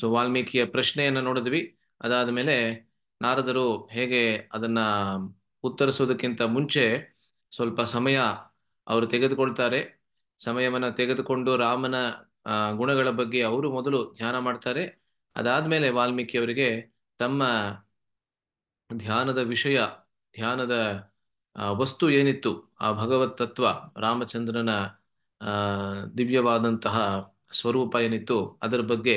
So ವಾಲ್ಮೀಕಿಯ ಪ್ರಶ್ನೆಯನ್ನು ನೋಡಿದ್ವಿ ಅದಾದ ಮೇಲೆ ನಾರದರು ಹೇಗೆ ಅದನ್ನ ಉತ್ತರಿಸೋದಕ್ಕಿಂತ ಮುಂಚೆ ಸ್ವಲ್ಪ ಸಮಯ ಅವರು ತೆಗೆದುಕೊಳ್ತಾರೆ ಸಮಯವನ್ನು ತೆಗೆದುಕೊಂಡು ರಾಮನ ಗುಣಗಳ ಬಗ್ಗೆ ಅವರು ಮೊದಲು ಧ್ಯಾನ ಮಾಡ್ತಾರೆ ವಾಲ್ಮೀಕಿ ಅವರಿಗೆ ತಮ್ಮ ಧ್ಯಾನದ ವಿಷಯ ಧ್ಯಾನದ ವಸ್ತು ಏನಿತ್ತು ಆ ಭಗವತ್ ತತ್ವ ರಾಮಚಂದ್ರನ ದಿವ್ಯವಾದಂತಹ ಸ್ವರೂಪ ಏನಿತ್ತು ಅದರ ಬಗ್ಗೆ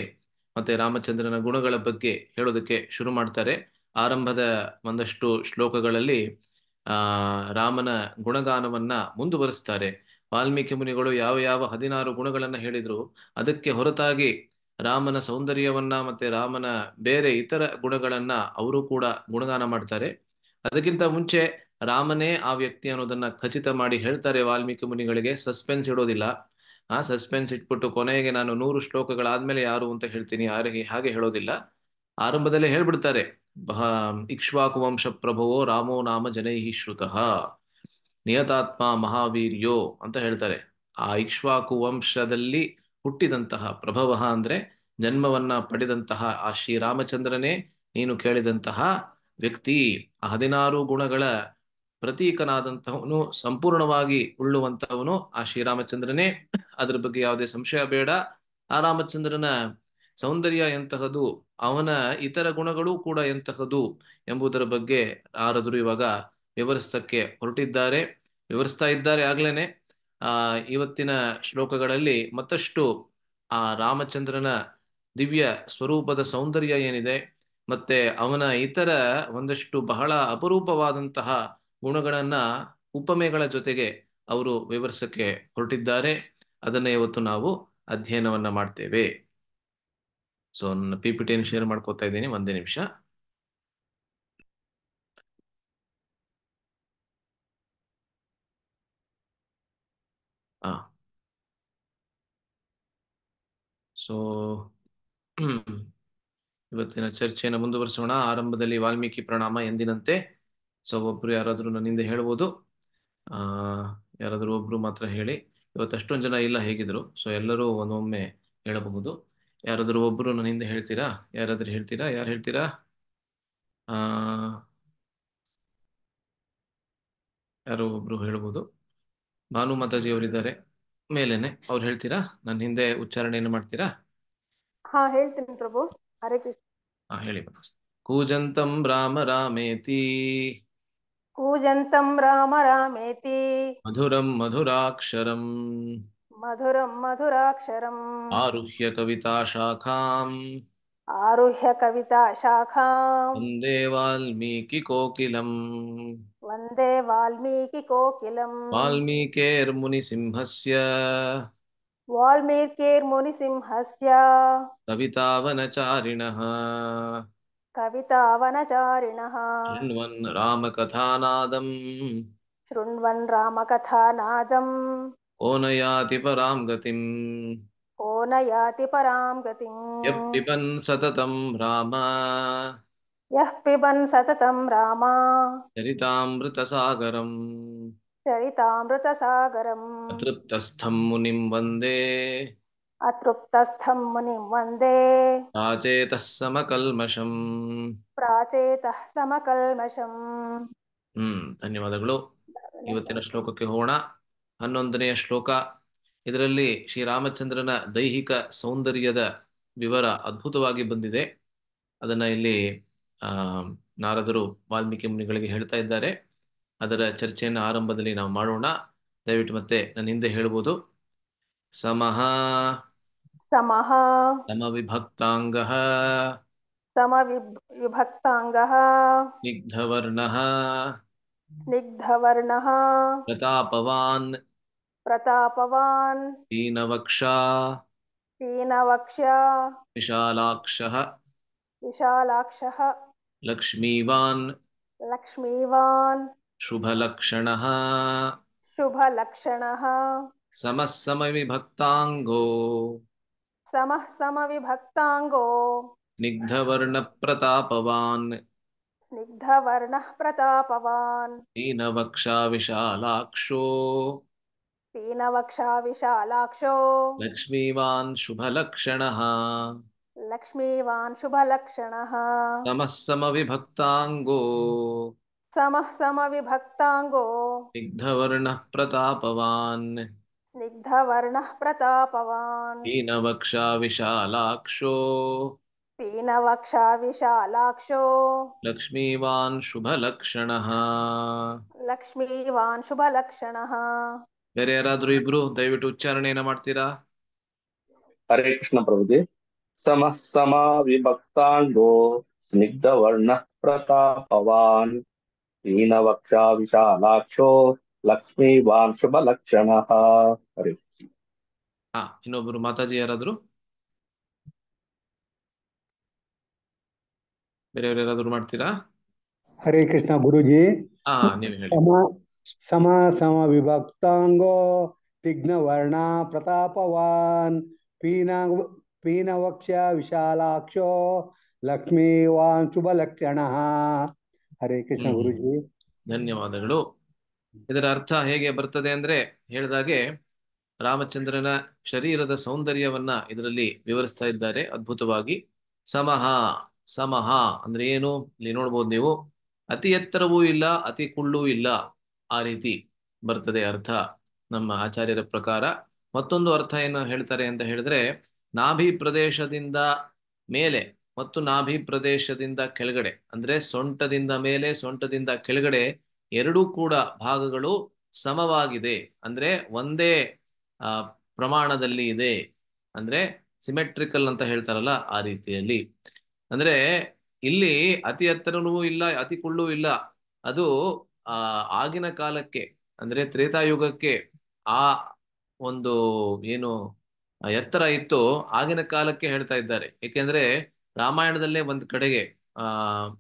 ಮತ್ತೆ ರಾಮಚಂದ್ರನ ಗುಣಗಳ ಬಗ್ಗೆ ಹೇಳೋದಕ್ಕೆ ಶುರು ಮಾಡ್ತಾರೆ ಆರಂಭದ ಒಂದಷ್ಟು ಶ್ಲೋಕಗಳಲ್ಲಿ ಆ ರಾಮನ ಗುಣಗಾನವನ್ನ ಮುಂದುವರಿಸ್ತಾರೆ ವಾಲ್ಮೀಕಿ ಮುನಿಗಳು ಯಾವ ಯಾವ ಹದಿನಾರು ಗುಣಗಳನ್ನ ಹೇಳಿದ್ರು ಅದಕ್ಕೆ ಹೊರತಾಗಿ ರಾಮನ ಸೌಂದರ್ಯವನ್ನ ಮತ್ತೆ ರಾಮನ ಬೇರೆ ಇತರ ಗುಣಗಳನ್ನ ಅವರು ಕೂಡ ಗುಣಗಾನ ಮಾಡ್ತಾರೆ ಅದಕ್ಕಿಂತ ಮುಂಚೆ ರಾಮನೇ ಆ ವ್ಯಕ್ತಿ ಅನ್ನೋದನ್ನ ಖಚಿತ ಮಾಡಿ ಹೇಳ್ತಾರೆ ವಾಲ್ಮೀಕಿ ಮುನಿಗಳಿಗೆ ಸಸ್ಪೆನ್ಸ್ ಇಡೋದಿಲ್ಲ ಆ ಸಸ್ಪೆನ್ಸ್ ಇಟ್ಬಿಟ್ಟು ಕೊನೆಗೆ ನಾನು ನೂರು ಶ್ಲೋಕಗಳಾದ್ಮೇಲೆ ಯಾರು ಅಂತ ಹೇಳ್ತೀನಿ ಯಾರಿಗೆ ಹಾಗೆ ಹೇಳೋದಿಲ್ಲ ಆರಂಭದಲ್ಲೇ ಹೇಳ್ಬಿಡ್ತಾರೆ ಇಕ್ಷ್ವಾಕು ವಂಶ ಪ್ರಭವೋ ರಾಮೋ ನಾಮ ಜನೈಹಿ ಶ್ರುತಃ ನಿಯತಾತ್ಮ ಮಹಾವೀರ್ಯೋ ಅಂತ ಹೇಳ್ತಾರೆ ಆ ಇಕ್ಷ್ವಾಕು ವಂಶದಲ್ಲಿ ಹುಟ್ಟಿದಂತಹ ಪ್ರಭವ ಅಂದ್ರೆ ಜನ್ಮವನ್ನ ಪಡೆದಂತಹ ಆ ಶ್ರೀರಾಮಚಂದ್ರನೇ ನೀನು ಕೇಳಿದಂತಹ ವ್ಯಕ್ತಿ ಆ ಹದಿನಾರು ಗುಣಗಳ ಪ್ರತೀಕನಾದಂಥವನು ಸಂಪೂರ್ಣವಾಗಿ ಉಳ್ಳುವಂಥವನು ಆ ಶ್ರೀರಾಮಚಂದ್ರನೇ ಅದರ ಬಗ್ಗೆ ಯಾವುದೇ ಸಂಶಯ ಬೇಡ ಆ ರಾಮಚಂದ್ರನ ಸೌಂದರ್ಯ ಎಂತಹದು ಅವನ ಇತರ ಗುಣಗಳು ಕೂಡ ಎಂತಹದು ಎಂಬುದರ ಬಗ್ಗೆ ಆರದರು ಇವಾಗ ವಿವರಿಸ್ತಕ್ಕೆ ಹೊರಟಿದ್ದಾರೆ ವಿವರಿಸ್ತಾ ಇದ್ದಾರೆ ಆಗ್ಲೇನೆ ಆ ಇವತ್ತಿನ ಶ್ಲೋಕಗಳಲ್ಲಿ ಮತ್ತಷ್ಟು ಆ ರಾಮಚಂದ್ರನ ದಿವ್ಯ ಸ್ವರೂಪದ ಸೌಂದರ್ಯ ಏನಿದೆ ಮತ್ತೆ ಅವನ ಇತರ ಒಂದಷ್ಟು ಬಹಳ ಅಪರೂಪವಾದಂತಹ ಗುಣಗಳನ್ನ ಉಪಮೆಗಳ ಜೊತೆಗೆ ಅವರು ವಿವರಿಸಕ್ಕೆ ಹೊರಟಿದ್ದಾರೆ ಅದನ್ನೇ ಇವತ್ತು ನಾವು ಅಧ್ಯಯನವನ್ನ ಮಾಡ್ತೇವೆ ಸೊ ನನ್ನ ಪಿ ಪಿ ಟಿಯನ್ನು ಶೇರ್ ಮಾಡ್ಕೋತಾ ಇದ್ದೀನಿ ಒಂದೇ ನಿಮಿಷ ಸೊ ಇವತ್ತಿನ ಚರ್ಚೆಯನ್ನು ಮುಂದುವರಿಸೋಣ ಆರಂಭದಲ್ಲಿ ವಾಲ್ಮೀಕಿ ಪ್ರಣಾಮ ಎಂದಿನಂತೆ ಸೊ ಒಬ್ರು ಯಾರಾದರೂ ನನ್ನಿಂದ ಹೇಳ್ಬೋದು ಯಾರಾದರೂ ಒಬ್ರು ಮಾತ್ರ ಹೇಳಿ ಇವತ್ತು ಜನ ಇಲ್ಲ ಹೇಗಿದ್ರು ಸೊ ಎಲ್ಲರೂ ಒಂದೊಮ್ಮೆ ಹೇಳಬಹುದು ಯಾರಾದರೂ ಒಬ್ರು ನನ್ನಿಂದ ಹೇಳ್ತೀರಾ ಯಾರಾದರೂ ಹೇಳ್ತೀರಾ ಯಾರು ಹೇಳ್ತೀರಾ ಯಾರೋ ಒಬ್ರು ಹೇಳ್ಬೋದು ಭಾನು ಮಾತಾಜಿ ಅವರಿದ್ದಾರೆ ಮೇಲೇನೆ ಅವ್ರು ಹೇಳ್ತೀರಾ ನನ್ನ ಹಿಂದೆ ಉಚ್ಚಾರಣೆಯನ್ನು ಮಾಡ್ತೀರಾ ಹೇಳ್ತೀನಿ ಪ್ರಭು ಹರೇ ಕೃಷ್ಣ ಹಾ ಹೇಳಿ ಕೂಜಂತಂ ರಾಮ ರಾಮೇತಿ कूजन्तं राम रामेति मधुरं मधुराक्षरम् मधुरं मधुराक्षरम् आरुह्य कविता शाखाम् आरुह्य कविता शाखाम् वन्दे वाल्मीकिकोकिलम् वन्दे वाल्मीकिकोकिलम् वाल्मीकेर्मुनिसिंहस्य वाल्मीकिर्मुनिसिंहस्य कवितावनचारिणः कवितावनचारिणः शृण्वन् रामकथानादम् शृण्वन् रामकथानादम् ओनयाति परां गतिं ओनयाति परां गतिम् यः पिबन् सततं राम यः पिबन् सततं राम चरितामृतसागरम् चरितामृतसागरम् तृप्तस्थं मुनिं वन्दे अतृप्तस्थं मुनिं वन्दे ಪ್ರಾಚೇತ समकल्मषम् ಪ್ರಾಚೇತಃ ಹ್ಮ್ ಧನ್ಯವಾದಗಳು ಇವತ್ತಿನ ಶ್ಲೋಕಕ್ಕೆ ಹೋಗೋಣ ಹನ್ನೊಂದನೆಯ ಶ್ಲೋಕ ಇದರಲ್ಲಿ ಶ್ರೀರಾಮಚಂದ್ರನ ದೈಹಿಕ ಸೌಂದರ್ಯದ ವಿವರ ಅದ್ಭುತವಾಗಿ ಬಂದಿದೆ ಅದನ್ನ ಇಲ್ಲಿ ಆ ನಾರದರು ವಾಲ್ಮೀಕಿ ಮುನಿಗಳಿಗೆ ಹೇಳ್ತಾ ಇದ್ದಾರೆ ಅದರ ಚರ್ಚೆಯನ್ನು ಆರಂಭದಲ್ಲಿ ನಾವು ಮಾಡೋಣ ದಯವಿಟ್ಟು ಮತ್ತೆ ನನ್ನ ಹಿಂದೆ ಹೇಳ್ಬೋದು ಸಮಹ समः समविभक्ताङ्गः समविभक्ताङ्गः स्निग्धवर्णः स्निग्धवर्णः प्रतापवान् प्रतापवान् पीनवक्षा पीनवक्षा विशालाक्षः विशालाक्षः लक्ष्मीवान् लक्ष्मीवान् शुभलक्षणः शुभलक्षणः समः समविभक्ताङ्गो समः समविभक्ताङ्गो स्निग्धवर्णप्रतापवान् स्निग्धवर्णः प्रतापवान् पीनवक्षा विशालाक्षो पीनवक्षा विशालाक्षो लक्ष्मीवान् शुभलक्षणः लक्ष्मीवान् शुभलक्षणः समः समविभक्ताङ्गो समः समविभक्ताङ्गो स्निग्धवर्णः प्रतापवान् स्निग्धवर्णः प्रतापवान् पीनवक्षा विशालाक्षो पीनवक्षा विशालाक्षो लक्ष्मीवान् शुभलक्षणः लक्ष्मीवान् शुभलक्षणः ಬೇರೆ ಯಾರಾದ್ರೂ ಇಬ್ರು ದಯವಿಟ್ಟು ಉಚ್ಚಾರಣೆಯನ್ನ ಮಾಡ್ತೀರಾ ಹರೇ ಕೃಷ್ಣ ಪ್ರಭುಜಿ ಸಮ ಸಮ ವಿಭಕ್ತಾಂಗೋ ಸ್ನಿಗ್ಧ ವರ್ಣ ಪ್ರತಾಪವಾನ್ ಹೀನವಕ್ಷ ವಿಶಾಲಾಕ್ಷೋ ಲಕ್ಷ್ಮೀವಾನ್ ಶುಭ ಲಕ್ಷಣ ಹರಿ ಹಾ ಇನ್ನೊಬ್ರು ಮಾತಾಜಿ ಯಾರಾದ್ರು ಬೇರೆಯವ್ರು ಯಾರಾದ್ರು ಮಾಡ್ತೀರಾ ಹರೇ ಕೃಷ್ಣ ಗುರುಜಿ ಹಾ ನೀವು ಹೇಳಿ ಸಮ ಸಮ ವಿಭಕ್ತಾಂಗೋ ವರ್ಣ ಪ್ರತಾಪವಾನ್ ಪೀನ ಪೀನವಕ್ಷ ವಿಶಾಲಾಕ್ಷೋ ಲಕ್ಷ್ಮೀವಾನ್ ಶುಭ ಲಕ್ಷಣ ಹರೇ ಕೃಷ್ಣ ಗುರುಜಿ ಧನ್ಯವಾದಗಳು ಇದರ ಅರ್ಥ ಹೇಗೆ ಬರ್ತದೆ ಅಂದ್ರೆ ಹೇಳಿದಾಗೆ ರಾಮಚಂದ್ರನ ಶರೀರದ ಸೌಂದರ್ಯವನ್ನ ಇದರಲ್ಲಿ ವಿವರಿಸ್ತಾ ಇದ್ದಾರೆ ಅದ್ಭುತವಾಗಿ ಸಮಹ ಸಮಹ ಅಂದ್ರೆ ಏನು ಇಲ್ಲಿ ನೋಡ್ಬೋದು ನೀವು ಅತಿ ಎತ್ತರವೂ ಇಲ್ಲ ಅತಿ ಕುಳ್ಳೂ ಇಲ್ಲ ಆ ರೀತಿ ಬರ್ತದೆ ಅರ್ಥ ನಮ್ಮ ಆಚಾರ್ಯರ ಪ್ರಕಾರ ಮತ್ತೊಂದು ಅರ್ಥ ಏನು ಹೇಳ್ತಾರೆ ಅಂತ ಹೇಳಿದ್ರೆ ನಾಭಿ ಪ್ರದೇಶದಿಂದ ಮೇಲೆ ಮತ್ತು ನಾಭಿ ಪ್ರದೇಶದಿಂದ ಕೆಳಗಡೆ ಅಂದ್ರೆ ಸೊಂಟದಿಂದ ಮೇಲೆ ಸೊಂಟದಿಂದ ಕೆಳಗಡೆ ಎರಡೂ ಕೂಡ ಭಾಗಗಳು ಸಮವಾಗಿದೆ ಅಂದ್ರೆ ಒಂದೇ ಪ್ರಮಾಣದಲ್ಲಿ ಇದೆ ಅಂದ್ರೆ ಸಿಮೆಟ್ರಿಕಲ್ ಅಂತ ಹೇಳ್ತಾರಲ್ಲ ಆ ರೀತಿಯಲ್ಲಿ ಅಂದ್ರೆ ಇಲ್ಲಿ ಅತಿ ಎತ್ತರವೂ ಇಲ್ಲ ಅತಿ ಕುಳ್ಳೂ ಇಲ್ಲ ಅದು ಆ ಆಗಿನ ಕಾಲಕ್ಕೆ ಅಂದ್ರೆ ತ್ರೇತಾಯುಗಕ್ಕೆ ಆ ಒಂದು ಏನು ಎತ್ತರ ಇತ್ತು ಆಗಿನ ಕಾಲಕ್ಕೆ ಹೇಳ್ತಾ ಇದ್ದಾರೆ ಏಕೆಂದ್ರೆ ರಾಮಾಯಣದಲ್ಲೇ ಒಂದು ಕಡೆಗೆ ಆ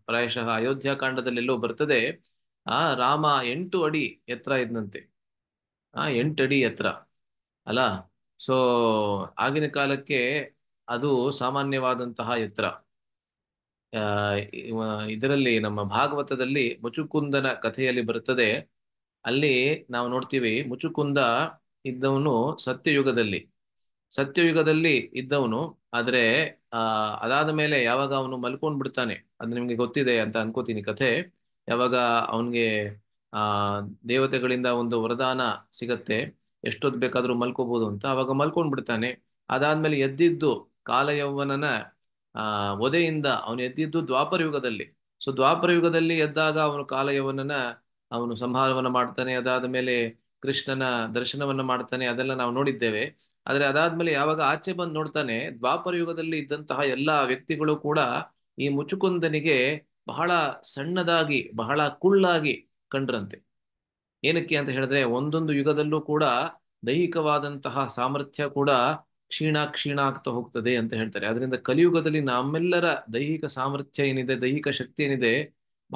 ಪ್ರಾಯಶಃ ಅಯೋಧ್ಯಾಕಾಂಡದಲ್ಲೆಲ್ಲೋ ಬರ್ತದೆ ಆ ರಾಮ ಎಂಟು ಅಡಿ ಎತ್ತರ ಇದ್ನಂತೆ ಆ ಎಂಟು ಅಡಿ ಎತ್ತರ ಅಲ್ಲ ಸೊ ಆಗಿನ ಕಾಲಕ್ಕೆ ಅದು ಸಾಮಾನ್ಯವಾದಂತಹ ಎತ್ತರ ಇದರಲ್ಲಿ ನಮ್ಮ ಭಾಗವತದಲ್ಲಿ ಮುಚುಕುಂದನ ಕಥೆಯಲ್ಲಿ ಬರುತ್ತದೆ ಅಲ್ಲಿ ನಾವು ನೋಡ್ತೀವಿ ಮುಚುಕುಂದ ಇದ್ದವನು ಸತ್ಯಯುಗದಲ್ಲಿ ಸತ್ಯಯುಗದಲ್ಲಿ ಇದ್ದವನು ಆದರೆ ಅದಾದ ಮೇಲೆ ಯಾವಾಗ ಅವನು ಮಲ್ಕೊಂಡ್ಬಿಡ್ತಾನೆ ಬಿಡ್ತಾನೆ ಅದು ನಿಮ್ಗೆ ಗೊತ್ತಿದೆ ಅಂತ ಅನ್ಕೋತೀನಿ ಕಥೆ ಯಾವಾಗ ಅವನಿಗೆ ಆ ದೇವತೆಗಳಿಂದ ಒಂದು ವರದಾನ ಸಿಗತ್ತೆ ಎಷ್ಟೊತ್ ಬೇಕಾದ್ರೂ ಮಲ್ಕೋಬಹುದು ಅಂತ ಅವಾಗ ಮಲ್ಕೊಂಡ್ ಬಿಡ್ತಾನೆ ಅದಾದ್ಮೇಲೆ ಎದ್ದಿದ್ದು ಕಾಲಯೌವನನ ಆ ಒದೆಯಿಂದ ಅವನು ಎದ್ದಿದ್ದು ದ್ವಾಪರ ಯುಗದಲ್ಲಿ ಸೊ ದ್ವಾಪರ ಯುಗದಲ್ಲಿ ಎದ್ದಾಗ ಅವನು ಕಾಲಯವನನ ಅವನು ಸಂಹಾರವನ್ನ ಮಾಡ್ತಾನೆ ಅದಾದ ಮೇಲೆ ಕೃಷ್ಣನ ದರ್ಶನವನ್ನ ಮಾಡ್ತಾನೆ ಅದೆಲ್ಲ ನಾವು ನೋಡಿದ್ದೇವೆ ಆದ್ರೆ ಅದಾದ್ಮೇಲೆ ಯಾವಾಗ ಆಚೆ ಬಂದು ನೋಡ್ತಾನೆ ದ್ವಾಪರ ಯುಗದಲ್ಲಿ ಇದ್ದಂತಹ ಎಲ್ಲಾ ವ್ಯಕ್ತಿಗಳು ಕೂಡ ಈ ಮುಚುಕುಂದನಿಗೆ ಬಹಳ ಸಣ್ಣದಾಗಿ ಬಹಳ ಕುಳ್ಳಾಗಿ ಕಂಡ್ರಂತೆ ಏನಕ್ಕೆ ಅಂತ ಹೇಳಿದ್ರೆ ಒಂದೊಂದು ಯುಗದಲ್ಲೂ ಕೂಡ ದೈಹಿಕವಾದಂತಹ ಸಾಮರ್ಥ್ಯ ಕೂಡ ಕ್ಷೀಣ ಕ್ಷೀಣ ಆಗ್ತಾ ಹೋಗ್ತದೆ ಅಂತ ಹೇಳ್ತಾರೆ ಅದರಿಂದ ಕಲಿಯುಗದಲ್ಲಿ ನಮ್ಮೆಲ್ಲರ ದೈಹಿಕ ಸಾಮರ್ಥ್ಯ ಏನಿದೆ ದೈಹಿಕ ಶಕ್ತಿ ಏನಿದೆ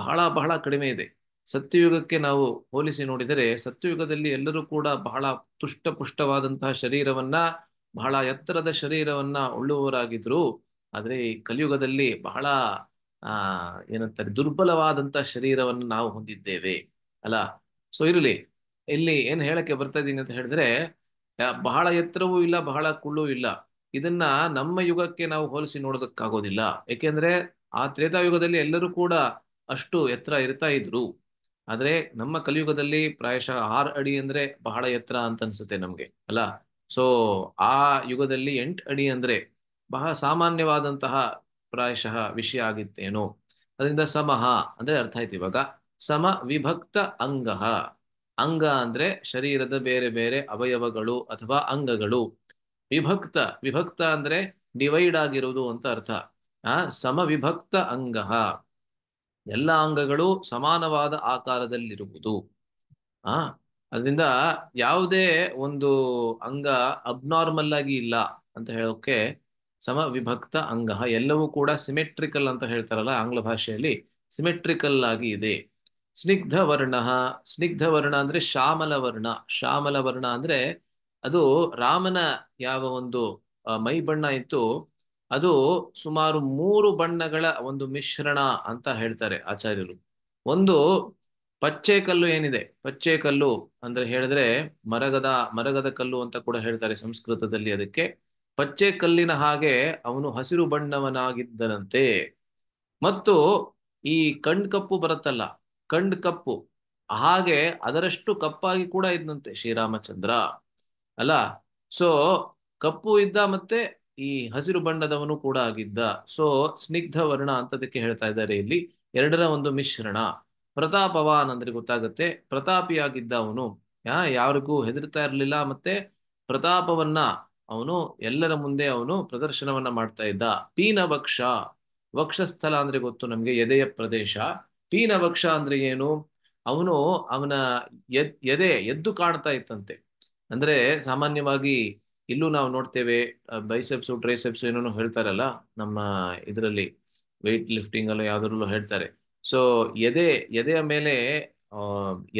ಬಹಳ ಬಹಳ ಕಡಿಮೆ ಇದೆ ಸತ್ಯಯುಗಕ್ಕೆ ನಾವು ಹೋಲಿಸಿ ನೋಡಿದರೆ ಸತ್ಯಯುಗದಲ್ಲಿ ಎಲ್ಲರೂ ಕೂಡ ಬಹಳ ತುಷ್ಟಪುಷ್ಟವಾದಂತಹ ಶರೀರವನ್ನ ಬಹಳ ಎತ್ತರದ ಶರೀರವನ್ನ ಉಳ್ಳುವವರಾಗಿದ್ರು ಆದರೆ ಈ ಕಲಿಯುಗದಲ್ಲಿ ಬಹಳ ಆ ಏನಂತಾರೆ ದುರ್ಬಲವಾದಂತ ಶರೀರವನ್ನು ನಾವು ಹೊಂದಿದ್ದೇವೆ ಅಲ್ಲ ಸೊ ಇರಲಿ ಇಲ್ಲಿ ಏನ್ ಹೇಳಕ್ಕೆ ಬರ್ತಾ ಇದ್ದೀನಿ ಅಂತ ಹೇಳಿದ್ರೆ ಬಹಳ ಎತ್ತರವೂ ಇಲ್ಲ ಬಹಳ ಕುಳ್ಳೂ ಇಲ್ಲ ಇದನ್ನ ನಮ್ಮ ಯುಗಕ್ಕೆ ನಾವು ಹೋಲಿಸಿ ನೋಡೋದಕ್ಕಾಗೋದಿಲ್ಲ ಏಕೆಂದ್ರೆ ಆ ತ್ರೇತಾಯುಗದಲ್ಲಿ ಎಲ್ಲರೂ ಕೂಡ ಅಷ್ಟು ಎತ್ತರ ಇರ್ತಾ ಇದ್ರು ಆದ್ರೆ ನಮ್ಮ ಕಲಿಯುಗದಲ್ಲಿ ಪ್ರಾಯಶಃ ಆರ್ ಅಡಿ ಅಂದ್ರೆ ಬಹಳ ಎತ್ತರ ಅಂತ ಅನ್ಸುತ್ತೆ ನಮ್ಗೆ ಅಲ್ಲ ಸೊ ಆ ಯುಗದಲ್ಲಿ ಎಂಟು ಅಡಿ ಅಂದ್ರೆ ಬಹಳ ಸಾಮಾನ್ಯವಾದಂತಹ ಪ್ರಾಯಶಃ ವಿಷಯ ಆಗಿತ್ತೇನು ಅದರಿಂದ ಸಮಹ ಅಂದ್ರೆ ಅರ್ಥ ಆಯ್ತು ಇವಾಗ ಸಮ ವಿಭಕ್ತ ಅಂಗ ಅಂಗ ಅಂದ್ರೆ ಶರೀರದ ಬೇರೆ ಬೇರೆ ಅವಯವಗಳು ಅಥವಾ ಅಂಗಗಳು ವಿಭಕ್ತ ವಿಭಕ್ತ ಅಂದ್ರೆ ಡಿವೈಡ್ ಆಗಿರುವುದು ಅಂತ ಅರ್ಥ ಆ ವಿಭಕ್ತ ಅಂಗ ಎಲ್ಲ ಅಂಗಗಳು ಸಮಾನವಾದ ಆಕಾರದಲ್ಲಿರುವುದು ಆ ಅದರಿಂದ ಯಾವುದೇ ಒಂದು ಅಂಗ ಅಬ್ನಾರ್ಮಲ್ ಆಗಿ ಇಲ್ಲ ಅಂತ ಹೇಳೋಕೆ ಸಮವಿಭಕ್ತ ಅಂಗ ಎಲ್ಲವೂ ಕೂಡ ಸಿಮೆಟ್ರಿಕಲ್ ಅಂತ ಹೇಳ್ತಾರಲ್ಲ ಆಂಗ್ಲ ಭಾಷೆಯಲ್ಲಿ ಸಿಮೆಟ್ರಿಕಲ್ ಆಗಿ ಇದೆ ಸ್ನಿಗ್ಧ ವರ್ಣ ಸ್ನಿಗ್ಧ ವರ್ಣ ಅಂದ್ರೆ ಶ್ಯಾಮಲ ವರ್ಣ ಶ್ಯಾಮಲ ವರ್ಣ ಅಂದ್ರೆ ಅದು ರಾಮನ ಯಾವ ಒಂದು ಮೈ ಬಣ್ಣ ಇತ್ತು ಅದು ಸುಮಾರು ಮೂರು ಬಣ್ಣಗಳ ಒಂದು ಮಿಶ್ರಣ ಅಂತ ಹೇಳ್ತಾರೆ ಆಚಾರ್ಯರು ಒಂದು ಪಚ್ಚೆ ಕಲ್ಲು ಏನಿದೆ ಪಚ್ಚೆ ಕಲ್ಲು ಅಂದ್ರೆ ಹೇಳಿದ್ರೆ ಮರಗದ ಮರಗದ ಕಲ್ಲು ಅಂತ ಕೂಡ ಹೇಳ್ತಾರೆ ಸಂಸ್ಕೃತದಲ್ಲಿ ಅದಕ್ಕೆ ಪಚ್ಚೆ ಕಲ್ಲಿನ ಹಾಗೆ ಅವನು ಹಸಿರು ಬಣ್ಣವನಾಗಿದ್ದನಂತೆ ಮತ್ತು ಈ ಕಣ್ ಕಪ್ಪು ಬರುತ್ತಲ್ಲ ಕಣ್ ಕಪ್ಪು ಹಾಗೆ ಅದರಷ್ಟು ಕಪ್ಪಾಗಿ ಕೂಡ ಇದ್ದಂತೆ ಶ್ರೀರಾಮಚಂದ್ರ ಅಲ್ಲ ಸೊ ಕಪ್ಪು ಇದ್ದ ಮತ್ತೆ ಈ ಹಸಿರು ಬಣ್ಣದವನು ಕೂಡ ಆಗಿದ್ದ ಸೊ ಸ್ನಿಗ್ಧ ವರ್ಣ ಅಂತದಕ್ಕೆ ಹೇಳ್ತಾ ಇದ್ದಾರೆ ಇಲ್ಲಿ ಎರಡರ ಒಂದು ಮಿಶ್ರಣ ಪ್ರತಾಪವಾನ್ ಅಂದ್ರೆ ಗೊತ್ತಾಗುತ್ತೆ ಪ್ರತಾಪಿಯಾಗಿದ್ದ ಅವನು ಆ ಯಾರಿಗೂ ಹೆದರ್ತಾ ಇರಲಿಲ್ಲ ಮತ್ತೆ ಪ್ರತಾಪವನ್ನ ಅವನು ಎಲ್ಲರ ಮುಂದೆ ಅವನು ಪ್ರದರ್ಶನವನ್ನ ಮಾಡ್ತಾ ಇದ್ದ ಪೀನ ವಕ್ಷ ವಕ್ಷಸ್ಥಲ ಅಂದ್ರೆ ಗೊತ್ತು ನಮ್ಗೆ ಎದೆಯ ಪ್ರದೇಶ ಪೀನ ಅಂದ್ರೆ ಏನು ಅವನು ಅವನ ಎದೆ ಎದ್ದು ಕಾಣ್ತಾ ಇತ್ತಂತೆ ಅಂದ್ರೆ ಸಾಮಾನ್ಯವಾಗಿ ಇಲ್ಲೂ ನಾವು ನೋಡ್ತೇವೆ ಬೈಸೆಪ್ಸು ಟ್ರೈಸೆಪ್ಸ್ ಏನೋ ಹೇಳ್ತಾರಲ್ಲ ನಮ್ಮ ಇದರಲ್ಲಿ ವೆಯ್ಟ್ ಲಿಫ್ಟಿಂಗ್ ಅಲ್ಲ ಯಾವ್ದ್ರಲ್ಲೂ ಹೇಳ್ತಾರೆ ಸೊ ಎದೆ ಎದೆಯ ಮೇಲೆ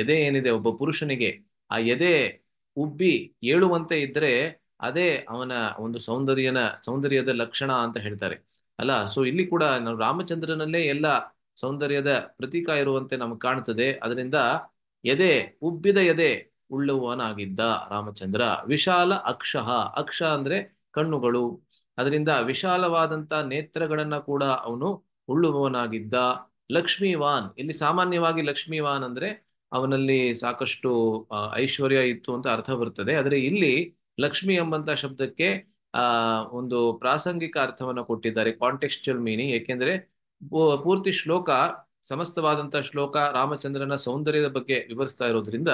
ಎದೆ ಏನಿದೆ ಒಬ್ಬ ಪುರುಷನಿಗೆ ಆ ಎದೆ ಉಬ್ಬಿ ಏಳುವಂತೆ ಇದ್ರೆ ಅದೇ ಅವನ ಒಂದು ಸೌಂದರ್ಯನ ಸೌಂದರ್ಯದ ಲಕ್ಷಣ ಅಂತ ಹೇಳ್ತಾರೆ ಅಲ್ಲ ಸೊ ಇಲ್ಲಿ ಕೂಡ ನಾವು ರಾಮಚಂದ್ರನಲ್ಲೇ ಎಲ್ಲ ಸೌಂದರ್ಯದ ಪ್ರತೀಕ ಇರುವಂತೆ ನಮ್ಗೆ ಕಾಣ್ತದೆ ಅದರಿಂದ ಎದೆ ಉಬ್ಬಿದ ಎದೆ ಉಳ್ಳುವನಾಗಿದ್ದ ರಾಮಚಂದ್ರ ವಿಶಾಲ ಅಕ್ಷಃ ಅಕ್ಷ ಅಂದ್ರೆ ಕಣ್ಣುಗಳು ಅದರಿಂದ ವಿಶಾಲವಾದಂತ ನೇತ್ರಗಳನ್ನ ಕೂಡ ಅವನು ಉಳ್ಳುವವನಾಗಿದ್ದ ಲಕ್ಷ್ಮೀವಾನ್ ಇಲ್ಲಿ ಸಾಮಾನ್ಯವಾಗಿ ಲಕ್ಷ್ಮೀವಾನ್ ಅಂದ್ರೆ ಅವನಲ್ಲಿ ಸಾಕಷ್ಟು ಐಶ್ವರ್ಯ ಇತ್ತು ಅಂತ ಅರ್ಥ ಬರ್ತದೆ ಆದರೆ ಇಲ್ಲಿ ಲಕ್ಷ್ಮಿ ಎಂಬಂತ ಶಬ್ದಕ್ಕೆ ಆ ಒಂದು ಪ್ರಾಸಂಗಿಕ ಅರ್ಥವನ್ನು ಕೊಟ್ಟಿದ್ದಾರೆ ಕಾಂಟೆಕ್ಸ್ಚುಯಲ್ ಮೀನಿಂಗ್ ಏಕೆಂದ್ರೆ ಪೂರ್ತಿ ಶ್ಲೋಕ ಸಮಸ್ತವಾದಂತಹ ಶ್ಲೋಕ ರಾಮಚಂದ್ರನ ಸೌಂದರ್ಯದ ಬಗ್ಗೆ ವಿವರಿಸ್ತಾ ಇರೋದ್ರಿಂದ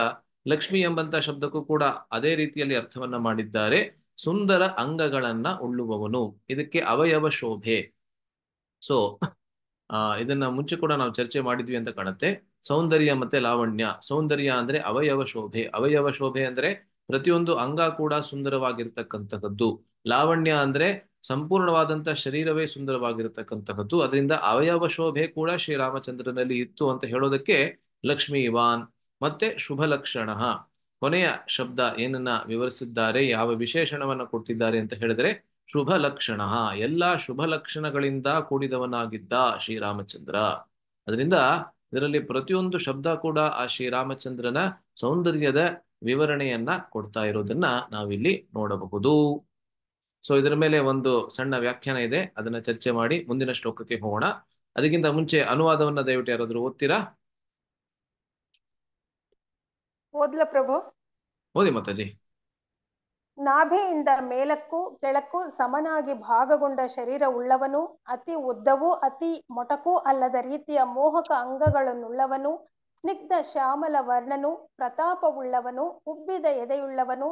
ಲಕ್ಷ್ಮಿ ಎಂಬಂತ ಶಬ್ದಕ್ಕೂ ಕೂಡ ಅದೇ ರೀತಿಯಲ್ಲಿ ಅರ್ಥವನ್ನ ಮಾಡಿದ್ದಾರೆ ಸುಂದರ ಅಂಗಗಳನ್ನ ಉಳ್ಳುವವನು ಇದಕ್ಕೆ ಅವಯವ ಶೋಭೆ ಸೊ ಇದನ್ನ ಮುಂಚೆ ಕೂಡ ನಾವು ಚರ್ಚೆ ಮಾಡಿದ್ವಿ ಅಂತ ಕಾಣುತ್ತೆ ಸೌಂದರ್ಯ ಮತ್ತೆ ಲಾವಣ್ಯ ಸೌಂದರ್ಯ ಅಂದ್ರೆ ಅವಯವ ಶೋಭೆ ಅವಯವ ಶೋಭೆ ಅಂದ್ರೆ ಪ್ರತಿಯೊಂದು ಅಂಗ ಕೂಡ ಸುಂದರವಾಗಿರ್ತಕ್ಕಂತಹದ್ದು ಲಾವಣ್ಯ ಅಂದ್ರೆ ಸಂಪೂರ್ಣವಾದಂತ ಶರೀರವೇ ಸುಂದರವಾಗಿರತಕ್ಕಂತಹದ್ದು ಅದರಿಂದ ಅವಯವ ಶೋಭೆ ಕೂಡ ಶ್ರೀರಾಮಚಂದ್ರನಲ್ಲಿ ಇತ್ತು ಅಂತ ಹೇಳೋದಕ್ಕೆ ಲಕ್ಷ್ಮೀವಾನ್ ಮತ್ತೆ ಶುಭ ಲಕ್ಷಣ ಕೊನೆಯ ಶಬ್ದ ಏನನ್ನ ವಿವರಿಸಿದ್ದಾರೆ ಯಾವ ವಿಶೇಷಣವನ್ನ ಕೊಟ್ಟಿದ್ದಾರೆ ಅಂತ ಹೇಳಿದ್ರೆ ಶುಭ ಲಕ್ಷಣ ಎಲ್ಲಾ ಶುಭ ಲಕ್ಷಣಗಳಿಂದ ಕೂಡಿದವನಾಗಿದ್ದ ಶ್ರೀರಾಮಚಂದ್ರ ಅದರಿಂದ ಇದರಲ್ಲಿ ಪ್ರತಿಯೊಂದು ಶಬ್ದ ಕೂಡ ಆ ಶ್ರೀರಾಮಚಂದ್ರನ ಸೌಂದರ್ಯದ ವಿವರಣೆಯನ್ನ ಕೊಡ್ತಾ ಇರೋದನ್ನ ನಾವಿಲ್ಲಿ ನೋಡಬಹುದು ಸೊ ಇದರ ಮೇಲೆ ಒಂದು ಸಣ್ಣ ವ್ಯಾಖ್ಯಾನ ಇದೆ ಅದನ್ನ ಚರ್ಚೆ ಮಾಡಿ ಮುಂದಿನ ಶ್ಲೋಕಕ್ಕೆ ಹೋಗೋಣ ಅದಕ್ಕಿಂತ ಮುಂಚೆ ಅನುವಾದವನ್ನ ದಯವಿಟ್ಟು ಯಾರಾದ್ರೂ ಓದ್ತೀರಾ ಓದ್ಲ ಪ್ರಭು ಓದಿ ಮಾತಾಜಿ ನಾಭೆಯಿಂದ ಮೇಲಕ್ಕೂ ಕೆಳಕ್ಕೂ ಸಮನಾಗಿ ಭಾಗಗೊಂಡ ಶರೀರ ಉಳ್ಳವನು ಅತಿ ಉದ್ದವೂ ಅತಿ ಮೊಟಕೂ ಅಲ್ಲದ ರೀತಿಯ ಮೋಹಕ ಅಂಗಗಳನ್ನುಳ್ಳವನು ಸ್ನಿಗ್ಧ ಶ್ಯಾಮಲ ವರ್ಣನು ಪ್ರತಾಪವುಳ್ಳವನು ಉಬ್ಬಿದ ಎದೆಯುಳ್ಳವನು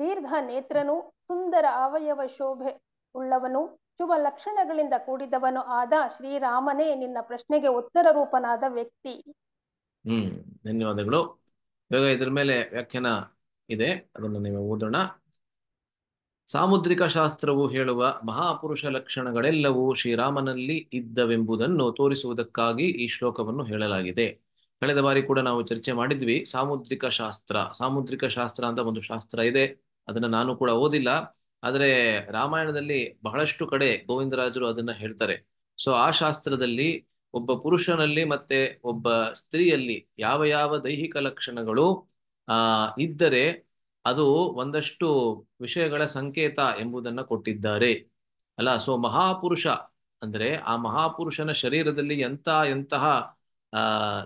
ದೀರ್ಘ ನೇತ್ರನು ಸುಂದರ ಅವಯವ ಶೋಭೆ ಉಳ್ಳವನು ಶುಭ ಲಕ್ಷಣಗಳಿಂದ ಕೂಡಿದವನು ಆದ ಶ್ರೀರಾಮನೇ ನಿನ್ನ ಪ್ರಶ್ನೆಗೆ ಉತ್ತರ ರೂಪನಾದ ವ್ಯಕ್ತಿ ಹ್ಮ್ ಧನ್ಯವಾದಗಳು ಇವಾಗ ಇದ್ರ ಮೇಲೆ ವ್ಯಾಖ್ಯಾನ ಇದೆ ಅದನ್ನು ನೀವು ಓದೋಣ ಸಾಮುದ್ರಿಕ ಶಾಸ್ತ್ರವು ಹೇಳುವ ಮಹಾಪುರುಷ ಲಕ್ಷಣಗಳೆಲ್ಲವೂ ಶ್ರೀರಾಮನಲ್ಲಿ ಇದ್ದವೆಂಬುದನ್ನು ತೋರಿಸುವುದಕ್ಕಾಗಿ ಈ ಶ್ಲೋಕವನ್ನು ಹೇಳಲಾಗಿದೆ ಕಳೆದ ಬಾರಿ ಕೂಡ ನಾವು ಚರ್ಚೆ ಮಾಡಿದ್ವಿ ಸಾಮುದ್ರಿಕ ಶಾಸ್ತ್ರ ಸಾಮುದ್ರಿಕ ಶಾಸ್ತ್ರ ಅಂತ ಒಂದು ಶಾಸ್ತ್ರ ಇದೆ ಅದನ್ನ ನಾನು ಕೂಡ ಓದಿಲ್ಲ ಆದರೆ ರಾಮಾಯಣದಲ್ಲಿ ಬಹಳಷ್ಟು ಕಡೆ ಗೋವಿಂದರಾಜರು ಅದನ್ನ ಹೇಳ್ತಾರೆ ಸೊ ಆ ಶಾಸ್ತ್ರದಲ್ಲಿ ಒಬ್ಬ ಪುರುಷನಲ್ಲಿ ಮತ್ತೆ ಒಬ್ಬ ಸ್ತ್ರೀಯಲ್ಲಿ ಯಾವ ಯಾವ ದೈಹಿಕ ಲಕ್ಷಣಗಳು ಆ ಇದ್ದರೆ ಅದು ಒಂದಷ್ಟು ವಿಷಯಗಳ ಸಂಕೇತ ಎಂಬುದನ್ನ ಕೊಟ್ಟಿದ್ದಾರೆ ಅಲ್ಲ ಸೊ ಮಹಾಪುರುಷ ಅಂದ್ರೆ ಆ ಮಹಾಪುರುಷನ ಶರೀರದಲ್ಲಿ ಎಂತ ಎಂತಹ ಆ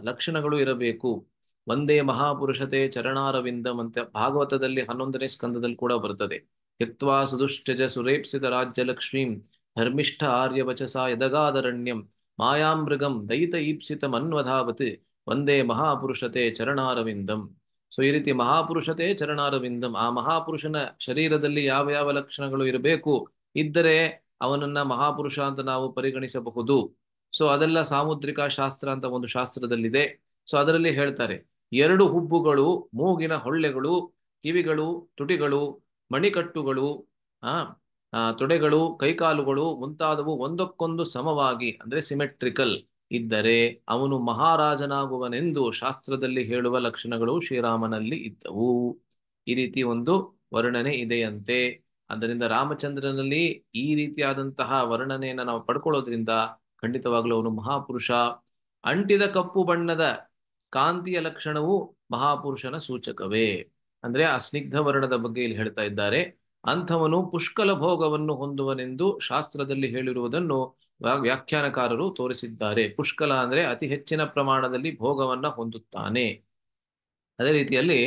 ಲಕ್ಷಣಗಳು ಇರಬೇಕು ಒಂದೇ ಮಹಾಪುರುಷತೆ ಚರಣಾರವಿಂದಂ ಅಂತ ಭಾಗವತದಲ್ಲಿ ಹನ್ನೊಂದನೇ ಸ್ಕಂದದಲ್ಲಿ ಕೂಡ ಬರ್ತದೆ ತ್ಯಕ್ವಾ ಸುದುಷ್ಟಜ ಸುರೇಪ್ಸಿತ ರಾಜ್ಯ ಲಕ್ಷ್ಮೀಂ ಧರ್ಮಿಷ್ಠ ಆರ್ಯವಚಸ ಯದಗಾದರಣ್ಯಂ ಮಾಯಾಮೃಗಂ ದೈತ ಈಪ್ಸಿತ ಮನ್ವಧಾವತ್ ಒಂದೇ ಮಹಾಪುರುಷತೆ ಚರಣಾರವಿಂದಂ ಸೊ ಈ ರೀತಿ ಮಹಾಪುರುಷತೆ ಚರಣಾರವಿಂದಂ ಆ ಮಹಾಪುರುಷನ ಶರೀರದಲ್ಲಿ ಯಾವ ಯಾವ ಲಕ್ಷಣಗಳು ಇರಬೇಕು ಇದ್ದರೆ ಅವನನ್ನ ಮಹಾಪುರುಷ ಅಂತ ನಾವು ಪರಿಗಣಿಸಬಹುದು ಸೊ ಅದೆಲ್ಲ ಸಾಮುದ್ರಿಕ ಶಾಸ್ತ್ರ ಅಂತ ಒಂದು ಶಾಸ್ತ್ರದಲ್ಲಿದೆ ಸೊ ಅದರಲ್ಲಿ ಹೇಳ್ತಾರೆ ಎರಡು ಹುಬ್ಬುಗಳು ಮೂಗಿನ ಹೊಳ್ಳೆಗಳು ಕಿವಿಗಳು ತುಟಿಗಳು ಮಣಿಕಟ್ಟುಗಳು ಆ ತೊಡೆಗಳು ಕೈಕಾಲುಗಳು ಮುಂತಾದವು ಒಂದಕ್ಕೊಂದು ಸಮವಾಗಿ ಅಂದ್ರೆ ಸಿಮೆಟ್ರಿಕಲ್ ಇದ್ದರೆ ಅವನು ಮಹಾರಾಜನಾಗುವನೆಂದು ಶಾಸ್ತ್ರದಲ್ಲಿ ಹೇಳುವ ಲಕ್ಷಣಗಳು ಶ್ರೀರಾಮನಲ್ಲಿ ಇದ್ದವು ಈ ರೀತಿ ಒಂದು ವರ್ಣನೆ ಇದೆಯಂತೆ ಅದರಿಂದ ರಾಮಚಂದ್ರನಲ್ಲಿ ಈ ರೀತಿಯಾದಂತಹ ವರ್ಣನೆಯನ್ನು ನಾವು ಪಡ್ಕೊಳ್ಳೋದ್ರಿಂದ ಖಂಡಿತವಾಗಲೂ ಅವನು ಮಹಾಪುರುಷ ಅಂಟಿದ ಕಪ್ಪು ಬಣ್ಣದ ಕಾಂತಿಯ ಲಕ್ಷಣವು ಮಹಾಪುರುಷನ ಸೂಚಕವೇ ಅಂದ್ರೆ ಆ ಸ್ನಿಗ್ಧ ವರ್ಣದ ಬಗ್ಗೆ ಇಲ್ಲಿ ಹೇಳ್ತಾ ಇದ್ದಾರೆ ಅಂಥವನು ಪುಷ್ಕಲ ಭೋಗವನ್ನು ಹೊಂದುವನೆಂದು ಶಾಸ್ತ್ರದಲ್ಲಿ ಹೇಳಿರುವುದನ್ನು ವ್ಯಾಖ್ಯಾನಕಾರರು ತೋರಿಸಿದ್ದಾರೆ ಪುಷ್ಕಲ ಅಂದ್ರೆ ಅತಿ ಹೆಚ್ಚಿನ ಪ್ರಮಾಣದಲ್ಲಿ ಭೋಗವನ್ನ ಹೊಂದುತ್ತಾನೆ ಅದೇ ರೀತಿಯಲ್ಲಿ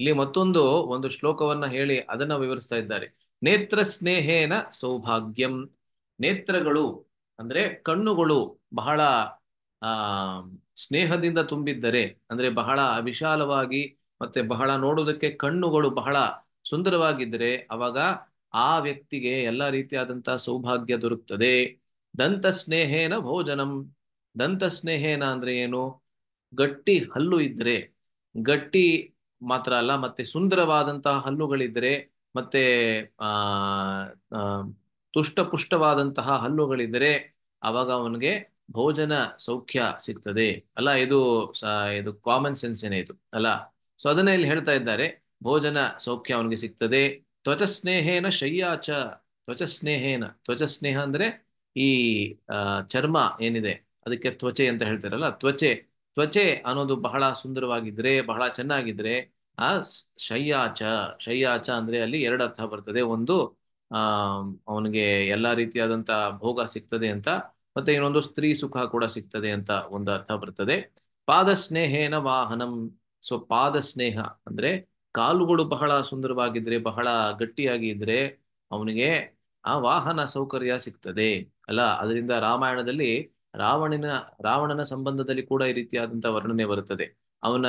ಇಲ್ಲಿ ಮತ್ತೊಂದು ಒಂದು ಶ್ಲೋಕವನ್ನ ಹೇಳಿ ಅದನ್ನ ವಿವರಿಸ್ತಾ ಇದ್ದಾರೆ ನೇತ್ರ ಸ್ನೇಹೇನ ಸೌಭಾಗ್ಯಂ ನೇತ್ರಗಳು ಅಂದ್ರೆ ಕಣ್ಣುಗಳು ಬಹಳ ಆ ಸ್ನೇಹದಿಂದ ತುಂಬಿದ್ದರೆ ಅಂದ್ರೆ ಬಹಳ ವಿಶಾಲವಾಗಿ ಮತ್ತೆ ಬಹಳ ನೋಡುವುದಕ್ಕೆ ಕಣ್ಣುಗಳು ಬಹಳ ಸುಂದರವಾಗಿದ್ದರೆ ಅವಾಗ ಆ ವ್ಯಕ್ತಿಗೆ ಎಲ್ಲ ರೀತಿಯಾದಂತಹ ಸೌಭಾಗ್ಯ ದೊರಕುತ್ತದೆ ದಂತ ಸ್ನೇಹೇನ ಭೋಜನಂ ದಂತ ಸ್ನೇಹೇನ ಅಂದ್ರೆ ಏನು ಗಟ್ಟಿ ಹಲ್ಲು ಇದ್ರೆ ಗಟ್ಟಿ ಮಾತ್ರ ಅಲ್ಲ ಮತ್ತೆ ಸುಂದರವಾದಂತಹ ಹಲ್ಲುಗಳಿದ್ರೆ ಮತ್ತೆ ಆ ತುಷ್ಟಪುಷ್ಟವಾದಂತಹ ಹಲ್ಲುಗಳಿದ್ರೆ ಅವಾಗ ಅವನಿಗೆ ಭೋಜನ ಸೌಖ್ಯ ಸಿಗ್ತದೆ ಅಲ್ಲ ಇದು ಇದು ಕಾಮನ್ ಸೆನ್ಸ್ ಏನೇ ಇದು ಅಲ್ಲ ಸೊ ಅದನ್ನ ಇಲ್ಲಿ ಹೇಳ್ತಾ ಇದ್ದಾರೆ ಭೋಜನ ಸೌಖ್ಯ ಅವನಿಗೆ ಸಿಗ್ತದೆ ತ್ವಚ ತ್ವಚಸ್ನೇಹೇನ ಶಯ್ಯಾಚ ತ್ವಚ ಸ್ನೇಹ ಅಂದ್ರೆ ಈ ಚರ್ಮ ಏನಿದೆ ಅದಕ್ಕೆ ತ್ವಚೆ ಅಂತ ಹೇಳ್ತಾರಲ್ಲ ತ್ವಚೆ ತ್ವಚೆ ಅನ್ನೋದು ಬಹಳ ಸುಂದರವಾಗಿದ್ರೆ ಬಹಳ ಚೆನ್ನಾಗಿದ್ರೆ ಆ ಶಯ್ಯಾಚ ಶಯ್ಯಾಚ ಅಂದ್ರೆ ಅಲ್ಲಿ ಎರಡು ಅರ್ಥ ಬರ್ತದೆ ಒಂದು ಅವನಿಗೆ ಎಲ್ಲಾ ರೀತಿಯಾದಂತ ಭೋಗ ಸಿಗ್ತದೆ ಅಂತ ಮತ್ತೆ ಇನ್ನೊಂದು ಸ್ತ್ರೀ ಸುಖ ಕೂಡ ಸಿಗ್ತದೆ ಅಂತ ಒಂದು ಅರ್ಥ ಬರ್ತದೆ ಪಾದ ಸ್ನೇಹೇನ ವಾಹನಂ ಸೊ ಪಾದ ಸ್ನೇಹ ಅಂದ್ರೆ ಕಾಲುಗಳು ಬಹಳ ಸುಂದರವಾಗಿದ್ರೆ ಬಹಳ ಗಟ್ಟಿಯಾಗಿ ಇದ್ರೆ ಅವನಿಗೆ ಆ ವಾಹನ ಸೌಕರ್ಯ ಸಿಗ್ತದೆ ಅಲ್ಲ ಅದರಿಂದ ರಾಮಾಯಣದಲ್ಲಿ ರಾವಣನ ರಾವಣನ ಸಂಬಂಧದಲ್ಲಿ ಕೂಡ ಈ ರೀತಿಯಾದಂತ ವರ್ಣನೆ ಬರುತ್ತದೆ ಅವನ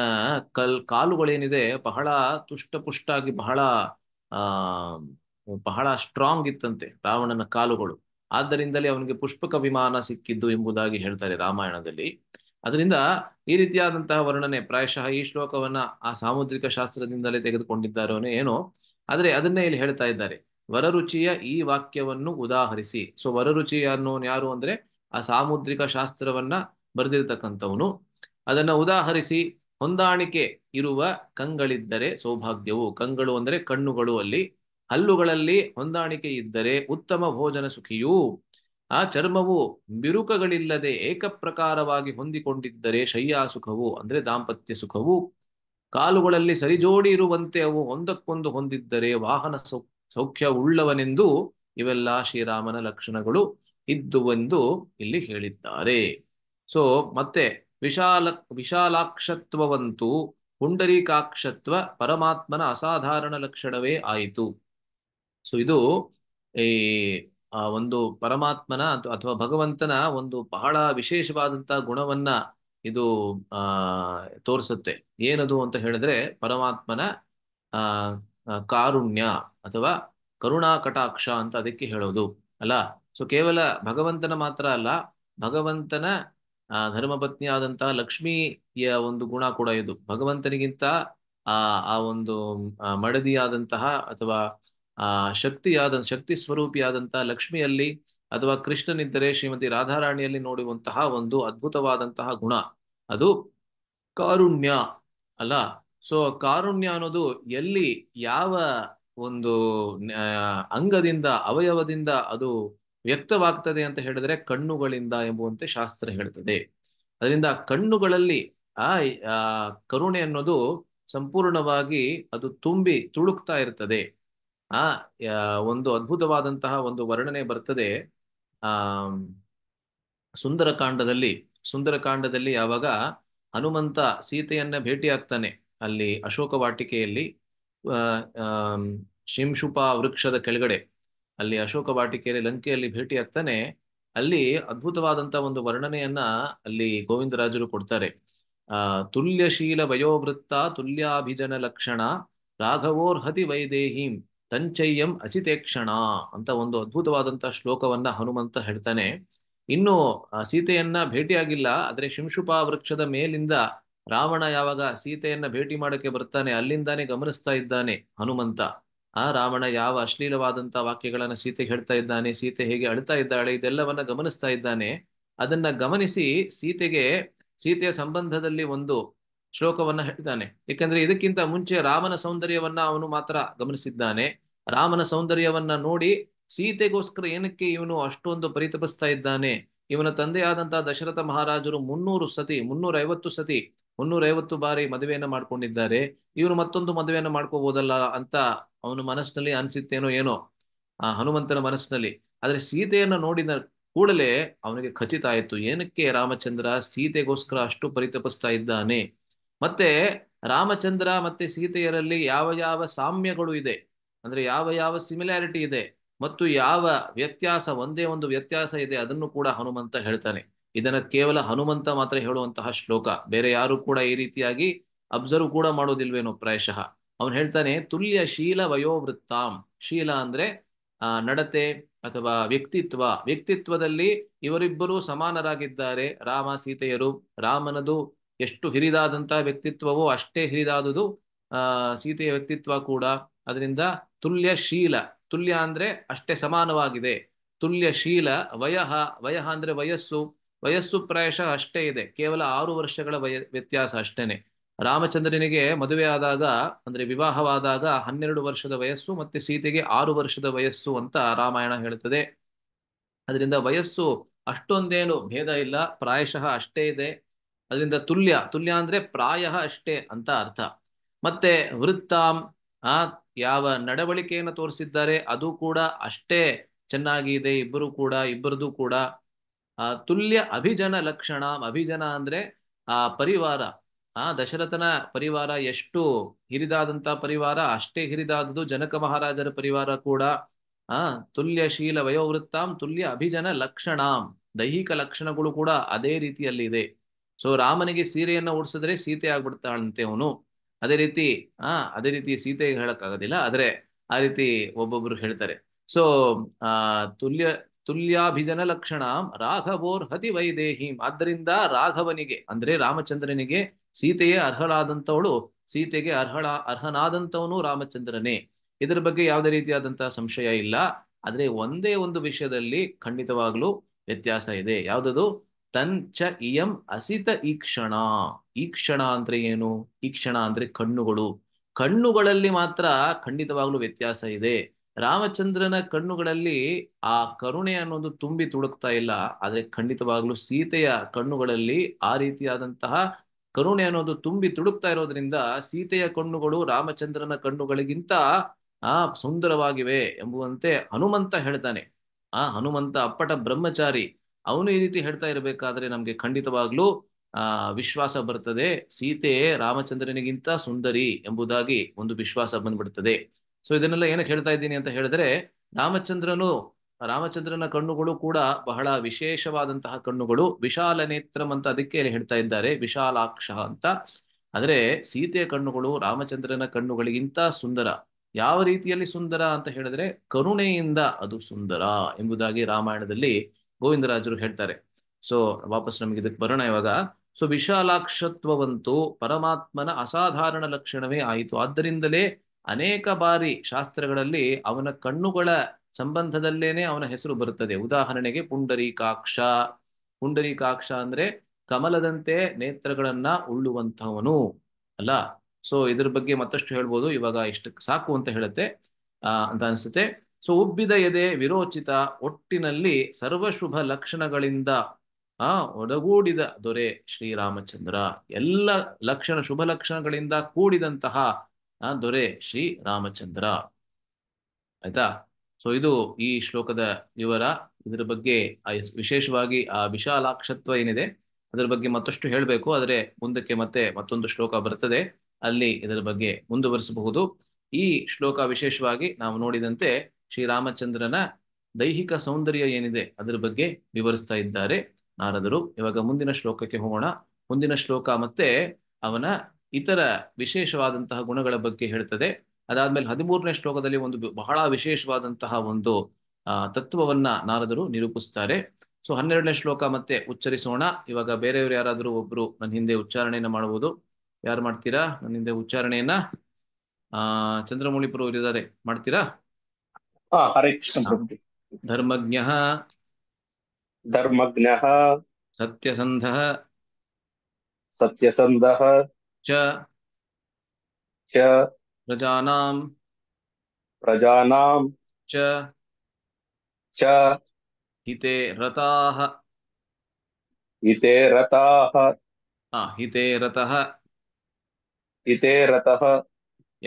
ಕಲ್ ಕಾಲುಗಳೇನಿದೆ ಬಹಳ ತುಷ್ಟಪುಷ್ಟಾಗಿ ಬಹಳ ಆ ಬಹಳ ಸ್ಟ್ರಾಂಗ್ ಇತ್ತಂತೆ ರಾವಣನ ಕಾಲುಗಳು ಆದ್ದರಿಂದಲೇ ಅವನಿಗೆ ಪುಷ್ಪಕ ವಿಮಾನ ಸಿಕ್ಕಿದ್ದು ಎಂಬುದಾಗಿ ಹೇಳ್ತಾರೆ ರಾಮಾಯಣದಲ್ಲಿ ಅದರಿಂದ ಈ ರೀತಿಯಾದಂತಹ ವರ್ಣನೆ ಪ್ರಾಯಶಃ ಈ ಶ್ಲೋಕವನ್ನ ಆ ಸಾಮುದ್ರಿಕ ಶಾಸ್ತ್ರದಿಂದಲೇ ತೆಗೆದುಕೊಂಡಿದ್ದಾರೋನೇ ಏನೋ ಆದರೆ ಅದನ್ನೇ ಇಲ್ಲಿ ಹೇಳ್ತಾ ಇದ್ದಾರೆ ವರರುಚಿಯ ಈ ವಾಕ್ಯವನ್ನು ಉದಾಹರಿಸಿ ಸೊ ವರರುಚಿ ಅನ್ನೋನು ಯಾರು ಅಂದ್ರೆ ಆ ಸಾಮುದ್ರಿಕ ಶಾಸ್ತ್ರವನ್ನ ಬರೆದಿರ್ತಕ್ಕಂಥವನು ಅದನ್ನ ಉದಾಹರಿಸಿ ಹೊಂದಾಣಿಕೆ ಇರುವ ಕಂಗಳಿದ್ದರೆ ಸೌಭಾಗ್ಯವು ಕಂಗಳು ಅಂದ್ರೆ ಕಣ್ಣುಗಳು ಅಲ್ಲಿ ಹಲ್ಲುಗಳಲ್ಲಿ ಹೊಂದಾಣಿಕೆ ಇದ್ದರೆ ಉತ್ತಮ ಭೋಜನ ಸುಖಿಯು ಆ ಚರ್ಮವು ಬಿರುಕಗಳಿಲ್ಲದೆ ಏಕಪ್ರಕಾರವಾಗಿ ಹೊಂದಿಕೊಂಡಿದ್ದರೆ ಶಯ್ಯಾ ಸುಖವು ಅಂದ್ರೆ ದಾಂಪತ್ಯ ಸುಖವು ಕಾಲುಗಳಲ್ಲಿ ಸರಿಜೋಡಿ ಇರುವಂತೆ ಅವು ಒಂದಕ್ಕೊಂದು ಹೊಂದಿದ್ದರೆ ವಾಹನ ಸೌ ಸೌಖ್ಯ ಉಳ್ಳವನೆಂದು ಇವೆಲ್ಲ ಶ್ರೀರಾಮನ ಲಕ್ಷಣಗಳು ಇದ್ದುವೆಂದು ಇಲ್ಲಿ ಹೇಳಿದ್ದಾರೆ ಸೊ ಮತ್ತೆ ವಿಶಾಲ ವಿಶಾಲಾಕ್ಷತ್ವವಂತೂ ಪುಂಡರೀಕಾಕ್ಷತ್ವ ಪರಮಾತ್ಮನ ಅಸಾಧಾರಣ ಲಕ್ಷಣವೇ ಆಯಿತು ಸೊ ಇದು ಈ ಆ ಒಂದು ಪರಮಾತ್ಮನ ಅಥವಾ ಭಗವಂತನ ಒಂದು ಬಹಳ ವಿಶೇಷವಾದಂತ ಗುಣವನ್ನ ಇದು ಆ ತೋರಿಸುತ್ತೆ ಏನದು ಅಂತ ಹೇಳಿದ್ರೆ ಪರಮಾತ್ಮನ ಆ ಕಾರುಣ್ಯ ಅಥವಾ ಕರುಣಾ ಕಟಾಕ್ಷ ಅಂತ ಅದಕ್ಕೆ ಹೇಳೋದು ಅಲ್ಲ ಸೊ ಕೇವಲ ಭಗವಂತನ ಮಾತ್ರ ಅಲ್ಲ ಭಗವಂತನ ಆ ಧರ್ಮಪತ್ನಿಯಾದಂತಹ ಲಕ್ಷ್ಮಿಯ ಒಂದು ಗುಣ ಕೂಡ ಇದು ಭಗವಂತನಿಗಿಂತ ಆ ಆ ಒಂದು ಮಡದಿಯಾದಂತಹ ಅಥವಾ ಆ ಶಕ್ತಿಯಾದ ಶಕ್ತಿ ಸ್ವರೂಪಿಯಾದಂತಹ ಲಕ್ಷ್ಮಿಯಲ್ಲಿ ಅಥವಾ ಕೃಷ್ಣನಿದ್ದರೆ ಶ್ರೀಮತಿ ರಾಧಾರಾಣಿಯಲ್ಲಿ ನೋಡುವಂತಹ ಒಂದು ಅದ್ಭುತವಾದಂತಹ ಗುಣ ಅದು ಕಾರುಣ್ಯ ಅಲ್ಲ ಸೊ ಕಾರುಣ್ಯ ಅನ್ನೋದು ಎಲ್ಲಿ ಯಾವ ಒಂದು ಅಂಗದಿಂದ ಅವಯವದಿಂದ ಅದು ವ್ಯಕ್ತವಾಗ್ತದೆ ಅಂತ ಹೇಳಿದ್ರೆ ಕಣ್ಣುಗಳಿಂದ ಎಂಬುವಂತೆ ಶಾಸ್ತ್ರ ಹೇಳ್ತದೆ ಅದರಿಂದ ಕಣ್ಣುಗಳಲ್ಲಿ ಆ ಕರುಣೆ ಅನ್ನೋದು ಸಂಪೂರ್ಣವಾಗಿ ಅದು ತುಂಬಿ ತುಳುಕ್ತಾ ಇರ್ತದೆ ಆ ಒಂದು ಅದ್ಭುತವಾದಂತಹ ಒಂದು ವರ್ಣನೆ ಬರ್ತದೆ ಆ ಸುಂದರಕಾಂಡದಲ್ಲಿ ಸುಂದರಕಾಂಡದಲ್ಲಿ ಯಾವಾಗ ಹನುಮಂತ ಸೀತೆಯನ್ನ ಭೇಟಿಯಾಗ್ತಾನೆ ಅಲ್ಲಿ ಅಶೋಕ ವಾಟಿಕೆಯಲ್ಲಿ ಶಿಂಶುಪ ವೃಕ್ಷದ ಕೆಳಗಡೆ ಅಲ್ಲಿ ಅಶೋಕ ವಾಟಿಕೆಯಲ್ಲಿ ಲಂಕೆಯಲ್ಲಿ ಭೇಟಿಯಾಗ್ತಾನೆ ಅಲ್ಲಿ ಅದ್ಭುತವಾದಂತಹ ಒಂದು ವರ್ಣನೆಯನ್ನ ಅಲ್ಲಿ ಗೋವಿಂದರಾಜರು ಕೊಡ್ತಾರೆ ಆ ತುಲ್ಯಶೀಲ ವಯೋವೃತ್ತ ತುಲ್ಯಾಭಿಜನ ಲಕ್ಷಣ ರಾಘವೋರ್ಹತಿ ವೈದೇಹೀಂ ತಂಚಯ್ಯಂ ಅಸಿತೇಕ್ಷಣ ಅಂತ ಒಂದು ಅದ್ಭುತವಾದಂತಹ ಶ್ಲೋಕವನ್ನ ಹನುಮಂತ ಹೇಳ್ತಾನೆ ಇನ್ನು ಸೀತೆಯನ್ನ ಭೇಟಿಯಾಗಿಲ್ಲ ಆದರೆ ಶಿಂಶುಪ ವೃಕ್ಷದ ಮೇಲಿಂದ ರಾವಣ ಯಾವಾಗ ಸೀತೆಯನ್ನ ಭೇಟಿ ಮಾಡಕ್ಕೆ ಬರ್ತಾನೆ ಅಲ್ಲಿಂದಾನೆ ಗಮನಿಸ್ತಾ ಇದ್ದಾನೆ ಹನುಮಂತ ಆ ರಾವಣ ಯಾವ ಅಶ್ಲೀಲವಾದಂತಹ ವಾಕ್ಯಗಳನ್ನ ಸೀತೆಗೆ ಹೇಳ್ತಾ ಇದ್ದಾನೆ ಸೀತೆ ಹೇಗೆ ಅಳ್ತಾ ಇದ್ದಾಳೆ ಇದೆಲ್ಲವನ್ನ ಗಮನಿಸ್ತಾ ಇದ್ದಾನೆ ಅದನ್ನ ಗಮನಿಸಿ ಸೀತೆಗೆ ಸೀತೆಯ ಸಂಬಂಧದಲ್ಲಿ ಒಂದು ಶ್ಲೋಕವನ್ನ ಹೇಳ್ತಾನೆ ಏಕೆಂದ್ರೆ ಇದಕ್ಕಿಂತ ಮುಂಚೆ ರಾಮನ ಸೌಂದರ್ಯವನ್ನ ಅವನು ಮಾತ್ರ ಗಮನಿಸಿದ್ದಾನೆ ರಾಮನ ಸೌಂದರ್ಯವನ್ನ ನೋಡಿ ಸೀತೆಗೋಸ್ಕರ ಏನಕ್ಕೆ ಇವನು ಅಷ್ಟೊಂದು ಪರಿತಪಿಸ್ತಾ ಇದ್ದಾನೆ ಇವನ ತಂದೆಯಾದಂತಹ ದಶರಥ ಮಹಾರಾಜರು ಮುನ್ನೂರು ಸತಿ ಮುನ್ನೂರೈವತ್ತು ಸತಿ ಮುನ್ನೂರೈವತ್ತು ಬಾರಿ ಮದುವೆಯನ್ನು ಮಾಡ್ಕೊಂಡಿದ್ದಾರೆ ಇವನು ಮತ್ತೊಂದು ಮದುವೆಯನ್ನು ಮಾಡ್ಕೋಬಹುದಲ್ಲ ಅಂತ ಅವನ ಮನಸ್ಸಿನಲ್ಲಿ ಅನಿಸುತ್ತೇನೋ ಏನೋ ಆ ಹನುಮಂತನ ಮನಸ್ಸಿನಲ್ಲಿ ಆದರೆ ಸೀತೆಯನ್ನು ನೋಡಿದ ಕೂಡಲೇ ಅವನಿಗೆ ಖಚಿತ ಆಯಿತು ಏನಕ್ಕೆ ರಾಮಚಂದ್ರ ಸೀತೆಗೋಸ್ಕರ ಅಷ್ಟು ಪರಿತಪಿಸ್ತಾ ಇದ್ದಾನೆ ಮತ್ತೆ ರಾಮಚಂದ್ರ ಮತ್ತೆ ಸೀತೆಯರಲ್ಲಿ ಯಾವ ಯಾವ ಸಾಮ್ಯಗಳು ಇದೆ ಅಂದ್ರೆ ಯಾವ ಯಾವ ಸಿಮಿಲ್ಯಾರಿಟಿ ಇದೆ ಮತ್ತು ಯಾವ ವ್ಯತ್ಯಾಸ ಒಂದೇ ಒಂದು ವ್ಯತ್ಯಾಸ ಇದೆ ಅದನ್ನು ಕೂಡ ಹನುಮಂತ ಹೇಳ್ತಾನೆ ಇದನ್ನ ಕೇವಲ ಹನುಮಂತ ಮಾತ್ರ ಹೇಳುವಂತಹ ಶ್ಲೋಕ ಬೇರೆ ಯಾರು ಕೂಡ ಈ ರೀತಿಯಾಗಿ ಅಬ್ಸರ್ವ್ ಕೂಡ ಮಾಡೋದಿಲ್ವೇನೋ ಪ್ರಾಯಶಃ ಅವನು ಹೇಳ್ತಾನೆ ತುಲ್ಯ ಶೀಲ ವಯೋವೃತ್ತಾಂ ಶೀಲ ಅಂದ್ರೆ ನಡತೆ ಅಥವಾ ವ್ಯಕ್ತಿತ್ವ ವ್ಯಕ್ತಿತ್ವದಲ್ಲಿ ಇವರಿಬ್ಬರೂ ಸಮಾನರಾಗಿದ್ದಾರೆ ರಾಮ ಸೀತೆಯರು ರಾಮನದು ಎಷ್ಟು ಹಿರಿದಾದಂತಹ ವ್ಯಕ್ತಿತ್ವವೋ ಅಷ್ಟೇ ಹಿರಿದಾದುದು ಸೀತೆಯ ವ್ಯಕ್ತಿತ್ವ ಕೂಡ ಅದರಿಂದ ತುಲ್ಯಶೀಲ ತುಲ್ಯ ಅಂದ್ರೆ ಅಷ್ಟೇ ಸಮಾನವಾಗಿದೆ ತುಲ್ಯಶೀಲ ವಯಃ ವಯಃ ಅಂದರೆ ವಯಸ್ಸು ವಯಸ್ಸು ಪ್ರಾಯಶಃ ಅಷ್ಟೇ ಇದೆ ಕೇವಲ ಆರು ವರ್ಷಗಳ ವಯ ವ್ಯತ್ಯಾಸ ಅಷ್ಟೇನೆ ರಾಮಚಂದ್ರನಿಗೆ ಮದುವೆ ಆದಾಗ ಅಂದ್ರೆ ವಿವಾಹವಾದಾಗ ಹನ್ನೆರಡು ವರ್ಷದ ವಯಸ್ಸು ಮತ್ತೆ ಸೀತೆಗೆ ಆರು ವರ್ಷದ ವಯಸ್ಸು ಅಂತ ರಾಮಾಯಣ ಹೇಳುತ್ತದೆ ಅದರಿಂದ ವಯಸ್ಸು ಅಷ್ಟೊಂದೇನು ಭೇದ ಇಲ್ಲ ಪ್ರಾಯಶಃ ಅಷ್ಟೇ ಇದೆ ಅದರಿಂದ ತುಲ್ಯ ತುಲ್ಯ ಅಂದ್ರೆ ಪ್ರಾಯ ಅಷ್ಟೇ ಅಂತ ಅರ್ಥ ಮತ್ತೆ ವೃತ್ತಾಂ ಆ ಯಾವ ನಡವಳಿಕೆಯನ್ನು ತೋರಿಸಿದ್ದಾರೆ ಅದು ಕೂಡ ಅಷ್ಟೇ ಚೆನ್ನಾಗಿ ಇದೆ ಇಬ್ಬರು ಕೂಡ ಇಬ್ಬರದು ಕೂಡ ಆ ತುಲ್ಯ ಅಭಿಜನ ಲಕ್ಷಣ ಅಭಿಜನ ಅಂದ್ರೆ ಆ ಪರಿವಾರ ಆ ದಶರಥನ ಪರಿವಾರ ಎಷ್ಟು ಹಿರಿದಾದಂತ ಪರಿವಾರ ಅಷ್ಟೇ ಹಿರಿದಾದದು ಜನಕ ಮಹಾರಾಜರ ಪರಿವಾರ ಕೂಡ ಆ ತುಲ್ಯಶೀಲ ವಯೋವೃತ್ತಾಂ ತುಲ್ಯ ಅಭಿಜನ ಲಕ್ಷಣಾಂ ದೈಹಿಕ ಲಕ್ಷಣಗಳು ಕೂಡ ಅದೇ ಇದೆ ಸೊ ರಾಮನಿಗೆ ಸೀರೆಯನ್ನು ಓಡಿಸಿದ್ರೆ ಸೀತೆ ಆಗ್ಬಿಡ್ತಾಳಂತೆ ಅವನು ಅದೇ ರೀತಿ ಆ ಅದೇ ರೀತಿ ಸೀತೆಗೆ ಹೇಳಕ್ಕಾಗೋದಿಲ್ಲ ಆದರೆ ಆ ರೀತಿ ಒಬ್ಬೊಬ್ರು ಹೇಳ್ತಾರೆ ಸೊ ಆ ತುಲ್ಯ ತುಲ್ಯಾಭಿಜನ ಲಕ್ಷಣ ರಾಘವೋರ್ ಹತಿ ಆದ್ದರಿಂದ ರಾಘವನಿಗೆ ಅಂದ್ರೆ ರಾಮಚಂದ್ರನಿಗೆ ಸೀತೆಯೇ ಅರ್ಹಳಾದಂಥವಳು ಸೀತೆಗೆ ಅರ್ಹಳ ಅರ್ಹನಾದಂಥವನು ರಾಮಚಂದ್ರನೇ ಇದರ ಬಗ್ಗೆ ಯಾವುದೇ ರೀತಿಯಾದಂತಹ ಸಂಶಯ ಇಲ್ಲ ಆದರೆ ಒಂದೇ ಒಂದು ವಿಷಯದಲ್ಲಿ ಖಂಡಿತವಾಗ್ಲೂ ವ್ಯತ್ಯಾಸ ಇದೆ ಯಾವುದದು ತನ್ ಚ ಇಯಂ ಅಸಿತ ಈ ಕ್ಷಣ ಅಂದ್ರೆ ಏನು ಈ ಕ್ಷಣ ಅಂದ್ರೆ ಕಣ್ಣುಗಳು ಕಣ್ಣುಗಳಲ್ಲಿ ಮಾತ್ರ ಖಂಡಿತವಾಗ್ಲೂ ವ್ಯತ್ಯಾಸ ಇದೆ ರಾಮಚಂದ್ರನ ಕಣ್ಣುಗಳಲ್ಲಿ ಆ ಕರುಣೆ ಅನ್ನೋದು ತುಂಬಿ ತುಳುಕ್ತಾ ಇಲ್ಲ ಆದ್ರೆ ಖಂಡಿತವಾಗ್ಲೂ ಸೀತೆಯ ಕಣ್ಣುಗಳಲ್ಲಿ ಆ ರೀತಿಯಾದಂತಹ ಕರುಣೆ ಅನ್ನೋದು ತುಂಬಿ ತುಳುಕ್ತಾ ಇರೋದ್ರಿಂದ ಸೀತೆಯ ಕಣ್ಣುಗಳು ರಾಮಚಂದ್ರನ ಕಣ್ಣುಗಳಿಗಿಂತ ಆ ಸುಂದರವಾಗಿವೆ ಎಂಬುವಂತೆ ಹನುಮಂತ ಹೇಳ್ತಾನೆ ಆ ಹನುಮಂತ ಅಪ್ಪಟ ಬ್ರಹ್ಮಚಾರಿ ಅವನು ಈ ರೀತಿ ಹೇಳ್ತಾ ಇರಬೇಕಾದ್ರೆ ನಮ್ಗೆ ಖಂಡಿತವಾಗ್ಲೂ ಆ ವಿಶ್ವಾಸ ಬರ್ತದೆ ಸೀತೆ ರಾಮಚಂದ್ರನಿಗಿಂತ ಸುಂದರಿ ಎಂಬುದಾಗಿ ಒಂದು ವಿಶ್ವಾಸ ಬಂದ್ಬಿಡ್ತದೆ ಸೊ ಇದನ್ನೆಲ್ಲ ಏನಕ್ಕೆ ಹೇಳ್ತಾ ಇದ್ದೀನಿ ಅಂತ ಹೇಳಿದ್ರೆ ರಾಮಚಂದ್ರನು ರಾಮಚಂದ್ರನ ಕಣ್ಣುಗಳು ಕೂಡ ಬಹಳ ವಿಶೇಷವಾದಂತಹ ಕಣ್ಣುಗಳು ವಿಶಾಲ ನೇತ್ರಂ ಅಂತ ಅದಕ್ಕೆ ಹೇಳ್ತಾ ಇದ್ದಾರೆ ವಿಶಾಲಾಕ್ಷ ಅಂತ ಆದರೆ ಸೀತೆಯ ಕಣ್ಣುಗಳು ರಾಮಚಂದ್ರನ ಕಣ್ಣುಗಳಿಗಿಂತ ಸುಂದರ ಯಾವ ರೀತಿಯಲ್ಲಿ ಸುಂದರ ಅಂತ ಹೇಳಿದ್ರೆ ಕರುಣೆಯಿಂದ ಅದು ಸುಂದರ ಎಂಬುದಾಗಿ ರಾಮಾಯಣದಲ್ಲಿ ಗೋವಿಂದರಾಜರು ಹೇಳ್ತಾರೆ ಸೊ ವಾಪಸ್ ನಮಗೆ ಇದಕ್ಕೆ ಬರೋಣ ಇವಾಗ ಸೊ ವಿಶಾಲಾಕ್ಷತ್ವವಂತೂ ಪರಮಾತ್ಮನ ಅಸಾಧಾರಣ ಲಕ್ಷಣವೇ ಆಯಿತು ಆದ್ದರಿಂದಲೇ ಅನೇಕ ಬಾರಿ ಶಾಸ್ತ್ರಗಳಲ್ಲಿ ಅವನ ಕಣ್ಣುಗಳ ಸಂಬಂಧದಲ್ಲೇನೆ ಅವನ ಹೆಸರು ಬರುತ್ತದೆ ಉದಾಹರಣೆಗೆ ಪುಂಡರೀಕಾಕ್ಷ ಪುಂಡರೀಕಾಕ್ಷ ಅಂದ್ರೆ ಕಮಲದಂತೆ ನೇತ್ರಗಳನ್ನ ಉಳ್ಳುವಂಥವನು ಅಲ್ಲ ಸೊ ಇದ್ರ ಬಗ್ಗೆ ಮತ್ತಷ್ಟು ಹೇಳ್ಬೋದು ಇವಾಗ ಇಷ್ಟ ಸಾಕು ಅಂತ ಹೇಳುತ್ತೆ ಅಂತ ಅನ್ಸುತ್ತೆ ಸೊ ಉಬ್ಬಿದ ಎದೆ ವಿರೋಚಿತ ಒಟ್ಟಿನಲ್ಲಿ ಸರ್ವಶುಭ ಲಕ್ಷಣಗಳಿಂದ ಆ ಒಡಗೂಡಿದ ದೊರೆ ಶ್ರೀರಾಮಚಂದ್ರ ಎಲ್ಲ ಲಕ್ಷಣ ಶುಭ ಲಕ್ಷಣಗಳಿಂದ ಕೂಡಿದಂತಹ ದೊರೆ ಶ್ರೀರಾಮಚಂದ್ರ ಆಯ್ತಾ ಸೊ ಇದು ಈ ಶ್ಲೋಕದ ವಿವರ ಇದರ ಬಗ್ಗೆ ವಿಶೇಷವಾಗಿ ಆ ವಿಶಾಲಾಕ್ಷತ್ವ ಏನಿದೆ ಅದರ ಬಗ್ಗೆ ಮತ್ತಷ್ಟು ಹೇಳಬೇಕು ಆದರೆ ಮುಂದಕ್ಕೆ ಮತ್ತೆ ಮತ್ತೊಂದು ಶ್ಲೋಕ ಬರ್ತದೆ ಅಲ್ಲಿ ಇದರ ಬಗ್ಗೆ ಮುಂದುವರಿಸಬಹುದು ಈ ಶ್ಲೋಕ ವಿಶೇಷವಾಗಿ ನಾವು ನೋಡಿದಂತೆ ಶ್ರೀರಾಮಚಂದ್ರನ ದೈಹಿಕ ಸೌಂದರ್ಯ ಏನಿದೆ ಅದರ ಬಗ್ಗೆ ವಿವರಿಸ್ತಾ ಇದ್ದಾರೆ ನಾರದರು ಇವಾಗ ಮುಂದಿನ ಶ್ಲೋಕಕ್ಕೆ ಹೋಗೋಣ ಮುಂದಿನ ಶ್ಲೋಕ ಮತ್ತೆ ಅವನ ಇತರ ವಿಶೇಷವಾದಂತಹ ಗುಣಗಳ ಬಗ್ಗೆ ಹೇಳ್ತದೆ ಅದಾದ್ಮೇಲೆ ಹದಿಮೂರನೇ ಶ್ಲೋಕದಲ್ಲಿ ಒಂದು ಬಹಳ ವಿಶೇಷವಾದಂತಹ ಒಂದು ತತ್ವವನ್ನ ನಾರದರು ನಿರೂಪಿಸ್ತಾರೆ ಸೊ ಹನ್ನೆರಡನೇ ಶ್ಲೋಕ ಮತ್ತೆ ಉಚ್ಚರಿಸೋಣ ಇವಾಗ ಬೇರೆಯವರು ಯಾರಾದರೂ ಒಬ್ರು ನನ್ನ ಹಿಂದೆ ಉಚ್ಚಾರಣೆಯನ್ನ ಮಾಡಬಹುದು ಯಾರು ಮಾಡ್ತೀರಾ ನನ್ನ ಹಿಂದೆ ಉಚ್ಚಾರಣೆಯನ್ನ ಆ ಚಂದ್ರಮೌಳಿಪುರವರು ಇದ್ದಾರೆ ಮಾಡ್ತೀರಾ हाँ, हरे कृष्ण प्रभु हाँ। धर्म सत्यसंध सत्यसंध च च च च हिते रताः हिते रताः हिते रतः हिते रतः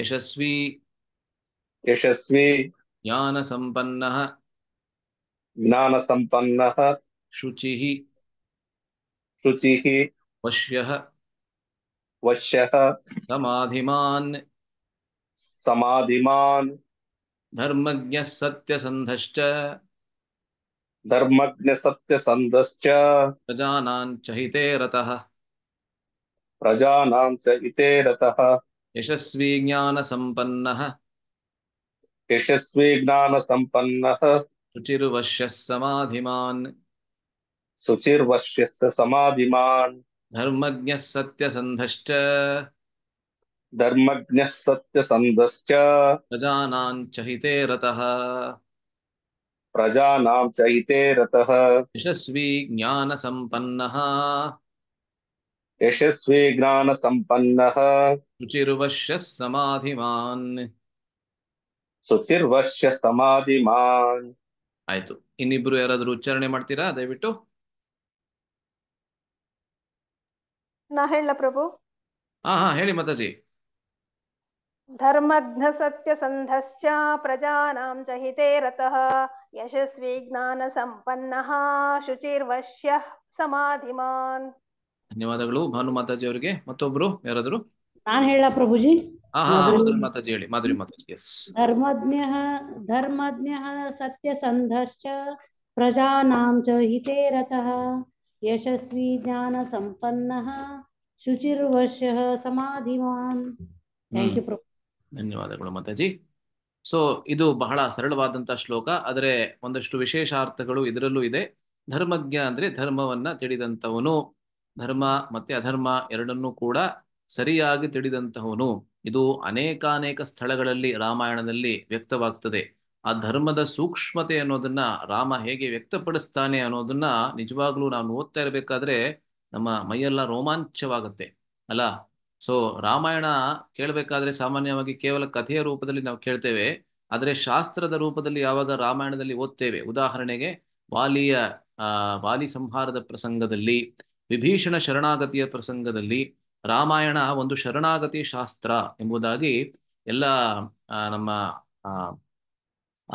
यशस्वी यशस्वी ज्ञानसम्पन्नः ज्ञानसम्पन्नः शुचिः शुचिः वश्यः वश्यः समाधिमान् समाधिमान् धर्मज्ञः सत्यसन्धश्च धर्मज्ञसत्यसन्धश्च प्रजानां च हिते रतः प्रजानां च हिते रतः यशस्वी ज्ञानसम्पन्नः यशस्वी ज्ञान संपन्न शुचिर्वश्य समाधिमान शुचिर्वश्य समाधिमान धर्मज्ञ सत्य संधश्च धर्मज्ञ सत्य संधश्च प्रजानां चहिते रतः प्रजानां चहिते रतः यशस्वी ज्ञान संपन्नः यशस्वी ज्ञान संपन्नः शुचिर्वश्य समाधिमान ಸುಚಿರ್ವಶ್ಯ ಸಮಾಧಿ ಮಾನ್ ಆಯ್ತು ಇನ್ನಿಬ್ರು ಯಾರಾದ್ರೂ ಉಚ್ಚಾರಣೆ ಮಾಡ್ತೀರಾ ದಯವಿಟ್ಟು ನಾ ಹೇಳ ಪ್ರಭು ಹಾ ಹಾ ಹೇಳಿ ಮತಾಜಿ ಧರ್ಮಜ್ಞ ಸತ್ಯ ಸಂಧಶ್ಚ ಪ್ರಜಾನಾಂ ಚ ರತಃ ಯಶಸ್ವಿ ಜ್ಞಾನ ಸಂಪನ್ನ ಶುಚಿರ್ವಶ್ಯ ಸಮಾಧಿಮಾನ್ ಧನ್ಯವಾದಗಳು ಭಾನು ಮಾತಾಜಿ ಅವರಿಗೆ ಮತ್ತೊಬ್ರು ಯಾರಾದರೂ ನಾನು ಹೇಳ ಪ್ರಭುಜಿ ಧರ್ಮಜ್ಞ ಧರ್ಮಜ್ಞ ಸತ್ಯಸಂಧಶ್ಚ ಪ್ರಜಾನಾಂ ಹಿತೇ ಯಶಸ್ವಿ ಜ್ಞಾನ ಸಂಪನ್ನ ಶುಚಿರ್ವಶ್ಯಃ ಸಮಾಧಿಮಾನ್ ಥ್ಯಾಂಕ್ ಯು ಧನ್ಯವಾದಗಳು ಮಾತಾಜಿ ಸೊ ಇದು ಬಹಳ ಸರಳವಾದಂತಹ ಶ್ಲೋಕ ಆದರೆ ಒಂದಷ್ಟು ವಿಶೇಷಾರ್ಥಗಳು ಇದರಲ್ಲೂ ಇದೆ ಧರ್ಮಜ್ಞ ಅಂದ್ರೆ ಧರ್ಮವನ್ನ ತಿಳಿದಂಥವನು ಧರ್ಮ ಮತ್ತೆ ಅಧರ್ಮ ಎರಡನ್ನೂ ಕೂಡ ಸರಿಯಾಗಿ ತಿಳಿದಂತಹವನು ಇದು ಅನೇಕಾನೇಕ ಸ್ಥಳಗಳಲ್ಲಿ ರಾಮಾಯಣದಲ್ಲಿ ವ್ಯಕ್ತವಾಗ್ತದೆ ಆ ಧರ್ಮದ ಸೂಕ್ಷ್ಮತೆ ಅನ್ನೋದನ್ನ ರಾಮ ಹೇಗೆ ವ್ಯಕ್ತಪಡಿಸ್ತಾನೆ ಅನ್ನೋದನ್ನ ನಿಜವಾಗ್ಲೂ ನಾವು ಓದ್ತಾ ಇರಬೇಕಾದ್ರೆ ನಮ್ಮ ಮೈಯೆಲ್ಲ ರೋಮಾಂಚವಾಗುತ್ತೆ ಅಲ್ಲ ಸೊ ರಾಮಾಯಣ ಕೇಳಬೇಕಾದ್ರೆ ಸಾಮಾನ್ಯವಾಗಿ ಕೇವಲ ಕಥೆಯ ರೂಪದಲ್ಲಿ ನಾವು ಕೇಳ್ತೇವೆ ಆದರೆ ಶಾಸ್ತ್ರದ ರೂಪದಲ್ಲಿ ಯಾವಾಗ ರಾಮಾಯಣದಲ್ಲಿ ಓದ್ತೇವೆ ಉದಾಹರಣೆಗೆ ವಾಲಿಯ ವಾಲಿ ಸಂಹಾರದ ಪ್ರಸಂಗದಲ್ಲಿ ವಿಭೀಷಣ ಶರಣಾಗತಿಯ ಪ್ರಸಂಗದಲ್ಲಿ ರಾಮಾಯಣ ಒಂದು ಶರಣಾಗತಿ ಶಾಸ್ತ್ರ ಎಂಬುದಾಗಿ ಎಲ್ಲ ನಮ್ಮ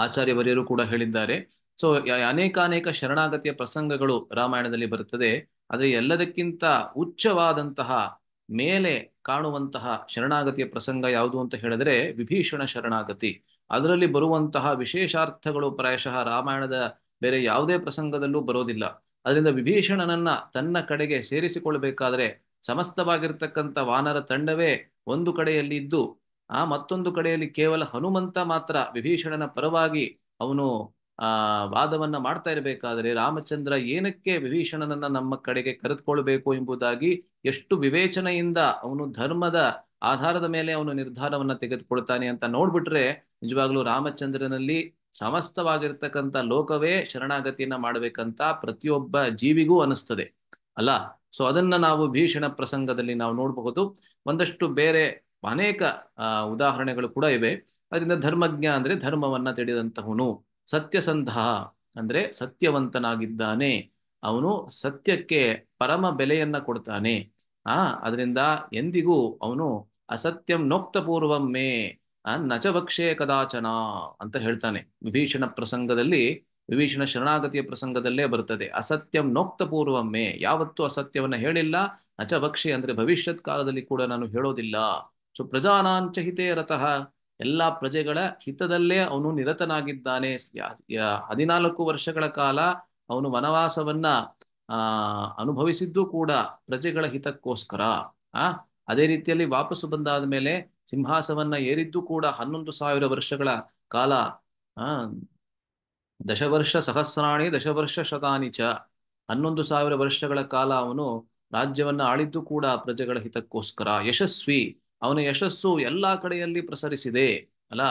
ಆಚಾರ್ಯ ವರಿಯರು ಕೂಡ ಹೇಳಿದ್ದಾರೆ ಸೊ ಅನೇಕ ಅನೇಕ ಶರಣಾಗತಿಯ ಪ್ರಸಂಗಗಳು ರಾಮಾಯಣದಲ್ಲಿ ಬರುತ್ತದೆ ಆದರೆ ಎಲ್ಲದಕ್ಕಿಂತ ಉಚ್ಚವಾದಂತಹ ಮೇಲೆ ಕಾಣುವಂತಹ ಶರಣಾಗತಿಯ ಪ್ರಸಂಗ ಯಾವುದು ಅಂತ ಹೇಳಿದ್ರೆ ವಿಭೀಷಣ ಶರಣಾಗತಿ ಅದರಲ್ಲಿ ಬರುವಂತಹ ವಿಶೇಷಾರ್ಥಗಳು ಪ್ರಾಯಶಃ ರಾಮಾಯಣದ ಬೇರೆ ಯಾವುದೇ ಪ್ರಸಂಗದಲ್ಲೂ ಬರೋದಿಲ್ಲ ಅದರಿಂದ ವಿಭೀಷಣನನ್ನ ತನ್ನ ಕಡೆಗೆ ಸೇರಿಸಿಕೊಳ್ಳಬೇಕಾದ್ರೆ ಸಮಸ್ತವಾಗಿರ್ತಕ್ಕಂಥ ವಾನರ ತಂಡವೇ ಒಂದು ಕಡೆಯಲ್ಲಿ ಇದ್ದು ಆ ಮತ್ತೊಂದು ಕಡೆಯಲ್ಲಿ ಕೇವಲ ಹನುಮಂತ ಮಾತ್ರ ವಿಭೀಷಣನ ಪರವಾಗಿ ಅವನು ಆ ವಾದವನ್ನ ಮಾಡ್ತಾ ಇರಬೇಕಾದ್ರೆ ರಾಮಚಂದ್ರ ಏನಕ್ಕೆ ವಿಭೀಷಣನನ್ನ ನಮ್ಮ ಕಡೆಗೆ ಕರೆದುಕೊಳ್ಬೇಕು ಎಂಬುದಾಗಿ ಎಷ್ಟು ವಿವೇಚನೆಯಿಂದ ಅವನು ಧರ್ಮದ ಆಧಾರದ ಮೇಲೆ ಅವನು ನಿರ್ಧಾರವನ್ನ ತೆಗೆದುಕೊಳ್ತಾನೆ ಅಂತ ನೋಡ್ಬಿಟ್ರೆ ನಿಜವಾಗ್ಲೂ ರಾಮಚಂದ್ರನಲ್ಲಿ ಸಮಸ್ತವಾಗಿರ್ತಕ್ಕಂಥ ಲೋಕವೇ ಶರಣಾಗತಿಯನ್ನ ಮಾಡಬೇಕಂತ ಪ್ರತಿಯೊಬ್ಬ ಜೀವಿಗೂ ಅನಿಸ್ತದೆ ಅಲ್ಲ ಸೊ ಅದನ್ನು ನಾವು ಭೀಷಣ ಪ್ರಸಂಗದಲ್ಲಿ ನಾವು ನೋಡಬಹುದು ಒಂದಷ್ಟು ಬೇರೆ ಅನೇಕ ಉದಾಹರಣೆಗಳು ಕೂಡ ಇವೆ ಅದರಿಂದ ಧರ್ಮಜ್ಞ ಅಂದರೆ ಧರ್ಮವನ್ನು ತಿಳಿದಂತಹವನು ಸತ್ಯಸಂಧ ಅಂದರೆ ಸತ್ಯವಂತನಾಗಿದ್ದಾನೆ ಅವನು ಸತ್ಯಕ್ಕೆ ಪರಮ ಬೆಲೆಯನ್ನ ಕೊಡ್ತಾನೆ ಆ ಅದರಿಂದ ಎಂದಿಗೂ ಅವನು ಅಸತ್ಯಂ ನೋಕ್ತಪೂರ್ವಮ್ಮೆ ನಚಭಕ್ಷೆ ಕದಾಚನ ಅಂತ ಹೇಳ್ತಾನೆ ವಿಭೀಷಣ ಪ್ರಸಂಗದಲ್ಲಿ ವಿಭೀಷಣ ಶರಣಾಗತಿಯ ಪ್ರಸಂಗದಲ್ಲೇ ಬರ್ತದೆ ಅಸತ್ಯಂ ಪೂರ್ವಮ್ಮೆ ಯಾವತ್ತೂ ಅಸತ್ಯವನ್ನು ಹೇಳಿಲ್ಲ ನಚಭಕ್ಷಿ ಅಂದರೆ ಭವಿಷ್ಯತ್ ಕಾಲದಲ್ಲಿ ಕೂಡ ನಾನು ಹೇಳೋದಿಲ್ಲ ಸೊ ಹಿತೇ ರಥ ಎಲ್ಲ ಪ್ರಜೆಗಳ ಹಿತದಲ್ಲೇ ಅವನು ನಿರತನಾಗಿದ್ದಾನೆ ಹದಿನಾಲ್ಕು ವರ್ಷಗಳ ಕಾಲ ಅವನು ವನವಾಸವನ್ನ ಆ ಅನುಭವಿಸಿದ್ದು ಕೂಡ ಪ್ರಜೆಗಳ ಹಿತಕ್ಕೋಸ್ಕರ ಆ ಅದೇ ರೀತಿಯಲ್ಲಿ ವಾಪಸ್ಸು ಬಂದಾದ ಮೇಲೆ ಸಿಂಹಾಸವನ್ನ ಏರಿದ್ದು ಕೂಡ ಹನ್ನೊಂದು ಸಾವಿರ ವರ್ಷಗಳ ಕಾಲ ಆ ದಶವರ್ಷ ಸಹಸ್ರಾಣಿ ದಶವರ್ಷ ಶತಾನಿ ಚ ಹನ್ನೊಂದು ಸಾವಿರ ವರ್ಷಗಳ ಕಾಲ ಅವನು ರಾಜ್ಯವನ್ನು ಆಳಿದ್ದು ಕೂಡ ಪ್ರಜೆಗಳ ಹಿತಕ್ಕೋಸ್ಕರ ಯಶಸ್ವಿ ಅವನ ಯಶಸ್ಸು ಎಲ್ಲಾ ಕಡೆಯಲ್ಲಿ ಪ್ರಸರಿಸಿದೆ ಅಲ್ಲ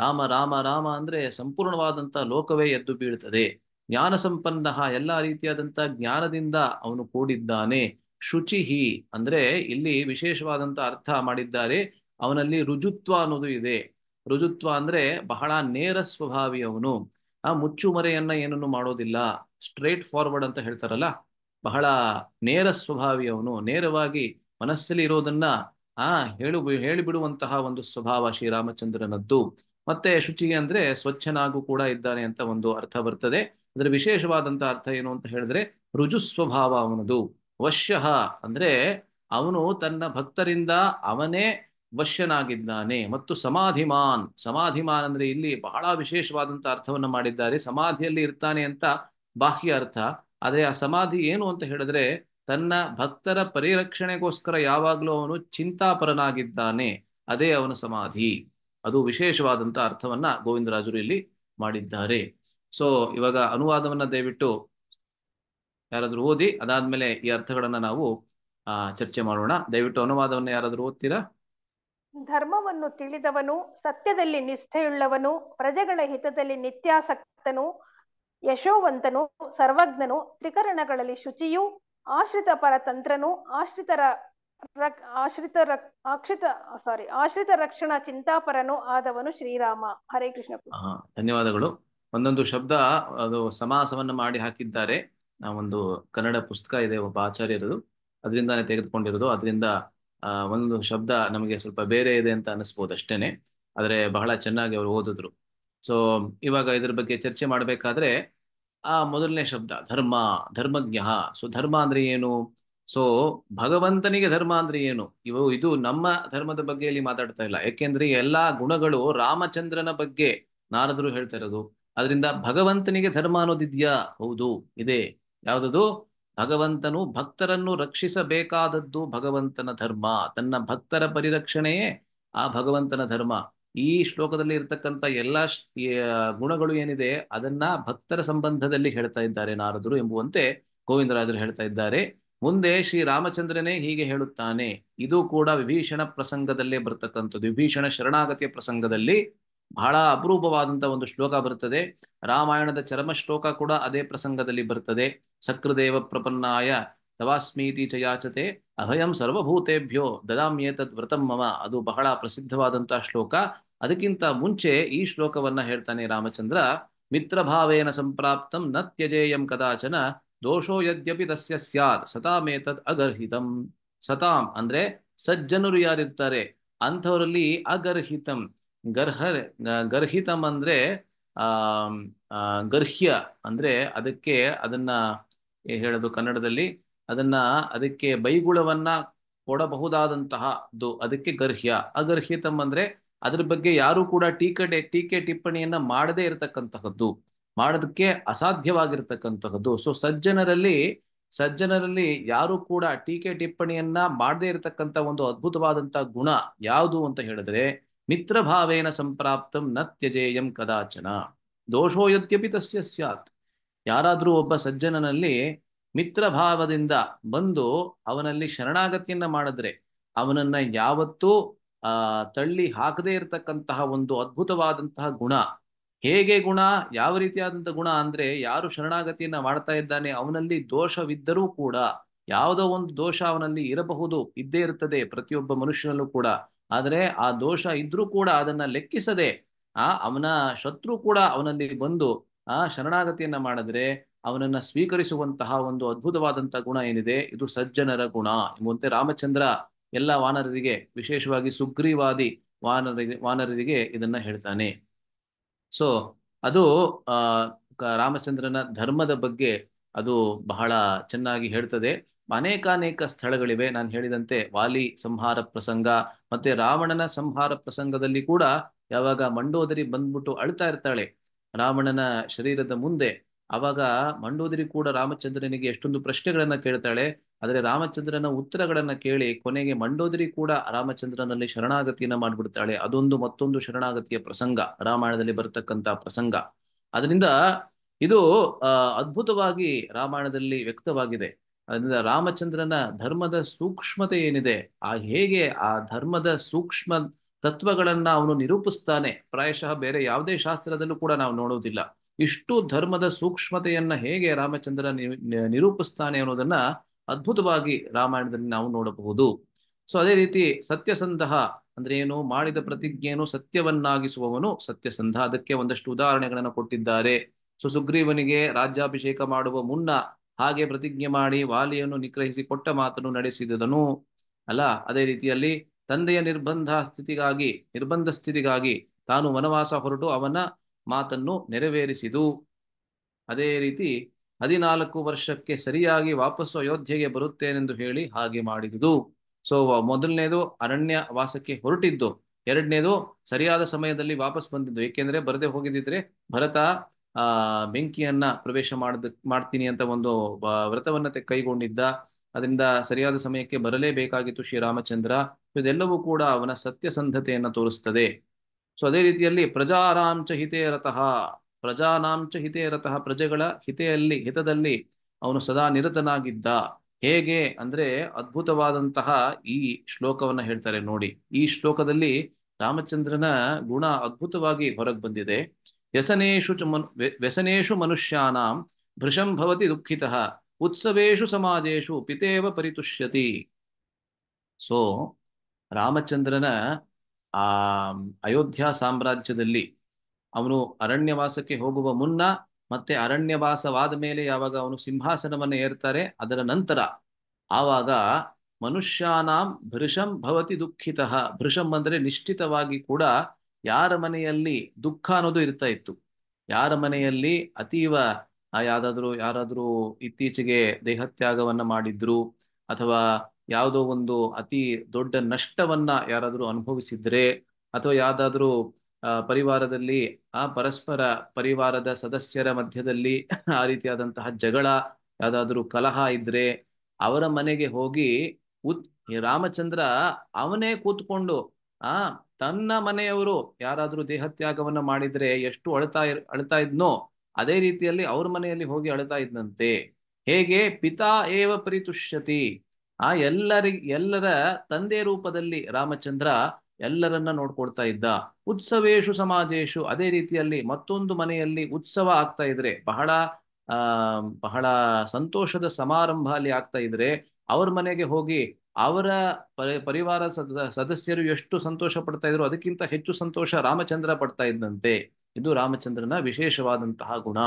ರಾಮ ರಾಮ ರಾಮ ಅಂದ್ರೆ ಸಂಪೂರ್ಣವಾದಂಥ ಲೋಕವೇ ಎದ್ದು ಬೀಳ್ತದೆ ಜ್ಞಾನ ಸಂಪನ್ನ ಎಲ್ಲಾ ರೀತಿಯಾದಂಥ ಜ್ಞಾನದಿಂದ ಅವನು ಕೂಡಿದ್ದಾನೆ ಶುಚಿಹಿ ಅಂದ್ರೆ ಇಲ್ಲಿ ವಿಶೇಷವಾದಂತ ಅರ್ಥ ಮಾಡಿದ್ದಾರೆ ಅವನಲ್ಲಿ ರುಜುತ್ವ ಅನ್ನೋದು ಇದೆ ರುಜುತ್ವ ಅಂದ್ರೆ ಬಹಳ ನೇರ ಸ್ವಭಾವಿ ಅವನು ಆ ಮುಚ್ಚುಮರೆಯನ್ನ ಏನನ್ನು ಮಾಡೋದಿಲ್ಲ ಸ್ಟ್ರೇಟ್ ಫಾರ್ವರ್ಡ್ ಅಂತ ಹೇಳ್ತಾರಲ್ಲ ಬಹಳ ನೇರ ಸ್ವಭಾವಿ ಅವನು ನೇರವಾಗಿ ಮನಸ್ಸಲ್ಲಿ ಇರೋದನ್ನ ಆ ಹೇಳು ಹೇಳಿಬಿಡುವಂತಹ ಒಂದು ಸ್ವಭಾವ ಶ್ರೀರಾಮಚಂದ್ರನದ್ದು ಮತ್ತೆ ಶುಚಿ ಅಂದ್ರೆ ಸ್ವಚ್ಛನಾಗೂ ಕೂಡ ಇದ್ದಾನೆ ಅಂತ ಒಂದು ಅರ್ಥ ಬರ್ತದೆ ಅದರ ವಿಶೇಷವಾದಂತಹ ಅರ್ಥ ಏನು ಅಂತ ಹೇಳಿದ್ರೆ ರುಜು ಸ್ವಭಾವ ಅವನದು ವಶ್ಯ ಅಂದ್ರೆ ಅವನು ತನ್ನ ಭಕ್ತರಿಂದ ಅವನೇ ವಶ್ಯನಾಗಿದ್ದಾನೆ ಮತ್ತು ಸಮಾಧಿಮಾನ್ ಸಮಾಧಿಮಾನ್ ಅಂದ್ರೆ ಇಲ್ಲಿ ಬಹಳ ವಿಶೇಷವಾದಂತಹ ಅರ್ಥವನ್ನು ಮಾಡಿದ್ದಾರೆ ಸಮಾಧಿಯಲ್ಲಿ ಇರ್ತಾನೆ ಅಂತ ಬಾಹ್ಯ ಅರ್ಥ ಆದರೆ ಆ ಸಮಾಧಿ ಏನು ಅಂತ ಹೇಳಿದ್ರೆ ತನ್ನ ಭಕ್ತರ ಪರಿರಕ್ಷಣೆಗೋಸ್ಕರ ಯಾವಾಗಲೂ ಅವನು ಚಿಂತಾಪರನಾಗಿದ್ದಾನೆ ಅದೇ ಅವನ ಸಮಾಧಿ ಅದು ವಿಶೇಷವಾದಂತಹ ಅರ್ಥವನ್ನ ಗೋವಿಂದರಾಜರು ಇಲ್ಲಿ ಮಾಡಿದ್ದಾರೆ ಸೊ ಇವಾಗ ಅನುವಾದವನ್ನ ದಯವಿಟ್ಟು ಯಾರಾದರೂ ಓದಿ ಅದಾದ್ಮೇಲೆ ಈ ಅರ್ಥಗಳನ್ನ ನಾವು ಚರ್ಚೆ ಮಾಡೋಣ ದಯವಿಟ್ಟು ಅನುವಾದವನ್ನು ಯಾರಾದರೂ ಓದ್ತೀರಾ ಧರ್ಮವನ್ನು ತಿಳಿದವನು ಸತ್ಯದಲ್ಲಿ ನಿಷ್ಠೆಯುಳ್ಳವನು ಪ್ರಜೆಗಳ ಹಿತದಲ್ಲಿ ನಿತ್ಯಾಸಕ್ತನು ಯಶೋವಂತನು ಸರ್ವಜ್ಞನು ತ್ರಿಕರಣಗಳಲ್ಲಿ ಶುಚಿಯು ಆಶ್ರಿತ ಪರತಂತ್ರನು ಆಶ್ರಿತರ ಆಶ್ರಿತ ಆಶ್ರಿತ ಸಾರಿ ಆಶ್ರಿತ ರಕ್ಷಣಾ ಚಿಂತಾಪರನು ಆದವನು ಶ್ರೀರಾಮ ಹರೇ ಕೃಷ್ಣ ಧನ್ಯವಾದಗಳು ಒಂದೊಂದು ಶಬ್ದ ಅದು ಸಮಾಸವನ್ನು ಮಾಡಿ ಹಾಕಿದ್ದಾರೆ ಒಂದು ಕನ್ನಡ ಪುಸ್ತಕ ಇದೆ ಒಬ್ಬ ಆಚಾರ್ಯರದು ಅದರಿಂದಾನೇ ತೆಗೆದುಕೊಂಡಿರೋದು ಅದರಿಂದ ಒಂದು ಶಬ್ದ ನಮಗೆ ಸ್ವಲ್ಪ ಬೇರೆ ಇದೆ ಅಂತ ಅನಿಸ್ಬೋದು ಅಷ್ಟೇನೆ ಆದರೆ ಬಹಳ ಚೆನ್ನಾಗಿ ಅವರು ಓದಿದ್ರು ಸೊ ಇವಾಗ ಇದ್ರ ಬಗ್ಗೆ ಚರ್ಚೆ ಮಾಡಬೇಕಾದ್ರೆ ಆ ಮೊದಲನೇ ಶಬ್ದ ಧರ್ಮ ಧರ್ಮಜ್ಞ ಸೊ ಧರ್ಮ ಅಂದ್ರೆ ಏನು ಸೊ ಭಗವಂತನಿಗೆ ಧರ್ಮ ಅಂದ್ರೆ ಏನು ಇವು ಇದು ನಮ್ಮ ಧರ್ಮದ ಬಗ್ಗೆ ಇಲ್ಲಿ ಮಾತಾಡ್ತಾ ಇಲ್ಲ ಯಾಕೆಂದ್ರೆ ಎಲ್ಲಾ ಗುಣಗಳು ರಾಮಚಂದ್ರನ ಬಗ್ಗೆ ನಾರದರು ಹೇಳ್ತಾ ಇರೋದು ಅದರಿಂದ ಭಗವಂತನಿಗೆ ಧರ್ಮ ಅನ್ನೋದಿದ್ಯಾ ಹೌದು ಇದೆ ಯಾವುದದು ಭಗವಂತನು ಭಕ್ತರನ್ನು ರಕ್ಷಿಸಬೇಕಾದದ್ದು ಭಗವಂತನ ಧರ್ಮ ತನ್ನ ಭಕ್ತರ ಪರಿರಕ್ಷಣೆಯೇ ಆ ಭಗವಂತನ ಧರ್ಮ ಈ ಶ್ಲೋಕದಲ್ಲಿ ಇರತಕ್ಕಂಥ ಎಲ್ಲ ಗುಣಗಳು ಏನಿದೆ ಅದನ್ನ ಭಕ್ತರ ಸಂಬಂಧದಲ್ಲಿ ಹೇಳ್ತಾ ಇದ್ದಾರೆ ನಾರದರು ಎಂಬುವಂತೆ ಗೋವಿಂದರಾಜರು ಹೇಳ್ತಾ ಇದ್ದಾರೆ ಮುಂದೆ ಶ್ರೀರಾಮಚಂದ್ರನೇ ಹೀಗೆ ಹೇಳುತ್ತಾನೆ ಇದು ಕೂಡ ವಿಭೀಷಣ ಪ್ರಸಂಗದಲ್ಲೇ ಬರ್ತಕ್ಕಂಥದ್ದು ವಿಭೀಷಣ ಶರಣಾಗತಿಯ ಪ್ರಸಂಗದಲ್ಲಿ ಬಹಳ ಅಪರೂಪವಾದಂಥ ಒಂದು ಶ್ಲೋಕ ಬರ್ತದೆ ರಾಮಾಯಣದ ಚರ್ಮ ಶ್ಲೋಕ ಕೂಡ ಅದೇ ಪ್ರಸಂಗದಲ್ಲಿ ಬರ್ತದೆ ಸಕೃದೇವ ಪ್ರಪನ್ನಾಯ ತವಾಸ್ಮೀತಿ ಚಯಾಚತೆ ಅಭಯಂ ಸರ್ವಭೂತೆಭ್ಯೋ ದದಾಮ್ಯೇತದ್ ವ್ರತಂ ಮಮ ಅದು ಬಹಳ ಪ್ರಸಿದ್ಧವಾದಂತಹ ಶ್ಲೋಕ ಅದಕ್ಕಿಂತ ಮುಂಚೆ ಈ ಶ್ಲೋಕವನ್ನ ಹೇಳ್ತಾನೆ ರಾಮಚಂದ್ರ ಮಿತ್ರಭಾವೇನ ಸಂಪ್ರಾಪ್ತಂ ನ ತ್ಯಜೇಯಂ ಕದಾಚನ ದೋಷೋ ಯದ್ಯಪಿ ತಸ್ಯ ಸ್ಯಾತ್ ಸತಾಮೇತದ್ ಅಗರ್ಹಿತಂ ಸತಾಂ ಅಂದ್ರೆ ಸಜ್ಜನರು ಯಾರಿರ್ತಾರೆ ಅಂಥವರಲ್ಲಿ ಅಗರ್ಹಿತಂ ಗರ್ಹ ಗರ್ಹಿತಂ ಅಂದ್ರೆ ಆ ಗರ್ಹ್ಯ ಅಂದ್ರೆ ಅದಕ್ಕೆ ಅದನ್ನ ಹೇಳೋದು ಕನ್ನಡದಲ್ಲಿ ಅದನ್ನ ಅದಕ್ಕೆ ಬೈಗುಳವನ್ನ ಕೊಡಬಹುದಾದಂತಹ ಅದಕ್ಕೆ ಗರ್ಹ್ಯ ಅಗರ್ಹ್ಯತಮ್ ಅಂದ್ರೆ ಅದ್ರ ಬಗ್ಗೆ ಯಾರು ಕೂಡ ಟೀಕೆ ಟೀಕೆ ಟಿಪ್ಪಣಿಯನ್ನ ಮಾಡದೇ ಇರತಕ್ಕಂತಹದ್ದು ಮಾಡೋದಕ್ಕೆ ಅಸಾಧ್ಯವಾಗಿರ್ತಕ್ಕಂತಹದ್ದು ಸೊ ಸಜ್ಜನರಲ್ಲಿ ಸಜ್ಜನರಲ್ಲಿ ಯಾರು ಕೂಡ ಟೀಕೆ ಟಿಪ್ಪಣಿಯನ್ನ ಮಾಡದೇ ಇರತಕ್ಕಂತ ಒಂದು ಅದ್ಭುತವಾದಂತ ಗುಣ ಯಾವುದು ಅಂತ ಹೇಳಿದ್ರೆ ಮಿತ್ರಭಾವೇನ ಸಂಪ್ರಾಪ್ತಂ ನ ತ್ಯಜೇಯಂ ಕದಾಚನ ದೋಷೋಯತ್ಯಪಿ ತಸ್ಯ ಸ್ಯಾತ್ ಯಾರಾದರೂ ಒಬ್ಬ ಸಜ್ಜನನಲ್ಲಿ ಮಿತ್ರಭಾವದಿಂದ ಬಂದು ಅವನಲ್ಲಿ ಶರಣಾಗತಿಯನ್ನ ಮಾಡಿದ್ರೆ ಅವನನ್ನ ಯಾವತ್ತೂ ಆ ತಳ್ಳಿ ಹಾಕದೇ ಇರತಕ್ಕಂತಹ ಒಂದು ಅದ್ಭುತವಾದಂತಹ ಗುಣ ಹೇಗೆ ಗುಣ ಯಾವ ರೀತಿಯಾದಂತಹ ಗುಣ ಅಂದ್ರೆ ಯಾರು ಶರಣಾಗತಿಯನ್ನ ಮಾಡ್ತಾ ಇದ್ದಾನೆ ಅವನಲ್ಲಿ ದೋಷವಿದ್ದರೂ ಕೂಡ ಯಾವುದೋ ಒಂದು ದೋಷ ಅವನಲ್ಲಿ ಇರಬಹುದು ಇದ್ದೇ ಇರ್ತದೆ ಪ್ರತಿಯೊಬ್ಬ ಮನುಷ್ಯನಲ್ಲೂ ಕೂಡ ಆದರೆ ಆ ದೋಷ ಇದ್ರೂ ಕೂಡ ಅದನ್ನ ಲೆಕ್ಕಿಸದೆ ಆ ಅವನ ಶತ್ರು ಕೂಡ ಅವನಲ್ಲಿ ಬಂದು ಆ ಶರಣಾಗತಿಯನ್ನ ಮಾಡಿದ್ರೆ ಅವನನ್ನ ಸ್ವೀಕರಿಸುವಂತಹ ಒಂದು ಅದ್ಭುತವಾದಂತಹ ಗುಣ ಏನಿದೆ ಇದು ಸಜ್ಜನರ ಗುಣ ಎಂಬಂತೆ ರಾಮಚಂದ್ರ ಎಲ್ಲ ವಾನರರಿಗೆ ವಿಶೇಷವಾಗಿ ಸುಗ್ರೀವಾದಿ ವಾನರಿಗೆ ವಾನರರಿಗೆ ಇದನ್ನ ಹೇಳ್ತಾನೆ ಸೊ ಅದು ಆ ರಾಮಚಂದ್ರನ ಧರ್ಮದ ಬಗ್ಗೆ ಅದು ಬಹಳ ಚೆನ್ನಾಗಿ ಹೇಳ್ತದೆ ಅನೇಕಾನೇಕ ಸ್ಥಳಗಳಿವೆ ನಾನು ಹೇಳಿದಂತೆ ವಾಲಿ ಸಂಹಾರ ಪ್ರಸಂಗ ಮತ್ತೆ ರಾವಣನ ಸಂಹಾರ ಪ್ರಸಂಗದಲ್ಲಿ ಕೂಡ ಯಾವಾಗ ಮಂಡೋದರಿ ಬಂದ್ಬಿಟ್ಟು ಅಳ್ತಾ ಇರ್ತಾಳೆ ರಾವಣನ ಶರೀರದ ಮುಂದೆ ಅವಾಗ ಮಂಡೋದರಿ ಕೂಡ ರಾಮಚಂದ್ರನಿಗೆ ಎಷ್ಟೊಂದು ಪ್ರಶ್ನೆಗಳನ್ನ ಕೇಳ್ತಾಳೆ ಆದರೆ ರಾಮಚಂದ್ರನ ಉತ್ತರಗಳನ್ನ ಕೇಳಿ ಕೊನೆಗೆ ಮಂಡೋದರಿ ಕೂಡ ರಾಮಚಂದ್ರನಲ್ಲಿ ಶರಣಾಗತಿಯನ್ನ ಮಾಡ್ಬಿಡ್ತಾಳೆ ಅದೊಂದು ಮತ್ತೊಂದು ಶರಣಾಗತಿಯ ಪ್ರಸಂಗ ರಾಮಾಯಣದಲ್ಲಿ ಬರತಕ್ಕಂತ ಪ್ರಸಂಗ ಅದರಿಂದ ಇದು ಅದ್ಭುತವಾಗಿ ರಾಮಾಯಣದಲ್ಲಿ ವ್ಯಕ್ತವಾಗಿದೆ ಅದರಿಂದ ರಾಮಚಂದ್ರನ ಧರ್ಮದ ಸೂಕ್ಷ್ಮತೆ ಏನಿದೆ ಆ ಹೇಗೆ ಆ ಧರ್ಮದ ಸೂಕ್ಷ್ಮ ತತ್ವಗಳನ್ನ ಅವನು ನಿರೂಪಿಸ್ತಾನೆ ಪ್ರಾಯಶಃ ಬೇರೆ ಯಾವುದೇ ಶಾಸ್ತ್ರದಲ್ಲೂ ಕೂಡ ನಾವು ನೋಡುವುದಿಲ್ಲ ಇಷ್ಟು ಧರ್ಮದ ಸೂಕ್ಷ್ಮತೆಯನ್ನ ಹೇಗೆ ರಾಮಚಂದ್ರ ನಿರೂಪಿಸ್ತಾನೆ ಅನ್ನೋದನ್ನ ಅದ್ಭುತವಾಗಿ ರಾಮಾಯಣದಲ್ಲಿ ನಾವು ನೋಡಬಹುದು ಸೊ ಅದೇ ರೀತಿ ಸತ್ಯಸಂಧ ಅಂದ್ರೆ ಏನು ಮಾಡಿದ ಪ್ರತಿಜ್ಞೆಯನ್ನು ಸತ್ಯವನ್ನಾಗಿಸುವವನು ಸತ್ಯಸಂಧ ಅದಕ್ಕೆ ಒಂದಷ್ಟು ಉದಾಹರಣೆಗಳನ್ನು ಕೊಟ್ಟಿದ್ದಾರೆ ಸೊ ಸುಗ್ರೀವನಿಗೆ ರಾಜ್ಯಾಭಿಷೇಕ ಮಾಡುವ ಮುನ್ನ ಹಾಗೆ ಪ್ರತಿಜ್ಞೆ ಮಾಡಿ ವಾಲಿಯನ್ನು ನಿಗ್ರಹಿಸಿ ಕೊಟ್ಟ ಮಾತನ್ನು ನಡೆಸಿದನು ಅಲ್ಲ ಅದೇ ರೀತಿಯಲ್ಲಿ ತಂದೆಯ ನಿರ್ಬಂಧ ಸ್ಥಿತಿಗಾಗಿ ನಿರ್ಬಂಧ ಸ್ಥಿತಿಗಾಗಿ ತಾನು ವನವಾಸ ಹೊರಟು ಅವನ ಮಾತನ್ನು ನೆರವೇರಿಸಿದು ಅದೇ ರೀತಿ ಹದಿನಾಲ್ಕು ವರ್ಷಕ್ಕೆ ಸರಿಯಾಗಿ ವಾಪಸ್ಸು ಅಯೋಧ್ಯೆಗೆ ಬರುತ್ತೇನೆಂದು ಹೇಳಿ ಹಾಗೆ ಮಾಡಿದುದು ಸೊ ಮೊದಲನೇದು ಅರಣ್ಯ ವಾಸಕ್ಕೆ ಹೊರಟಿದ್ದು ಎರಡನೇದು ಸರಿಯಾದ ಸಮಯದಲ್ಲಿ ವಾಪಸ್ ಬಂದಿದ್ದು ಏಕೆಂದ್ರೆ ಬರದೆ ಹೋಗಿದ್ದಿದ್ರೆ ಭರತ ಆ ಬೆಂಕಿಯನ್ನ ಪ್ರವೇಶ ಮಾಡದ್ ಮಾಡ್ತೀನಿ ಅಂತ ಒಂದು ವ್ರತವನ್ನ ಕೈಗೊಂಡಿದ್ದ ಅದರಿಂದ ಸರಿಯಾದ ಸಮಯಕ್ಕೆ ಬರಲೇಬೇಕಾಗಿತ್ತು ಶ್ರೀರಾಮಚಂದ್ರ ಇದೆಲ್ಲವೂ ಕೂಡ ಅವನ ಸತ್ಯಸಂಧತೆಯನ್ನು ತೋರಿಸ್ತದೆ ಸೊ ಅದೇ ರೀತಿಯಲ್ಲಿ ಪ್ರಜಾರಾಂಚ ಹಿತೇ ರತಃ ಪ್ರಜಾನಾಂಚ ಹಿತೇ ರತಃ ಪ್ರಜೆಗಳ ಹಿತೆಯಲ್ಲಿ ಹಿತದಲ್ಲಿ ಅವನು ಸದಾ ನಿರತನಾಗಿದ್ದ ಹೇಗೆ ಅಂದ್ರೆ ಅದ್ಭುತವಾದಂತಹ ಈ ಶ್ಲೋಕವನ್ನ ಹೇಳ್ತಾರೆ ನೋಡಿ ಈ ಶ್ಲೋಕದಲ್ಲಿ ರಾಮಚಂದ್ರನ ಗುಣ ಅದ್ಭುತವಾಗಿ ಹೊರಗೆ ಬಂದಿದೆ ವ್ಯಸನೇಶು ಚ ವ್ಯಸನೇಶು ಮನುಷ್ಯಾನಾಂ ಭೃಶಂ ಭವತಿ ದುಃಖಿತ ಉತ್ಸವೇಶು ಸಮಾಜೇಶು ಪಿತೇವ ಪರಿತುಷ್ಯತಿ ಸೊ ರಾಮಚಂದ್ರನ ಆ ಅಯೋಧ್ಯ ಸಾಮ್ರಾಜ್ಯದಲ್ಲಿ ಅವನು ಅರಣ್ಯವಾಸಕ್ಕೆ ಹೋಗುವ ಮುನ್ನ ಮತ್ತೆ ಅರಣ್ಯವಾಸವಾದ ಮೇಲೆ ಯಾವಾಗ ಅವನು ಸಿಂಹಾಸನವನ್ನು ಏರ್ತಾರೆ ಅದರ ನಂತರ ಆವಾಗ ಮನುಷ್ಯಾನಾಂ ಭೃಷಂ ಭವತಿ ದುಃಖಿತ ಭೃಷಂ ಅಂದರೆ ನಿಶ್ಚಿತವಾಗಿ ಕೂಡ ಯಾರ ಮನೆಯಲ್ಲಿ ದುಃಖ ಅನ್ನೋದು ಇರ್ತಾ ಇತ್ತು ಯಾರ ಮನೆಯಲ್ಲಿ ಅತೀವ ಯಾರಾದರೂ ಯಾರಾದರೂ ಇತ್ತೀಚೆಗೆ ದೇಹತ್ಯಾಗವನ್ನು ಮಾಡಿದ್ರು ಅಥವಾ ಯಾವುದೋ ಒಂದು ಅತಿ ದೊಡ್ಡ ನಷ್ಟವನ್ನ ಯಾರಾದರೂ ಅನುಭವಿಸಿದ್ರೆ ಅಥವಾ ಯಾವ್ದಾದ್ರೂ ಪರಿವಾರದಲ್ಲಿ ಆ ಪರಸ್ಪರ ಪರಿವಾರದ ಸದಸ್ಯರ ಮಧ್ಯದಲ್ಲಿ ಆ ರೀತಿಯಾದಂತಹ ಜಗಳ ಯಾವುದಾದ್ರೂ ಕಲಹ ಇದ್ರೆ ಅವರ ಮನೆಗೆ ಹೋಗಿ ಉತ್ ರಾಮಚಂದ್ರ ಅವನೇ ಕೂತ್ಕೊಂಡು ಆ ತನ್ನ ಮನೆಯವರು ಯಾರಾದ್ರೂ ದೇಹತ್ಯಾಗವನ್ನ ಮಾಡಿದ್ರೆ ಎಷ್ಟು ಅಳ್ತಾ ಅಳ್ತಾ ಇದ್ನೋ ಅದೇ ರೀತಿಯಲ್ಲಿ ಅವ್ರ ಮನೆಯಲ್ಲಿ ಹೋಗಿ ಅಳ್ತಾ ಇದ್ನಂತೆ ಹೇಗೆ ಪಿತಾ ಏವ ಪರಿತುಷ್ಯತಿ ಆ ಎಲ್ಲರಿ ಎಲ್ಲರ ತಂದೆ ರೂಪದಲ್ಲಿ ರಾಮಚಂದ್ರ ಎಲ್ಲರನ್ನ ನೋಡ್ಕೊಳ್ತಾ ಇದ್ದ ಉತ್ಸವೇಶು ಸಮಾಜೇಶು ಅದೇ ರೀತಿಯಲ್ಲಿ ಮತ್ತೊಂದು ಮನೆಯಲ್ಲಿ ಉತ್ಸವ ಆಗ್ತಾ ಇದ್ರೆ ಬಹಳ ಆ ಬಹಳ ಸಂತೋಷದ ಸಮಾರಂಭ ಅಲ್ಲಿ ಆಗ್ತಾ ಇದ್ರೆ ಅವ್ರ ಮನೆಗೆ ಹೋಗಿ ಅವರ ಪರಿವಾರ ಸದಸ್ಯರು ಎಷ್ಟು ಸಂತೋಷ ಪಡ್ತಾ ಇದ್ರು ಅದಕ್ಕಿಂತ ಹೆಚ್ಚು ಸಂತೋಷ ರಾಮಚಂದ್ರ ಪಡ್ತಾ ಇದ್ದಂತೆ ಇದು ರಾಮಚಂದ್ರನ ವಿಶೇಷವಾದಂತಹ ಗುಣ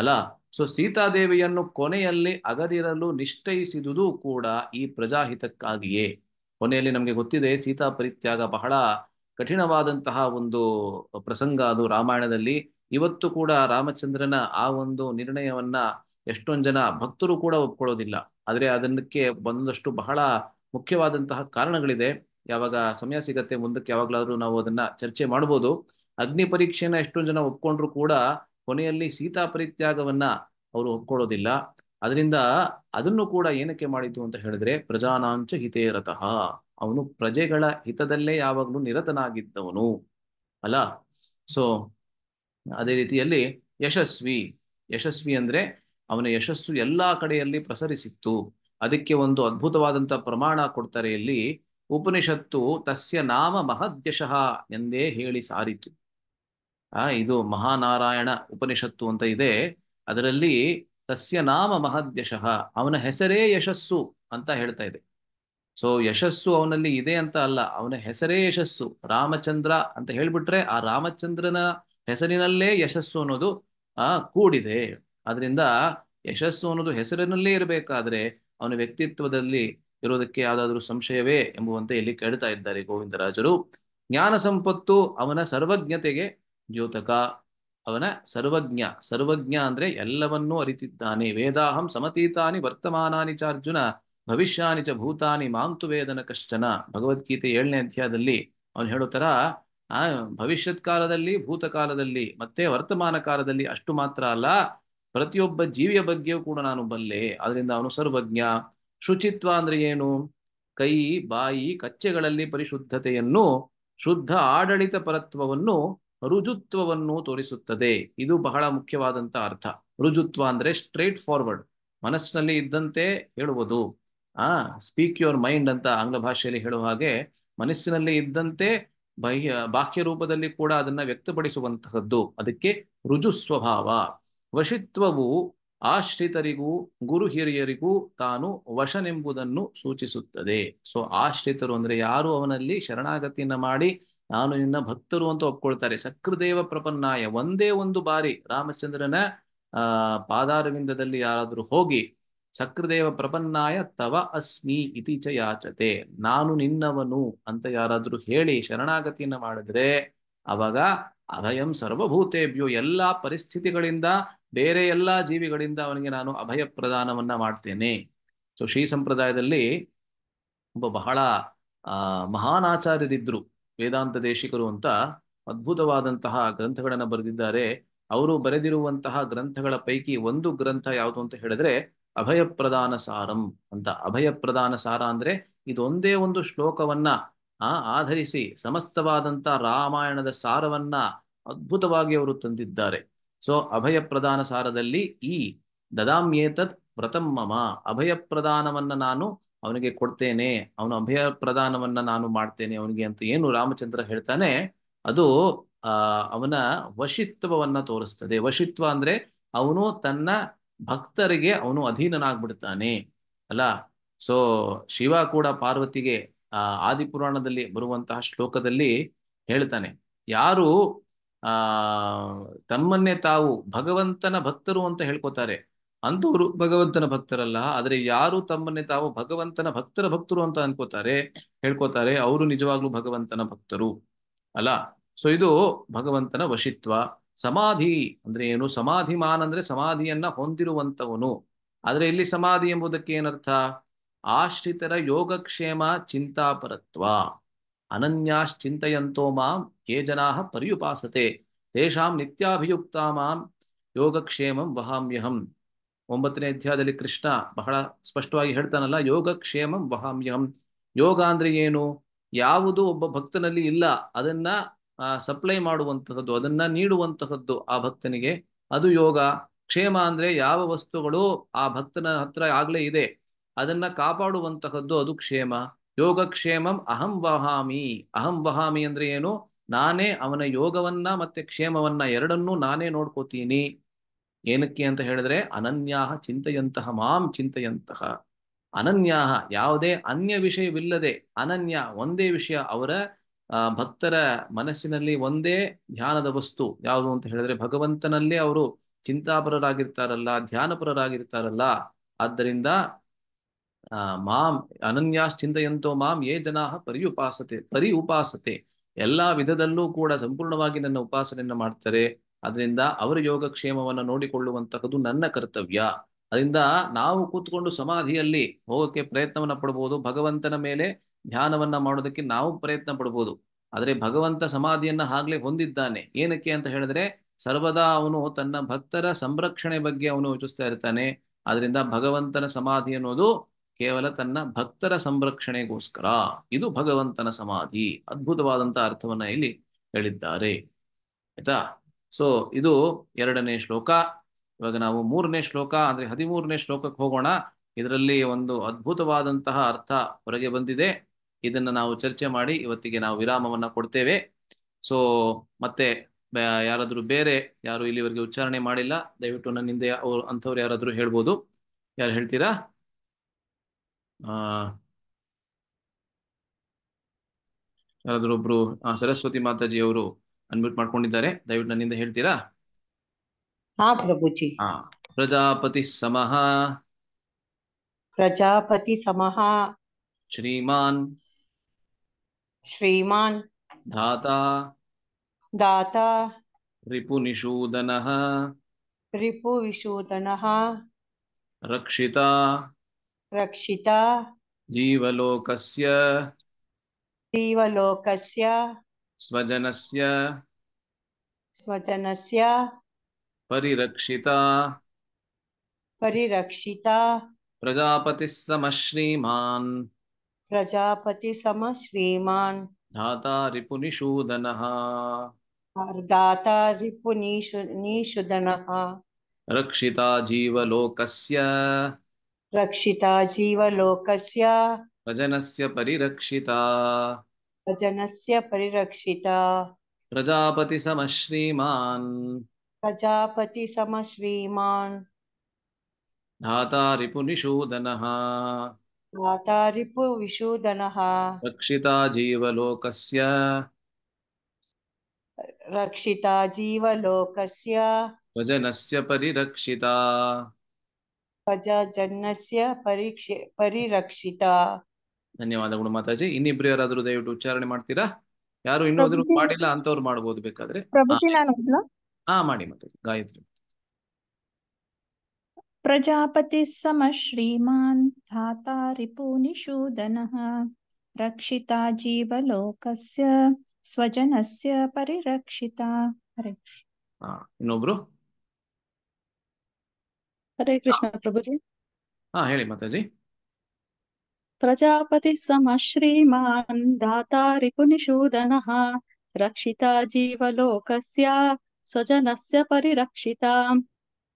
ಅಲ್ಲ ಸೊ ಸೀತಾದೇವಿಯನ್ನು ಕೊನೆಯಲ್ಲಿ ಅಗದಿರಲು ನಿಶ್ಚಯಿಸಿದುದು ಕೂಡ ಈ ಪ್ರಜಾಹಿತಕ್ಕಾಗಿಯೇ ಕೊನೆಯಲ್ಲಿ ನಮಗೆ ಗೊತ್ತಿದೆ ಸೀತಾ ಪರಿತ್ಯಾಗ ಬಹಳ ಕಠಿಣವಾದಂತಹ ಒಂದು ಪ್ರಸಂಗ ಅದು ರಾಮಾಯಣದಲ್ಲಿ ಇವತ್ತು ಕೂಡ ರಾಮಚಂದ್ರನ ಆ ಒಂದು ನಿರ್ಣಯವನ್ನ ಎಷ್ಟೊಂದು ಜನ ಭಕ್ತರು ಕೂಡ ಒಪ್ಕೊಳ್ಳೋದಿಲ್ಲ ಆದರೆ ಅದನ್ನಕ್ಕೆ ಬಂದಷ್ಟು ಬಹಳ ಮುಖ್ಯವಾದಂತಹ ಕಾರಣಗಳಿದೆ ಯಾವಾಗ ಸಮಯ ಸಿಗತ್ತೆ ಮುಂದಕ್ಕೆ ಯಾವಾಗಲಾದರೂ ನಾವು ಅದನ್ನ ಚರ್ಚೆ ಮಾಡ್ಬೋದು ಅಗ್ನಿ ಪರೀಕ್ಷೆನ ಎಷ್ಟೊಂದು ಜನ ಒಪ್ಕೊಂಡ್ರು ಕೂಡ ಕೊನೆಯಲ್ಲಿ ಸೀತಾ ಪರಿತ್ಯಾಗವನ್ನ ಅವರು ಒಪ್ಕೊಳ್ಳೋದಿಲ್ಲ ಅದರಿಂದ ಅದನ್ನು ಕೂಡ ಏನಕ್ಕೆ ಮಾಡಿತು ಅಂತ ಹೇಳಿದ್ರೆ ಪ್ರಜಾನಾಂಚ ಹಿತೇರತಃ ಅವನು ಪ್ರಜೆಗಳ ಹಿತದಲ್ಲೇ ಯಾವಾಗಲೂ ನಿರತನಾಗಿದ್ದವನು ಅಲ್ಲ ಸೊ ಅದೇ ರೀತಿಯಲ್ಲಿ ಯಶಸ್ವಿ ಯಶಸ್ವಿ ಅಂದ್ರೆ ಅವನ ಯಶಸ್ಸು ಎಲ್ಲಾ ಕಡೆಯಲ್ಲಿ ಪ್ರಸರಿಸಿತ್ತು ಅದಕ್ಕೆ ಒಂದು ಅದ್ಭುತವಾದಂತ ಪ್ರಮಾಣ ಕೊಡ್ತಾರೆ ಇಲ್ಲಿ ಉಪನಿಷತ್ತು ತಸ್ಯ ನಾಮ ಮಹದ್ಯಶಃ ಎಂದೇ ಹೇಳಿ ಸಾರಿತು ಆ ಇದು ಮಹಾನಾರಾಯಣ ಉಪನಿಷತ್ತು ಅಂತ ಇದೆ ಅದರಲ್ಲಿ ತಸ್ಯ ನಾಮ ಮಹದ್ಯಶಃ ಅವನ ಹೆಸರೇ ಯಶಸ್ಸು ಅಂತ ಹೇಳ್ತಾ ಇದೆ ಸೊ ಯಶಸ್ಸು ಅವನಲ್ಲಿ ಇದೆ ಅಂತ ಅಲ್ಲ ಅವನ ಹೆಸರೇ ಯಶಸ್ಸು ರಾಮಚಂದ್ರ ಅಂತ ಹೇಳ್ಬಿಟ್ರೆ ಆ ರಾಮಚಂದ್ರನ ಹೆಸರಿನಲ್ಲೇ ಯಶಸ್ಸು ಅನ್ನೋದು ಆ ಕೂಡಿದೆ ಅದರಿಂದ ಯಶಸ್ಸು ಅನ್ನೋದು ಹೆಸರಿನಲ್ಲೇ ಇರಬೇಕಾದ್ರೆ ಅವನ ವ್ಯಕ್ತಿತ್ವದಲ್ಲಿ ಇರೋದಕ್ಕೆ ಯಾವುದಾದ್ರೂ ಸಂಶಯವೇ ಎಂಬುವಂತೆ ಇಲ್ಲಿ ಕೇಳ್ತಾ ಇದ್ದಾರೆ ಗೋವಿಂದರಾಜರು ಜ್ಞಾನ ಸಂಪತ್ತು ಅವನ ಸರ್ವಜ್ಞತೆಗೆ ದ್ಯೋತಕ ಅವನ ಸರ್ವಜ್ಞ ಸರ್ವಜ್ಞ ಅಂದ್ರೆ ಎಲ್ಲವನ್ನೂ ಅರಿತಿದ್ದಾನೆ ವೇದಾಹಂ ಸಮತೀತಾನಿ ವರ್ತಮಾನಾನಿ ಅರ್ಜುನ ಭವಿಷ್ಯಾನಿ ಚ ಭೂತಾನಿ ಮಾಂತು ವೇದನ ಕಶ್ಚನ ಭಗವದ್ಗೀತೆ ಏಳನೇ ಅಧ್ಯಾಯದಲ್ಲಿ ಅವನು ಹೇಳೋ ತರ ಆ ಭವಿಷ್ಯತ್ ಕಾಲದಲ್ಲಿ ಭೂತಕಾಲದಲ್ಲಿ ಮತ್ತೆ ವರ್ತಮಾನ ಕಾಲದಲ್ಲಿ ಅಷ್ಟು ಮಾತ್ರ ಅಲ್ಲ ಪ್ರತಿಯೊಬ್ಬ ಜೀವಿಯ ಬಗ್ಗೆಯೂ ಕೂಡ ನಾನು ಬಲ್ಲೆ ಅದರಿಂದ ಅವನು ಸರ್ವಜ್ಞ ಶುಚಿತ್ವ ಅಂದ್ರೆ ಏನು ಕೈ ಬಾಯಿ ಕಚ್ಚೆಗಳಲ್ಲಿ ಪರಿಶುದ್ಧತೆಯನ್ನು ಶುದ್ಧ ಆಡಳಿತ ಪರತ್ವವನ್ನು ರುಜುತ್ವವನ್ನು ತೋರಿಸುತ್ತದೆ ಇದು ಬಹಳ ಮುಖ್ಯವಾದಂತ ಅರ್ಥ ರುಜುತ್ವ ಅಂದ್ರೆ ಸ್ಟ್ರೇಟ್ ಫಾರ್ವರ್ಡ್ ಮನಸ್ಸಿನಲ್ಲಿ ಇದ್ದಂತೆ ಹೇಳುವುದು ಆ ಸ್ಪೀಕ್ ಯುವರ್ ಮೈಂಡ್ ಅಂತ ಆಂಗ್ಲ ಭಾಷೆಯಲ್ಲಿ ಹೇಳುವ ಹಾಗೆ ಮನಸ್ಸಿನಲ್ಲಿ ಇದ್ದಂತೆ ಬಾಹ್ಯ ಬಾಹ್ಯ ರೂಪದಲ್ಲಿ ಕೂಡ ಅದನ್ನ ವ್ಯಕ್ತಪಡಿಸುವಂತಹದ್ದು ಅದಕ್ಕೆ ರುಜು ಸ್ವಭಾವ ವಶಿತ್ವವು ಆಶ್ರಿತರಿಗೂ ಗುರು ಹಿರಿಯರಿಗೂ ತಾನು ವಶನೆಂಬುದನ್ನು ಸೂಚಿಸುತ್ತದೆ ಸೊ ಆಶ್ರಿತರು ಅಂದ್ರೆ ಯಾರು ಅವನಲ್ಲಿ ಶರಣಾಗತಿಯನ್ನ ಮಾಡಿ ನಾನು ನಿನ್ನ ಭಕ್ತರು ಅಂತ ಒಪ್ಕೊಳ್ತಾರೆ ಶಕ್ರದೇವ ಪ್ರಪನ್ನಾಯ ಒಂದೇ ಒಂದು ಬಾರಿ ರಾಮಚಂದ್ರನ ಆ ಪಾದಾರವಿಂದದಲ್ಲಿ ಯಾರಾದರೂ ಹೋಗಿ ಸಕ್ರದೇವ ಪ್ರಪನ್ನಾಯ ತವ ಅಸ್ಮಿ ಚ ಯಾಚತೆ ನಾನು ನಿನ್ನವನು ಅಂತ ಯಾರಾದರೂ ಹೇಳಿ ಶರಣಾಗತಿಯನ್ನು ಮಾಡಿದ್ರೆ ಅವಾಗ ಅಭಯಂ ಸರ್ವಭೂತೇಭ್ಯೋ ಎಲ್ಲಾ ಪರಿಸ್ಥಿತಿಗಳಿಂದ ಬೇರೆ ಎಲ್ಲಾ ಜೀವಿಗಳಿಂದ ಅವನಿಗೆ ನಾನು ಅಭಯ ಪ್ರದಾನವನ್ನ ಮಾಡ್ತೇನೆ ಸೊ ಶ್ರೀ ಸಂಪ್ರದಾಯದಲ್ಲಿ ಒಬ್ಬ ಬಹಳ ಮಹಾನ್ ಆಚಾರ್ಯರಿದ್ರು ವೇದಾಂತ ದೇಶಿಕರು ಅಂತ ಅದ್ಭುತವಾದಂತಹ ಗ್ರಂಥಗಳನ್ನು ಬರೆದಿದ್ದಾರೆ ಅವರು ಬರೆದಿರುವಂತಹ ಗ್ರಂಥಗಳ ಪೈಕಿ ಒಂದು ಗ್ರಂಥ ಯಾವುದು ಅಂತ ಹೇಳಿದ್ರೆ ಅಭಯ ಪ್ರದಾನ ಸಾರಂ ಅಂತ ಅಭಯ ಪ್ರದಾನ ಸಾರ ಅಂದ್ರೆ ಇದೊಂದೇ ಒಂದು ಶ್ಲೋಕವನ್ನ ಆ ಆಧರಿಸಿ ಸಮಸ್ತವಾದಂತ ರಾಮಾಯಣದ ಸಾರವನ್ನ ಅದ್ಭುತವಾಗಿ ಅವರು ತಂದಿದ್ದಾರೆ ಸೊ ಅಭಯ ಪ್ರದಾನ ಸಾರದಲ್ಲಿ ಈ ದದಾಮ್ಯೇತತ್ ವ್ರತಂ ಮಮ ಅಭಯ ಪ್ರದಾನವನ್ನ ನಾನು ಅವನಿಗೆ ಕೊಡ್ತೇನೆ ಅವನ ಅಭಯ ಪ್ರದಾನವನ್ನ ನಾನು ಮಾಡ್ತೇನೆ ಅವನಿಗೆ ಅಂತ ಏನು ರಾಮಚಂದ್ರ ಹೇಳ್ತಾನೆ ಅದು ಅವನ ವಶಿತ್ವವನ್ನ ತೋರಿಸ್ತದೆ ವಶಿತ್ವ ಅಂದ್ರೆ ಅವನು ತನ್ನ ಭಕ್ತರಿಗೆ ಅವನು ಅಧೀನನಾಗ್ಬಿಡ್ತಾನೆ ಅಲ್ಲ ಸೊ ಶಿವ ಕೂಡ ಪಾರ್ವತಿಗೆ ಆ ಆದಿಪುರಾಣದಲ್ಲಿ ಬರುವಂತಹ ಶ್ಲೋಕದಲ್ಲಿ ಹೇಳ್ತಾನೆ ಯಾರು ಆ ತಮ್ಮನ್ನೇ ತಾವು ಭಗವಂತನ ಭಕ್ತರು ಅಂತ ಹೇಳ್ಕೋತಾರೆ ಅಂತವರು ಭಗವಂತನ ಭಕ್ತರಲ್ಲ ಆದರೆ ಯಾರು ತಮ್ಮನ್ನೇ ತಾವು ಭಗವಂತನ ಭಕ್ತರ ಭಕ್ತರು ಅಂತ ಅನ್ಕೋತಾರೆ ಹೇಳ್ಕೋತಾರೆ ಅವರು ನಿಜವಾಗ್ಲೂ ಭಗವಂತನ ಭಕ್ತರು ಅಲ್ಲ ಸೊ ಇದು ಭಗವಂತನ ವಶಿತ್ವ ಸಮಾಧಿ ಅಂದ್ರೆ ಏನು ಸಮಾಧಿ ಮಾನ್ ಅಂದ್ರೆ ಸಮಾಧಿಯನ್ನ ಹೊಂದಿರುವಂತವನು ಆದ್ರೆ ಇಲ್ಲಿ ಸಮಾಧಿ ಎಂಬುದಕ್ಕೆ ಏನರ್ಥ ಆಶ್ರಿತರ ಯೋಗಕ್ಷೇಮ ಚಿಂತಾಪರತ್ವ ಅನನ್ಯಾಶ್ಚಿಂತೆಯಂತೋ ಮಾಂ ಯೇ ಜನಾ ಪರ್ಯುಪಾಸತೆ ತೇಷಾಂ ನಿತ್ಯಾಭಿಯುಕ್ತ ಮಾಂ ಯೋಗಕ್ಷೇಮಂ ವಹಾಮ್ಯಹಂ ಒಂಬತ್ತನೇ ಅಧ್ಯಾಯದಲ್ಲಿ ಕೃಷ್ಣ ಬಹಳ ಸ್ಪಷ್ಟವಾಗಿ ಹೇಳ್ತಾನಲ್ಲ ಯೋಗ ಕ್ಷೇಮಂ ವಹಾಮ್ಯಂ ಯೋಗ ಅಂದ್ರೆ ಏನು ಯಾವುದು ಒಬ್ಬ ಭಕ್ತನಲ್ಲಿ ಇಲ್ಲ ಅದನ್ನ ಸಪ್ಲೈ ಮಾಡುವಂತಹದ್ದು ಅದನ್ನ ನೀಡುವಂತಹದ್ದು ಆ ಭಕ್ತನಿಗೆ ಅದು ಯೋಗ ಕ್ಷೇಮ ಅಂದ್ರೆ ಯಾವ ವಸ್ತುಗಳು ಆ ಭಕ್ತನ ಹತ್ರ ಆಗ್ಲೇ ಇದೆ ಅದನ್ನ ಕಾಪಾಡುವಂತಹದ್ದು ಅದು ಕ್ಷೇಮ ಯೋಗ ಕ್ಷೇಮಂ ಅಹಂ ವಹಾಮಿ ಅಹಂ ವಹಾಮಿ ಅಂದ್ರೆ ಏನು ನಾನೇ ಅವನ ಯೋಗವನ್ನ ಮತ್ತೆ ಕ್ಷೇಮವನ್ನ ಎರಡನ್ನೂ ನಾನೇ ನೋಡ್ಕೋತೀನಿ ಏನಕ್ಕೆ ಅಂತ ಹೇಳಿದ್ರೆ ಅನನ್ಯಾಹ ಚಿಂತೆಯಂತಹ ಮಾಂ ಚಿಂತೆಯಂತಹ ಅನನ್ಯಾಹ ಯಾವುದೇ ಅನ್ಯ ವಿಷಯವಿಲ್ಲದೆ ಅನನ್ಯ ಒಂದೇ ವಿಷಯ ಅವರ ಭಕ್ತರ ಮನಸ್ಸಿನಲ್ಲಿ ಒಂದೇ ಧ್ಯಾನದ ವಸ್ತು ಯಾವುದು ಅಂತ ಹೇಳಿದ್ರೆ ಭಗವಂತನಲ್ಲೇ ಅವರು ಚಿಂತಾಪರರಾಗಿರ್ತಾರಲ್ಲ ಧ್ಯಾನಪರರಾಗಿರ್ತಾರಲ್ಲ ಆದ್ದರಿಂದ ಮಾಂ ಚಿಂತೆಯಂತೋ ಮಾಂ ಯೇ ಜನಾ ಪರಿ ಉಪಾಸತೆ ಪರಿ ಉಪಾಸತೆ ಎಲ್ಲಾ ವಿಧದಲ್ಲೂ ಕೂಡ ಸಂಪೂರ್ಣವಾಗಿ ನನ್ನ ಉಪಾಸನೆಯನ್ನು ಮಾಡ್ತಾರೆ ಅದರಿಂದ ಅವರ ಯೋಗಕ್ಷೇಮವನ್ನು ನೋಡಿಕೊಳ್ಳುವಂತಹದ್ದು ನನ್ನ ಕರ್ತವ್ಯ ಅದರಿಂದ ನಾವು ಕೂತ್ಕೊಂಡು ಸಮಾಧಿಯಲ್ಲಿ ಹೋಗೋಕ್ಕೆ ಪ್ರಯತ್ನವನ್ನ ಪಡ್ಬೋದು ಭಗವಂತನ ಮೇಲೆ ಧ್ಯಾನವನ್ನ ಮಾಡೋದಕ್ಕೆ ನಾವು ಪ್ರಯತ್ನ ಪಡ್ಬೋದು ಆದರೆ ಭಗವಂತ ಸಮಾಧಿಯನ್ನ ಆಗ್ಲೇ ಹೊಂದಿದ್ದಾನೆ ಏನಕ್ಕೆ ಅಂತ ಹೇಳಿದ್ರೆ ಸರ್ವದಾ ಅವನು ತನ್ನ ಭಕ್ತರ ಸಂರಕ್ಷಣೆ ಬಗ್ಗೆ ಅವನು ಯೋಚಿಸ್ತಾ ಇರ್ತಾನೆ ಅದರಿಂದ ಭಗವಂತನ ಸಮಾಧಿ ಅನ್ನೋದು ಕೇವಲ ತನ್ನ ಭಕ್ತರ ಸಂರಕ್ಷಣೆಗೋಸ್ಕರ ಇದು ಭಗವಂತನ ಸಮಾಧಿ ಅದ್ಭುತವಾದಂತಹ ಅರ್ಥವನ್ನ ಇಲ್ಲಿ ಹೇಳಿದ್ದಾರೆ ಆಯ್ತಾ ಸೊ ಇದು ಎರಡನೇ ಶ್ಲೋಕ ಇವಾಗ ನಾವು ಮೂರನೇ ಶ್ಲೋಕ ಅಂದ್ರೆ ಹದಿಮೂರನೇ ಶ್ಲೋಕಕ್ಕೆ ಹೋಗೋಣ ಇದರಲ್ಲಿ ಒಂದು ಅದ್ಭುತವಾದಂತಹ ಅರ್ಥ ಹೊರಗೆ ಬಂದಿದೆ ಇದನ್ನು ನಾವು ಚರ್ಚೆ ಮಾಡಿ ಇವತ್ತಿಗೆ ನಾವು ವಿರಾಮವನ್ನು ಕೊಡ್ತೇವೆ ಸೊ ಮತ್ತೆ ಯಾರಾದರೂ ಬೇರೆ ಯಾರು ಇಲ್ಲಿವರೆಗೆ ಉಚ್ಚಾರಣೆ ಮಾಡಿಲ್ಲ ದಯವಿಟ್ಟು ನನ್ನ ಹಿಂದೆ ಅವ್ರು ಅಂಥವ್ರು ಯಾರಾದರೂ ಹೇಳ್ಬೋದು ಯಾರು ಹೇಳ್ತೀರಾ ಯಾರಾದರೂ ಒಬ್ರು ಸರಸ್ವತಿ ಮಾತಾಜಿ ಅವರು ಅನ್ಮ್ಯೂಟ್ ಮಾಡ್ಕೊಂಡಿದ್ದಾರೆ ದಯವಿಟ್ಟು ನನ್ನಿಂದ ಹೇಳ್ತೀರಾ ಹಾ ಪ್ರಭುಜಿ ಹಾ ಪ್ರಜಾಪತಿ ಸಮಃ ಪ್ರಜಾಪತಿ ಸಮಃ ಶ್ರೀಮಾನ್ ಶ್ರೀಮಾನ್ ಧಾತಾ ದಾತಾ ರಿಪುನಿಷೂದನಃ ರಿಪುವಿಷೂದನಃ ರಕ್ಷಿತಾ ರಕ್ಷಿತಾ ಜೀವಲೋಕಸ್ಯ ಜೀವಲೋಕಸ್ಯ स्वजनस्य स्वजनस्य परिरक्षिता परिरक्षिता प्रजापतिः समश्रीमान् प्रजापतिसमश्रीमान् धाता रिपुनिषूदनः दाता रिपुनिषुनिषुदनः रक्षिता जीवलोकस्य रक्षिता जीवलोकस्य स्वजनस्य परिरक्षिता भजनस्य परिरक्षिता प्रजापति प्रजापतिसमश्रीमान् प्रजापतिसमश्रीमान् धाता रिपुनिषूदनः धाता रिपुविषूदनः रक्षिता जीवलोकस्य रक्षिता जीवलोकस्य भजनस्य परिरक्षिता भजनस्य परिरक्षिता ಧನ್ಯವಾದಗಳು ಮಾತಾಜಿ ಇನ್ನಿಬ್ರು ಯಾರಾದರೂ ದಯವಿಟ್ಟು ಉಚ್ಚಾರಣೆ ಮಾಡ್ತೀರಾ ಯಾರು ಇನ್ನೊಂದು ಮಾಡಿಲ್ಲ ಅಂತವ್ರು ಮಾಡಬಹುದು ಬೇಕಾದ್ರೆ ಹಾ ಮಾಡಿ ಮಾತಾಜಿ ಗಾಯತ್ರಿ ಪ್ರಜಾಪತಿ ಸಮ ಶ್ರೀಮಾನ್ ಧಾತಾರಿಪುನಿಷೂದನ ರಕ್ಷಿತ ರಕ್ಷಿತಾ ಜೀವಲೋಕಸ್ಯ ಸ್ವಜನಸ್ಯ ಪರಿರಕ್ಷಿತಾ ಹರೇ ಇನ್ನೊಬ್ರು ಹರೇ ಕೃಷ್ಣ ಪ್ರಭುಜಿ ಹಾ ಹೇಳಿ ಮಾತಾಜಿ ಪ್ರಜಾಪತಿ ಸಮಶ್ರೀಮಾನ್ श्रीमान् दाता रिपुनिषूदनः रक्षिता ಜೀವಲೋಕಸ್ಯ ಸ್ವಜನಸ್ಯ ಪರಿರಕ್ಷಿತ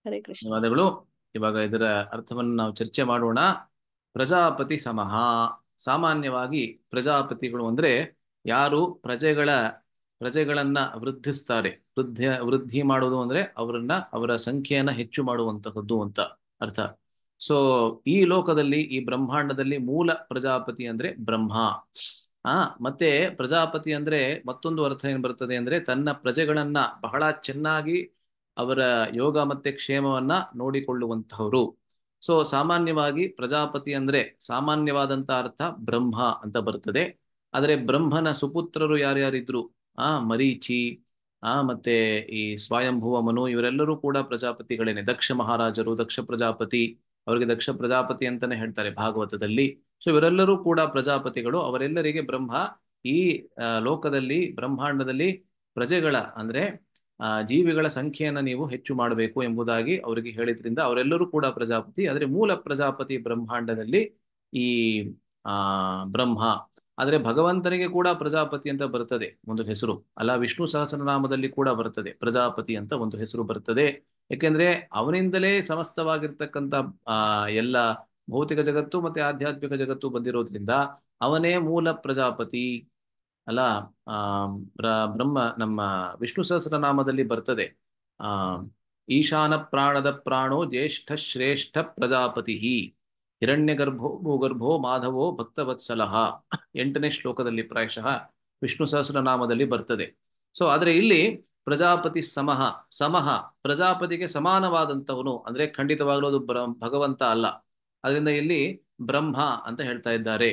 ಹರೇ ಕೃಷ್ಣ ಇವಾಗ ಇದರ ಅರ್ಥವನ್ನು ನಾವು ಚರ್ಚೆ ಮಾಡೋಣ ಪ್ರಜಾಪತಿ ಸಮಹ ಸಾಮಾನ್ಯವಾಗಿ ಪ್ರಜಾಪತಿಗಳು ಅಂದ್ರೆ ಯಾರು ಪ್ರಜೆಗಳ ಪ್ರಜೆಗಳನ್ನ ವೃದ್ಧಿಸ್ತಾರೆ ವೃದ್ಧಿ ವೃದ್ಧಿ ಮಾಡೋದು ಅಂದ್ರೆ ಅವರನ್ನ ಅವರ ಸಂಖ್ಯೆಯನ್ನ ಹೆಚ್ಚು ಮಾಡುವಂತಹದ್ದು ಅಂತ ಅರ್ಥ ಸೊ ಈ ಲೋಕದಲ್ಲಿ ಈ ಬ್ರಹ್ಮಾಂಡದಲ್ಲಿ ಮೂಲ ಪ್ರಜಾಪತಿ ಅಂದ್ರೆ ಬ್ರಹ್ಮ ಆ ಮತ್ತೆ ಪ್ರಜಾಪತಿ ಅಂದ್ರೆ ಮತ್ತೊಂದು ಅರ್ಥ ಏನ್ ಬರ್ತದೆ ಅಂದ್ರೆ ತನ್ನ ಪ್ರಜೆಗಳನ್ನ ಬಹಳ ಚೆನ್ನಾಗಿ ಅವರ ಯೋಗ ಮತ್ತೆ ಕ್ಷೇಮವನ್ನ ನೋಡಿಕೊಳ್ಳುವಂತಹವರು ಸೊ ಸಾಮಾನ್ಯವಾಗಿ ಪ್ರಜಾಪತಿ ಅಂದ್ರೆ ಸಾಮಾನ್ಯವಾದಂತಹ ಅರ್ಥ ಬ್ರಹ್ಮ ಅಂತ ಬರ್ತದೆ ಆದರೆ ಬ್ರಹ್ಮನ ಸುಪುತ್ರರು ಯಾರ್ಯಾರಿದ್ರು ಆ ಮರೀಚಿ ಆ ಮತ್ತೆ ಈ ಸ್ವಯಂಭುವ ಮನು ಇವರೆಲ್ಲರೂ ಕೂಡ ಪ್ರಜಾಪತಿಗಳೇನೆ ದಕ್ಷ ಮಹಾರಾಜರು ದಕ್ಷ ಪ್ರಜಾಪತಿ ಅವರಿಗೆ ದಕ್ಷ ಪ್ರಜಾಪತಿ ಅಂತಾನೆ ಹೇಳ್ತಾರೆ ಭಾಗವತದಲ್ಲಿ ಸೊ ಇವರೆಲ್ಲರೂ ಕೂಡ ಪ್ರಜಾಪತಿಗಳು ಅವರೆಲ್ಲರಿಗೆ ಬ್ರಹ್ಮ ಈ ಲೋಕದಲ್ಲಿ ಬ್ರಹ್ಮಾಂಡದಲ್ಲಿ ಪ್ರಜೆಗಳ ಅಂದ್ರೆ ಜೀವಿಗಳ ಸಂಖ್ಯೆಯನ್ನು ನೀವು ಹೆಚ್ಚು ಮಾಡಬೇಕು ಎಂಬುದಾಗಿ ಅವರಿಗೆ ಹೇಳಿದ್ರಿಂದ ಅವರೆಲ್ಲರೂ ಕೂಡ ಪ್ರಜಾಪತಿ ಆದರೆ ಮೂಲ ಪ್ರಜಾಪತಿ ಬ್ರಹ್ಮಾಂಡದಲ್ಲಿ ಈ ಆ ಬ್ರಹ್ಮ ಆದರೆ ಭಗವಂತನಿಗೆ ಕೂಡ ಪ್ರಜಾಪತಿ ಅಂತ ಬರ್ತದೆ ಒಂದು ಹೆಸರು ಅಲ್ಲ ವಿಷ್ಣು ಸಹಸ್ರನಾಮದಲ್ಲಿ ಕೂಡ ಬರ್ತದೆ ಪ್ರಜಾಪತಿ ಅಂತ ಒಂದು ಹೆಸರು ಬರ್ತದೆ ಏಕೆಂದ್ರೆ ಅವನಿಂದಲೇ ಸಮಸ್ತವಾಗಿರ್ತಕ್ಕಂಥ ಎಲ್ಲ ಭೌತಿಕ ಜಗತ್ತು ಮತ್ತೆ ಆಧ್ಯಾತ್ಮಿಕ ಜಗತ್ತು ಬಂದಿರೋದ್ರಿಂದ ಅವನೇ ಮೂಲ ಪ್ರಜಾಪತಿ ಅಲ್ಲ ಬ್ರಹ್ಮ ನಮ್ಮ ವಿಷ್ಣು ಸಹಸ್ರನಾಮದಲ್ಲಿ ಬರ್ತದೆ ಆ ಈಶಾನ ಪ್ರಾಣದ ಪ್ರಾಣೋ ಜ್ಯೇಷ್ಠ ಶ್ರೇಷ್ಠ ಪ್ರಜಾಪತಿ ಹಿರಣ್ಯ ಗರ್ಭೋ ಭೂಗರ್ಭೋ ಮಾಧವೋ ಭಕ್ತವತ್ಸಲಹ ಎಂಟನೇ ಶ್ಲೋಕದಲ್ಲಿ ಪ್ರಾಯಶಃ ವಿಷ್ಣು ಸಹಸ್ರನಾಮದಲ್ಲಿ ಬರ್ತದೆ ಸೊ ಆದರೆ ಇಲ್ಲಿ ಪ್ರಜಾಪತಿ ಸಮಹ ಸಮಹ ಪ್ರಜಾಪತಿಗೆ ಸಮಾನವಾದಂಥವನು ಅಂದ್ರೆ ಖಂಡಿತವಾಗಲೂ ಅದು ಭಗವಂತ ಅಲ್ಲ ಅದರಿಂದ ಇಲ್ಲಿ ಬ್ರಹ್ಮ ಅಂತ ಹೇಳ್ತಾ ಇದ್ದಾರೆ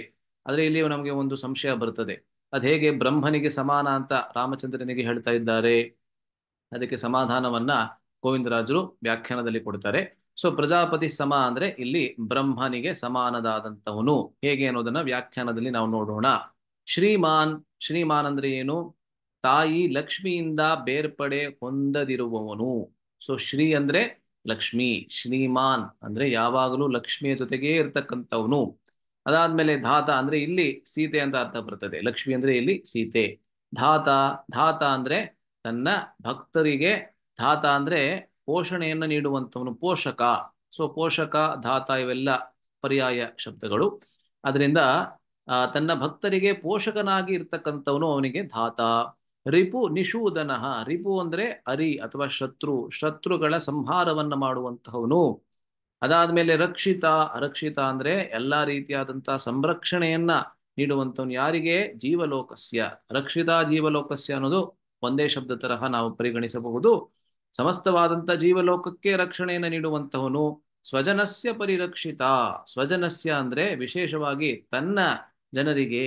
ಆದರೆ ಇಲ್ಲಿ ನಮಗೆ ಒಂದು ಸಂಶಯ ಬರ್ತದೆ ಅದು ಹೇಗೆ ಬ್ರಹ್ಮನಿಗೆ ಸಮಾನ ಅಂತ ರಾಮಚಂದ್ರನಿಗೆ ಹೇಳ್ತಾ ಇದ್ದಾರೆ ಅದಕ್ಕೆ ಸಮಾಧಾನವನ್ನ ಗೋವಿಂದರಾಜರು ವ್ಯಾಖ್ಯಾನದಲ್ಲಿ ಕೊಡ್ತಾರೆ ಸೊ ಪ್ರಜಾಪತಿ ಸಮ ಅಂದ್ರೆ ಇಲ್ಲಿ ಬ್ರಹ್ಮನಿಗೆ ಸಮಾನದಾದಂಥವನು ಹೇಗೆ ಅನ್ನೋದನ್ನ ವ್ಯಾಖ್ಯಾನದಲ್ಲಿ ನಾವು ನೋಡೋಣ ಶ್ರೀಮಾನ್ ಶ್ರೀಮಾನ್ ಅಂದ್ರೆ ಏನು ತಾಯಿ ಲಕ್ಷ್ಮಿಯಿಂದ ಬೇರ್ಪಡೆ ಹೊಂದದಿರುವವನು ಸೊ ಶ್ರೀ ಅಂದ್ರೆ ಲಕ್ಷ್ಮಿ ಶ್ರೀಮಾನ್ ಅಂದ್ರೆ ಯಾವಾಗಲೂ ಲಕ್ಷ್ಮಿಯ ಜೊತೆಗೇ ಇರ್ತಕ್ಕಂಥವನು ಅದಾದ್ಮೇಲೆ ಧಾತ ಅಂದ್ರೆ ಇಲ್ಲಿ ಸೀತೆ ಅಂತ ಅರ್ಥ ಬರ್ತದೆ ಲಕ್ಷ್ಮಿ ಅಂದ್ರೆ ಇಲ್ಲಿ ಸೀತೆ ಧಾತ ಧಾತ ಅಂದ್ರೆ ತನ್ನ ಭಕ್ತರಿಗೆ ಧಾತ ಅಂದ್ರೆ ಪೋಷಣೆಯನ್ನು ನೀಡುವಂಥವನು ಪೋಷಕ ಸೊ ಪೋಷಕ ಧಾತ ಇವೆಲ್ಲ ಪರ್ಯಾಯ ಶಬ್ದಗಳು ಅದರಿಂದ ತನ್ನ ಭಕ್ತರಿಗೆ ಪೋಷಕನಾಗಿ ಇರ್ತಕ್ಕಂಥವನು ಅವನಿಗೆ ಧಾತ ರಿಪು ನಿಷೂದನ ರಿಪು ಅಂದ್ರೆ ಅರಿ ಅಥವಾ ಶತ್ರು ಶತ್ರುಗಳ ಸಂಹಾರವನ್ನ ಮಾಡುವಂತಹವನು ಅದಾದ್ಮೇಲೆ ರಕ್ಷಿತ ಅರಕ್ಷಿತ ಅಂದ್ರೆ ಎಲ್ಲಾ ರೀತಿಯಾದಂತಹ ಸಂರಕ್ಷಣೆಯನ್ನ ನೀಡುವಂಥವನು ಯಾರಿಗೆ ಜೀವಲೋಕಸ್ಯ ರಕ್ಷಿತ ಜೀವಲೋಕಸ್ಯ ಅನ್ನೋದು ಒಂದೇ ಶಬ್ದ ತರಹ ನಾವು ಪರಿಗಣಿಸಬಹುದು ಸಮಸ್ತವಾದಂಥ ಜೀವಲೋಕಕ್ಕೆ ರಕ್ಷಣೆಯನ್ನು ನೀಡುವಂತಹವನು ಸ್ವಜನಸ್ಯ ಪರಿರಕ್ಷಿತ ಸ್ವಜನಸ್ಯ ಅಂದ್ರೆ ವಿಶೇಷವಾಗಿ ತನ್ನ ಜನರಿಗೆ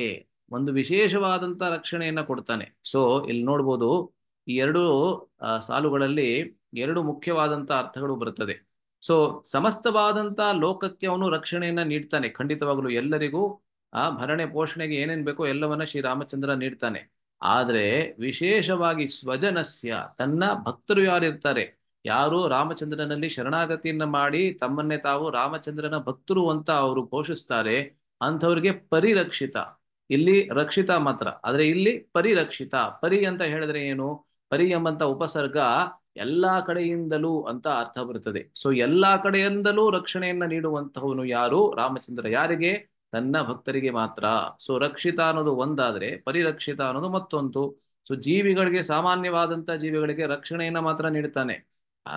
ಒಂದು ವಿಶೇಷವಾದಂಥ ರಕ್ಷಣೆಯನ್ನು ಕೊಡ್ತಾನೆ ಸೊ ಇಲ್ಲಿ ನೋಡ್ಬೋದು ಈ ಎರಡು ಸಾಲುಗಳಲ್ಲಿ ಎರಡು ಮುಖ್ಯವಾದಂಥ ಅರ್ಥಗಳು ಬರುತ್ತದೆ ಸೊ ಸಮಸ್ತವಾದಂತ ಲೋಕಕ್ಕೆ ಅವನು ರಕ್ಷಣೆಯನ್ನ ನೀಡ್ತಾನೆ ಖಂಡಿತವಾಗಲೂ ಎಲ್ಲರಿಗೂ ಆ ಭರಣೆ ಪೋಷಣೆಗೆ ಏನೇನು ಬೇಕೋ ಎಲ್ಲವನ್ನ ಶ್ರೀರಾಮಚಂದ್ರ ನೀಡ್ತಾನೆ ಆದರೆ ವಿಶೇಷವಾಗಿ ಸ್ವಜನಸ್ಯ ತನ್ನ ಭಕ್ತರು ಯಾರಿರ್ತಾರೆ ಯಾರು ರಾಮಚಂದ್ರನಲ್ಲಿ ಶರಣಾಗತಿಯನ್ನ ಮಾಡಿ ತಮ್ಮನ್ನೇ ತಾವು ರಾಮಚಂದ್ರನ ಭಕ್ತರು ಅಂತ ಅವರು ಪೋಷಿಸ್ತಾರೆ ಅಂಥವ್ರಿಗೆ ಪರಿರಕ್ಷಿತ ಇಲ್ಲಿ ರಕ್ಷಿತ ಮಾತ್ರ ಆದ್ರೆ ಇಲ್ಲಿ ಪರಿರಕ್ಷಿತ ಪರಿ ಅಂತ ಹೇಳಿದ್ರೆ ಏನು ಪರಿ ಎಂಬಂತ ಉಪಸರ್ಗ ಎಲ್ಲಾ ಕಡೆಯಿಂದಲೂ ಅಂತ ಅರ್ಥ ಬರ್ತದೆ ಸೊ ಎಲ್ಲಾ ಕಡೆಯಿಂದಲೂ ರಕ್ಷಣೆಯನ್ನ ನೀಡುವಂತಹವನು ಯಾರು ರಾಮಚಂದ್ರ ಯಾರಿಗೆ ತನ್ನ ಭಕ್ತರಿಗೆ ಮಾತ್ರ ಸೊ ರಕ್ಷಿತ ಅನ್ನೋದು ಒಂದಾದ್ರೆ ಪರಿರಕ್ಷಿತ ಅನ್ನೋದು ಮತ್ತೊಂದು ಸೊ ಜೀವಿಗಳಿಗೆ ಸಾಮಾನ್ಯವಾದಂತ ಜೀವಿಗಳಿಗೆ ರಕ್ಷಣೆಯನ್ನ ಮಾತ್ರ ನೀಡ್ತಾನೆ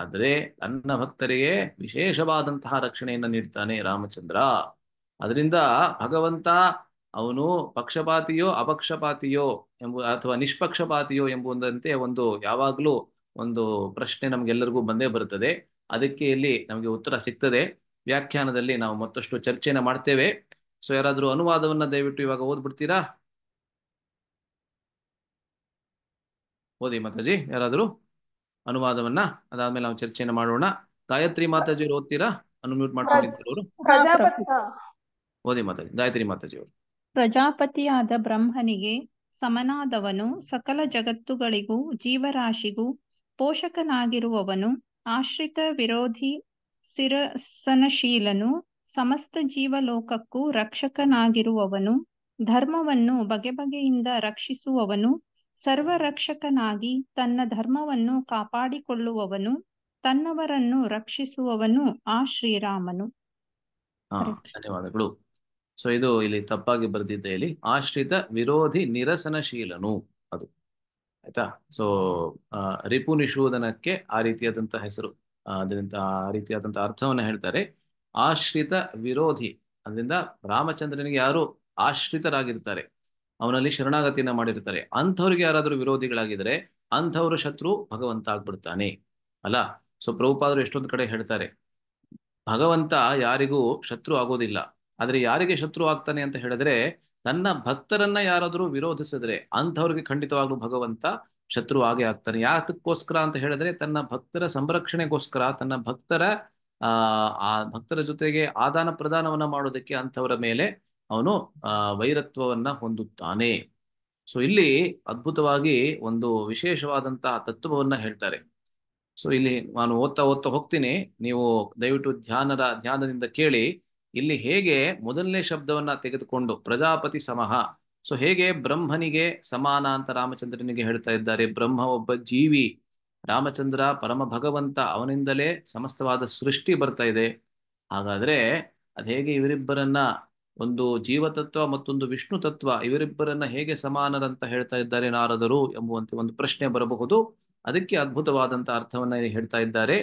ಆದ್ರೆ ತನ್ನ ಭಕ್ತರಿಗೆ ವಿಶೇಷವಾದಂತಹ ರಕ್ಷಣೆಯನ್ನ ನೀಡ್ತಾನೆ ರಾಮಚಂದ್ರ ಅದರಿಂದ ಭಗವಂತ ಅವನು ಪಕ್ಷಪಾತಿಯೋ ಅಪಕ್ಷಪಾತಿಯೋ ಎಂಬ ಅಥವಾ ನಿಷ್ಪಕ್ಷಪಾತಿಯೋ ಎಂಬುದಂತೆ ಒಂದು ಯಾವಾಗಲೂ ಒಂದು ಪ್ರಶ್ನೆ ನಮಗೆಲ್ಲರಿಗೂ ಬಂದೇ ಬರುತ್ತದೆ ಅದಕ್ಕೆ ಇಲ್ಲಿ ನಮಗೆ ಉತ್ತರ ಸಿಗ್ತದೆ ವ್ಯಾಖ್ಯಾನದಲ್ಲಿ ನಾವು ಮತ್ತಷ್ಟು ಚರ್ಚೆನ ಮಾಡ್ತೇವೆ ಸೊ ಯಾರಾದರೂ ಅನುವಾದವನ್ನ ದಯವಿಟ್ಟು ಇವಾಗ ಓದ್ಬಿಡ್ತೀರಾ ಓದಿ ಮಾತಾಜಿ ಯಾರಾದರೂ ಅನುವಾದವನ್ನ ಅದಾದ್ಮೇಲೆ ನಾವು ಚರ್ಚೆಯನ್ನು ಮಾಡೋಣ ಗಾಯತ್ರಿ ಮಾತಾಜಿ ಓದ್ತೀರಾ ಅನ್ಮ್ಯೂಟ್ ಮಾಡ್ಕೊಂಡಿದ್ದರು ಓದಿ ಮಾತಾಜಿ ಗಾಯತ್ರಿ ಮಾತಾಜಿ ಅವರು ಪ್ರಜಾಪತಿಯಾದ ಬ್ರಹ್ಮನಿಗೆ ಸಮನಾದವನು ಸಕಲ ಜಗತ್ತುಗಳಿಗೂ ಜೀವರಾಶಿಗೂ ಪೋಷಕನಾಗಿರುವವನು ಆಶ್ರಿತ ವಿರೋಧಿ ಸಿರಸನಶೀಲನು ಸಮಸ್ತ ಜೀವಲೋಕಕ್ಕೂ ರಕ್ಷಕನಾಗಿರುವವನು ಧರ್ಮವನ್ನು ಬಗೆ ಬಗೆಯಿಂದ ರಕ್ಷಿಸುವವನು ಸರ್ವರಕ್ಷಕನಾಗಿ ತನ್ನ ಧರ್ಮವನ್ನು ಕಾಪಾಡಿಕೊಳ್ಳುವವನು ತನ್ನವರನ್ನು ರಕ್ಷಿಸುವವನು ಆ ಶ್ರೀರಾಮನು ಧನ್ಯವಾದಗಳು ಸೊ ಇದು ಇಲ್ಲಿ ತಪ್ಪಾಗಿ ಬರೆದಿದ್ದ ಹೇಳಿ ಆಶ್ರಿತ ವಿರೋಧಿ ನಿರಸನಶೀಲನು ಅದು ಆಯ್ತಾ ಸೊ ರಿಪು ನಿಷೂದನಕ್ಕೆ ಆ ರೀತಿಯಾದಂತಹ ಹೆಸರು ಅದರಿಂದ ಆ ರೀತಿಯಾದಂತಹ ಅರ್ಥವನ್ನು ಹೇಳ್ತಾರೆ ಆಶ್ರಿತ ವಿರೋಧಿ ಅದರಿಂದ ರಾಮಚಂದ್ರನಿಗೆ ಯಾರು ಆಶ್ರಿತರಾಗಿರ್ತಾರೆ ಅವನಲ್ಲಿ ಶರಣಾಗತಿಯನ್ನ ಮಾಡಿರ್ತಾರೆ ಅಂಥವ್ರಿಗೆ ಯಾರಾದರೂ ವಿರೋಧಿಗಳಾಗಿದ್ರೆ ಅಂಥವ್ರ ಶತ್ರು ಭಗವಂತ ಆಗ್ಬಿಡ್ತಾನೆ ಅಲ್ಲ ಸೊ ಪ್ರಭುಪಾದರು ಎಷ್ಟೊಂದು ಕಡೆ ಹೇಳ್ತಾರೆ ಭಗವಂತ ಯಾರಿಗೂ ಶತ್ರು ಆಗೋದಿಲ್ಲ ಆದರೆ ಯಾರಿಗೆ ಶತ್ರು ಆಗ್ತಾನೆ ಅಂತ ಹೇಳಿದ್ರೆ ತನ್ನ ಭಕ್ತರನ್ನ ಯಾರಾದರೂ ವಿರೋಧಿಸಿದ್ರೆ ಅಂಥವ್ರಿಗೆ ಖಂಡಿತವಾಗ್ಲೂ ಭಗವಂತ ಶತ್ರು ಆಗೇ ಆಗ್ತಾನೆ ಯಾತಕ್ಕೋಸ್ಕರ ಅಂತ ಹೇಳಿದ್ರೆ ತನ್ನ ಭಕ್ತರ ಸಂರಕ್ಷಣೆಗೋಸ್ಕರ ತನ್ನ ಭಕ್ತರ ಆ ಭಕ್ತರ ಜೊತೆಗೆ ಆದಾನ ಪ್ರದಾನವನ್ನ ಮಾಡೋದಕ್ಕೆ ಅಂಥವರ ಮೇಲೆ ಅವನು ವೈರತ್ವವನ್ನ ಹೊಂದುತ್ತಾನೆ ಸೊ ಇಲ್ಲಿ ಅದ್ಭುತವಾಗಿ ಒಂದು ವಿಶೇಷವಾದಂತಹ ತತ್ವವನ್ನ ಹೇಳ್ತಾರೆ ಸೊ ಇಲ್ಲಿ ನಾನು ಓದ್ತಾ ಓದ್ತಾ ಹೋಗ್ತೀನಿ ನೀವು ದಯವಿಟ್ಟು ಧ್ಯಾನರ ಧ್ಯಾನದಿಂದ ಕೇಳಿ ಇಲ್ಲಿ ಹೇಗೆ ಮೊದಲನೇ ಶಬ್ದವನ್ನ ತೆಗೆದುಕೊಂಡು ಪ್ರಜಾಪತಿ ಸಮಹ ಸೊ ಹೇಗೆ ಬ್ರಹ್ಮನಿಗೆ ಸಮಾನ ಅಂತ ರಾಮಚಂದ್ರನಿಗೆ ಹೇಳ್ತಾ ಇದ್ದಾರೆ ಬ್ರಹ್ಮ ಒಬ್ಬ ಜೀವಿ ರಾಮಚಂದ್ರ ಪರಮ ಭಗವಂತ ಅವನಿಂದಲೇ ಸಮಸ್ತವಾದ ಸೃಷ್ಟಿ ಬರ್ತಾ ಇದೆ ಹಾಗಾದ್ರೆ ಅದು ಹೇಗೆ ಇವರಿಬ್ಬರನ್ನ ಒಂದು ಜೀವತತ್ವ ಮತ್ತೊಂದು ವಿಷ್ಣು ತತ್ವ ಇವರಿಬ್ಬರನ್ನ ಹೇಗೆ ಸಮಾನರಂತ ಹೇಳ್ತಾ ಇದ್ದಾರೆ ನಾರದರು ಎಂಬುವಂತೆ ಒಂದು ಪ್ರಶ್ನೆ ಬರಬಹುದು ಅದಕ್ಕೆ ಅದ್ಭುತವಾದಂತಹ ಅರ್ಥವನ್ನ ಹೇಳ್ತಾ ಇದ್ದಾರೆ